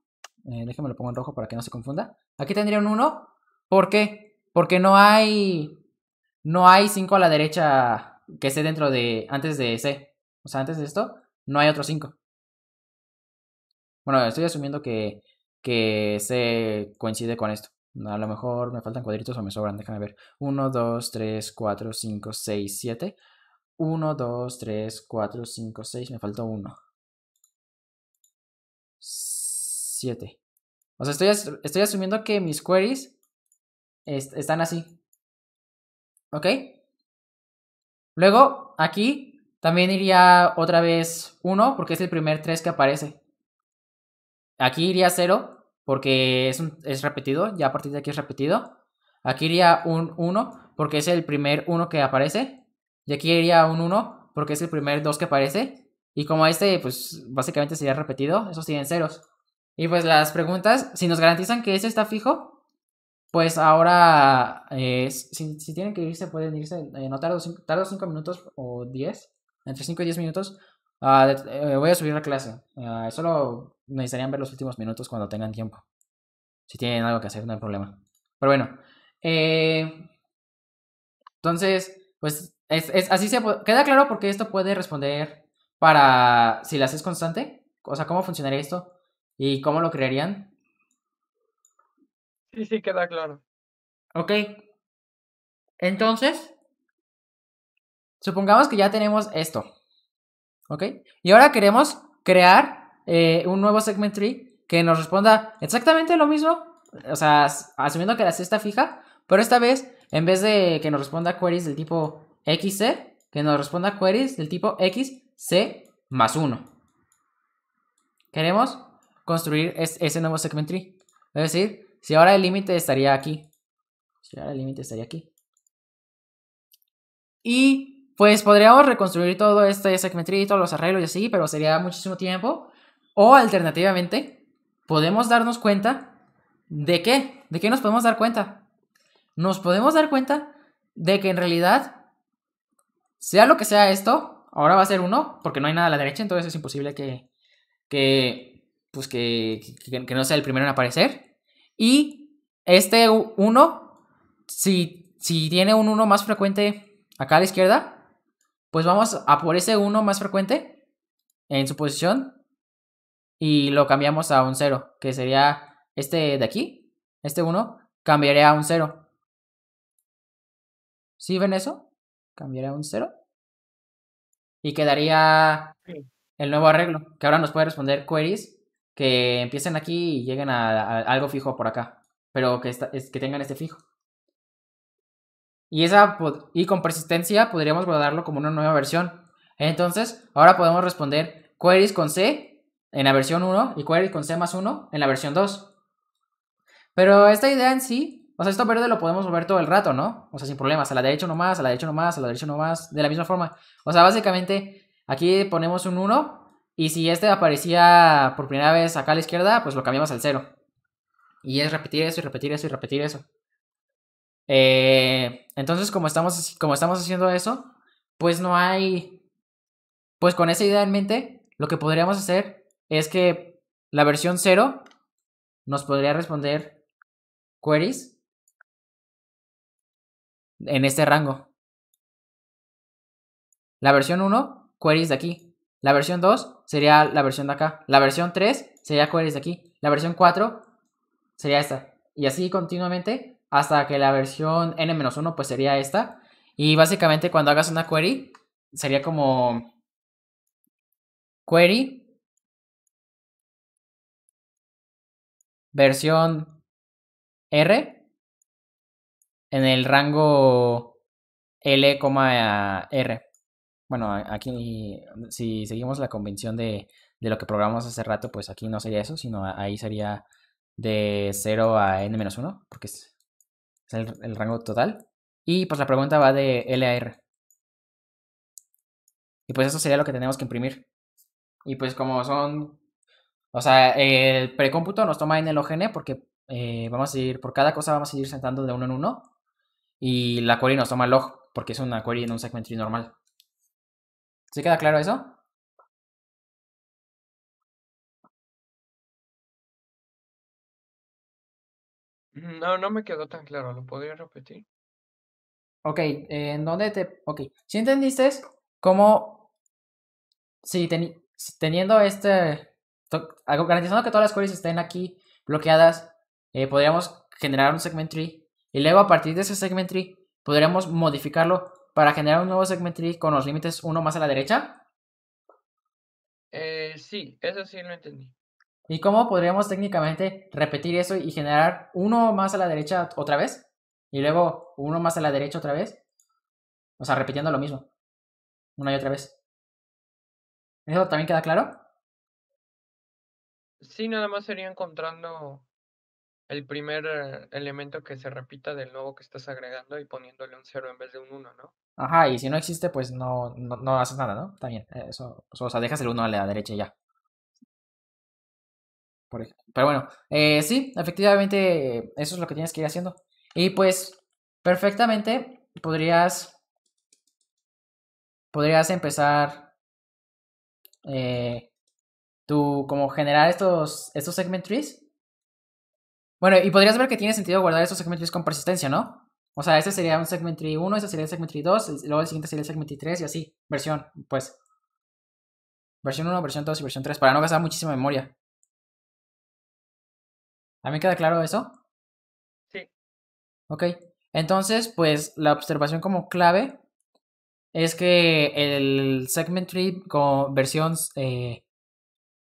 Eh, déjenme lo pongo en rojo para que no se confunda. Aquí tendría un 1. ¿Por qué? Porque no hay no hay 5 a la derecha que esté dentro de. antes de C. O sea, antes de esto, no hay otro 5. Bueno, estoy asumiendo que, que C coincide con esto. A lo mejor me faltan cuadritos o me sobran, déjame ver. 1, 2, 3, 4, 5, 6, 7. 1, 2, 3, 4, 5, 6. Me faltó 1. 7. O sea, estoy, asumiendo que mis queries están así. ¿Ok? Luego, aquí también iría otra vez 1 porque es el primer 3 que aparece. Aquí iría 0 porque es, es repetido, ya a partir de aquí es repetido. Aquí iría un 1 porque es el primer 1 que aparece. Y aquí iría un 1 porque es el primer 2 que aparece. Y como este, pues básicamente sería repetido, esos tienen ceros. Y pues las preguntas, si nos garantizan que ese está fijo, pues ahora, eh, si, tienen que irse, pueden irse, eh, no tardo 5 minutos o 10, entre 5 y 10 minutos, ah, eh, voy a subir la clase. Ah, solo necesitarían ver los últimos minutos cuando tengan tiempo. Si tienen algo que hacer, no hay problema. Pero bueno, entonces, pues es, es, así se queda claro porque esto puede responder para si la haces constante, o sea, cómo funcionaría esto y cómo lo crearían Sí, sí, queda claro. Ok. Entonces, supongamos que ya tenemos esto. ¿Ok? Y ahora queremos crear eh, un nuevo segment tree que nos responda exactamente lo mismo. O sea, asumiendo que la cesta fija, pero esta vez, en vez de que nos responda queries del tipo XC, que nos responda queries del tipo XC más 1. Queremos construir ese nuevo segment tree. Es decir, si ahora el límite estaría aquí. Si ahora el límite estaría aquí. Y pues podríamos reconstruir todo este segmentrito, todos los arreglos y así, pero sería muchísimo tiempo. O alternativamente, podemos darnos cuenta de qué. ¿De qué nos podemos dar cuenta? Nos podemos dar cuenta de que en realidad, sea lo que sea esto, ahora va a ser uno, porque no hay nada a la derecha, entonces es imposible que, que, pues que, que no sea el primero en aparecer. Y este 1, si, si tiene un 1 más frecuente acá a la izquierda, pues vamos a por ese 1 más frecuente en su posición y lo cambiamos a un 0, que sería este de aquí, este 1, cambiaría a un 0. ¿Sí ven eso? Cambiaría a un 0. Y quedaría el nuevo arreglo, que ahora nos puede responder queries que empiecen aquí y lleguen a, algo fijo por acá, pero que, es, que tengan este fijo. Y, esa, y con persistencia podríamos guardarlo como una nueva versión. Entonces, ahora podemos responder queries con C en la versión 1 y queries con C más 1 en la versión 2. Pero esta idea en sí, o sea, esto verde lo podemos mover todo el rato, ¿no? O sea, sin problemas, a la derecha nomás, a la derecha nomás, a la derecha nomás, de la misma forma. O sea, básicamente aquí ponemos un 1 y si este aparecía por primera vez acá a la izquierda, pues lo cambiamos al 0. Y es repetir eso y repetir eso y repetir eso. Eh, entonces, como estamos, como estamos haciendo eso, pues no hay... Pues con esa idea en mente, lo que podríamos hacer es que la versión 0 nos podría responder queries en este rango. La versión 1, queries de aquí. La versión 2 sería la versión de acá. La versión 3 sería queries de aquí. La versión 4 sería esta. Y así continuamente hasta que la versión n-1 pues sería esta. Y básicamente cuando hagas una query sería como query versión R en el rango L, R bueno, aquí si seguimos la convención de, lo que programamos hace rato, pues aquí no sería eso, sino ahí sería de 0 a n-1, porque es, el, rango total. Y pues la pregunta va de L a R. Y pues eso sería lo que tenemos que imprimir. Y pues como son... O sea, el precómputo nos toma n log n porque eh, vamos a ir, por cada cosa vamos a ir sentando de uno en uno. Y la query nos toma log porque es una query en un tree normal. ¿Se queda claro eso? Mm, no, no me quedó tan claro, ¿lo podría repetir? Ok, eh, ¿en dónde te...? Ok, si entendiste cómo... Si teniendo este... Garantizando que todas las queries estén aquí bloqueadas, eh, podríamos generar un segment tree. Y luego a partir de ese segment tree podríamos modificarlo para generar un nuevo segment con los límites uno más a la derecha? Eh, sí, eso sí lo entendí. ¿Y cómo podríamos técnicamente repetir eso y generar uno más a la derecha otra vez? Y luego uno más a la derecha otra vez. O sea, repitiendo lo mismo. Una y otra vez. ¿Eso también queda claro? Sí, nada más sería encontrando el primer eh, elemento que se repita del nuevo que estás agregando y poniéndole un 0 en vez de un 1, ¿no? Ajá, y si no existe, pues no, no, haces nada, ¿no? También, eh, eso, o sea, dejas el 1 a la derecha ya. Pero bueno, eh, sí, efectivamente, eso es lo que tienes que ir haciendo. Y pues, perfectamente, podrías, podrías empezar eh, tú, como generar estos, estos segment trees bueno, y podrías ver que tiene sentido guardar esos segmentos con persistencia, ¿no? O sea, este sería un segment tree 1, este sería el segment tree 2, luego el siguiente sería el segment tree 3 y así, versión, pues. Versión 1, versión 2 y versión 3, para no gastar muchísima memoria. ¿A mí queda claro eso? Sí. Ok. Entonces, pues la observación como clave es que el segment tree con versión, eh,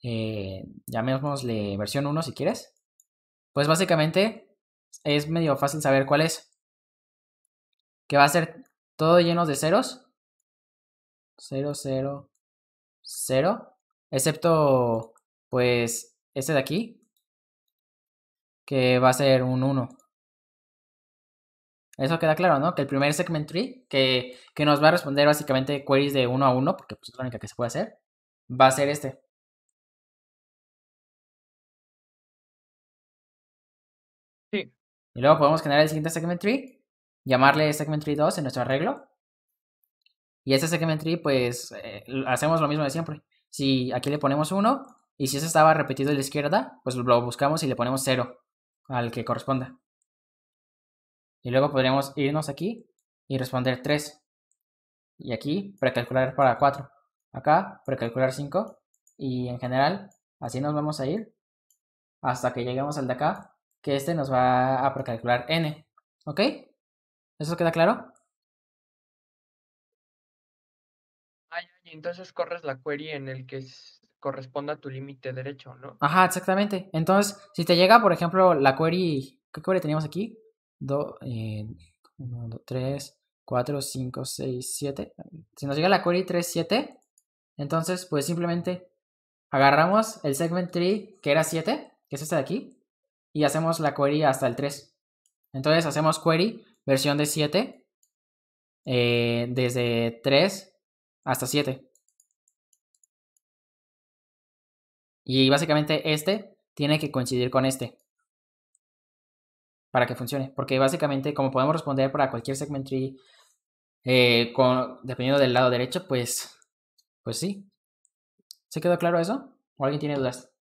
eh llamémosle versión 1 si quieres, pues básicamente es medio fácil saber cuál es. Que va a ser todo lleno de ceros. 0, 0, 0. Excepto, pues, este de aquí. Que va a ser un 1. Eso queda claro, ¿no? Que el primer segment tree, que, que nos va a responder básicamente queries de 1 a 1, porque pues, es la única que se puede hacer, va a ser este. Y luego podemos generar el siguiente segment tree, llamarle segment tree 2 en nuestro arreglo. Y este segment tree, pues, eh, hacemos lo mismo de siempre. Si aquí le ponemos 1, y si ese estaba repetido a la izquierda, pues lo buscamos y le ponemos 0 al que corresponda. Y luego podríamos irnos aquí y responder 3. Y aquí precalcular para 4. Acá precalcular 5. Y en general, así nos vamos a ir hasta que lleguemos al de acá, que este nos va a precalcular n. ¿Ok? ¿Eso queda claro? Ah, entonces corres la query en el que corresponda a tu límite derecho, ¿no? Ajá, exactamente. Entonces, si te llega, por ejemplo, la query, ¿qué query teníamos aquí? 2, 1, 3, 4, 5, 6, 7. Si nos llega la query 3, 7, entonces pues simplemente agarramos el segment tree que era 7, que es este de aquí, y hacemos la query hasta el 3. Entonces hacemos query versión de 7 eh, desde 3 hasta 7. Y básicamente este tiene que coincidir con este para que funcione. Porque básicamente como podemos responder para cualquier segment tree eh, con, dependiendo del lado derecho, pues, pues sí. ¿Se quedó claro eso? ¿O alguien tiene dudas?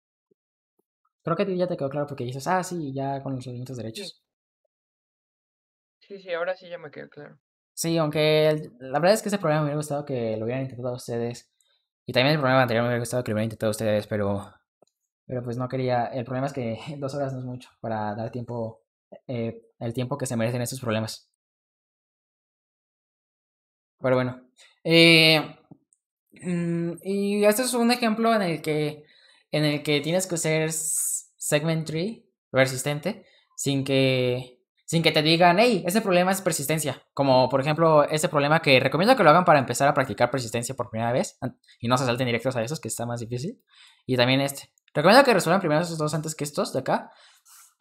Creo que a ti ya te quedó claro porque dices, ah, sí, ya con los distintos derechos. Sí. sí, ahora sí ya me quedó claro. Sí, aunque la verdad es que ese problema me hubiera gustado que lo hubieran intentado ustedes. Y también el problema anterior me hubiera gustado que lo hubieran intentado ustedes, pero, pero pues no quería. El problema es que dos horas no es mucho para dar tiempo, eh, el tiempo que se merecen estos problemas. Pero bueno. Eh, mm, y este es un ejemplo en el que en el que tienes que ser segmentary, persistente, sin que, sin que te digan, hey, ese problema es persistencia. Como por ejemplo, ese problema que recomiendo que lo hagan para empezar a practicar persistencia por primera vez y no se salten directos a esos, que está más difícil. Y también este. Recomiendo que resuelvan primero esos dos antes que estos de acá.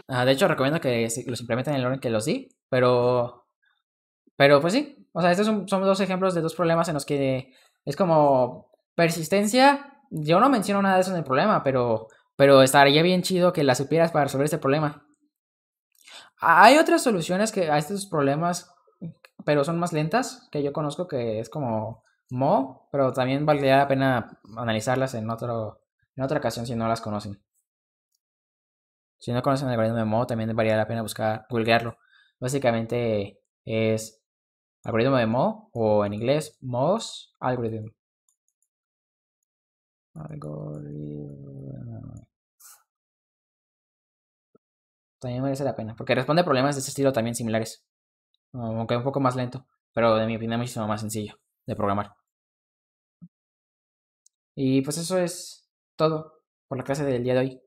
Ah, de hecho, recomiendo que los implementen en el orden que los di, pero. Pero pues sí. O sea, estos son, son dos ejemplos de dos problemas en los que es como persistencia yo no menciono nada de eso en el problema, pero, pero estaría bien chido que la supieras para resolver este problema. Hay otras soluciones que a estos problemas, pero son más lentas, que yo conozco que es como Mo, pero también valdría la pena analizarlas en, otro, en otra ocasión si no las conocen. Si no conocen el algoritmo de Mo, también valdría la pena buscar, googlearlo. Básicamente es algoritmo de Mo o en inglés MOS algorithm. Algo ah, También merece la pena, porque responde problemas de este estilo también similares. Aunque un poco más lento, pero de mi opinión muchísimo más sencillo de programar. Y pues eso es todo por la clase del día de hoy.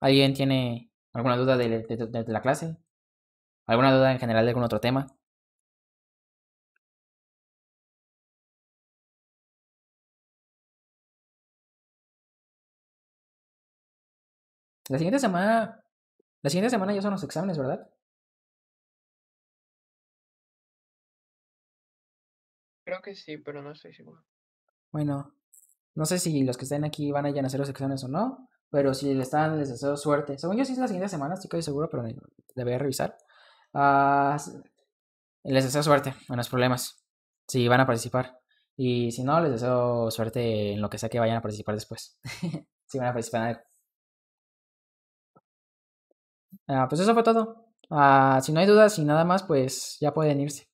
¿Alguien tiene alguna duda de la clase? ¿Alguna duda en general de algún otro tema? La siguiente semana. La siguiente semana ya son los exámenes, ¿verdad? Creo que sí, pero no estoy seguro. Bueno, no sé si los que estén aquí van a ir a hacer los exámenes o no, pero si están, les deseo suerte. Según yo, sí es la siguiente semana, estoy seguro, pero debería revisar. Ah, les deseo suerte en los problemas, si van a participar. Y si no, les deseo suerte en lo que sea que vayan a participar después. si van a participar en Ah, pues eso fue todo. Ah, si no hay dudas y nada más, pues ya pueden irse.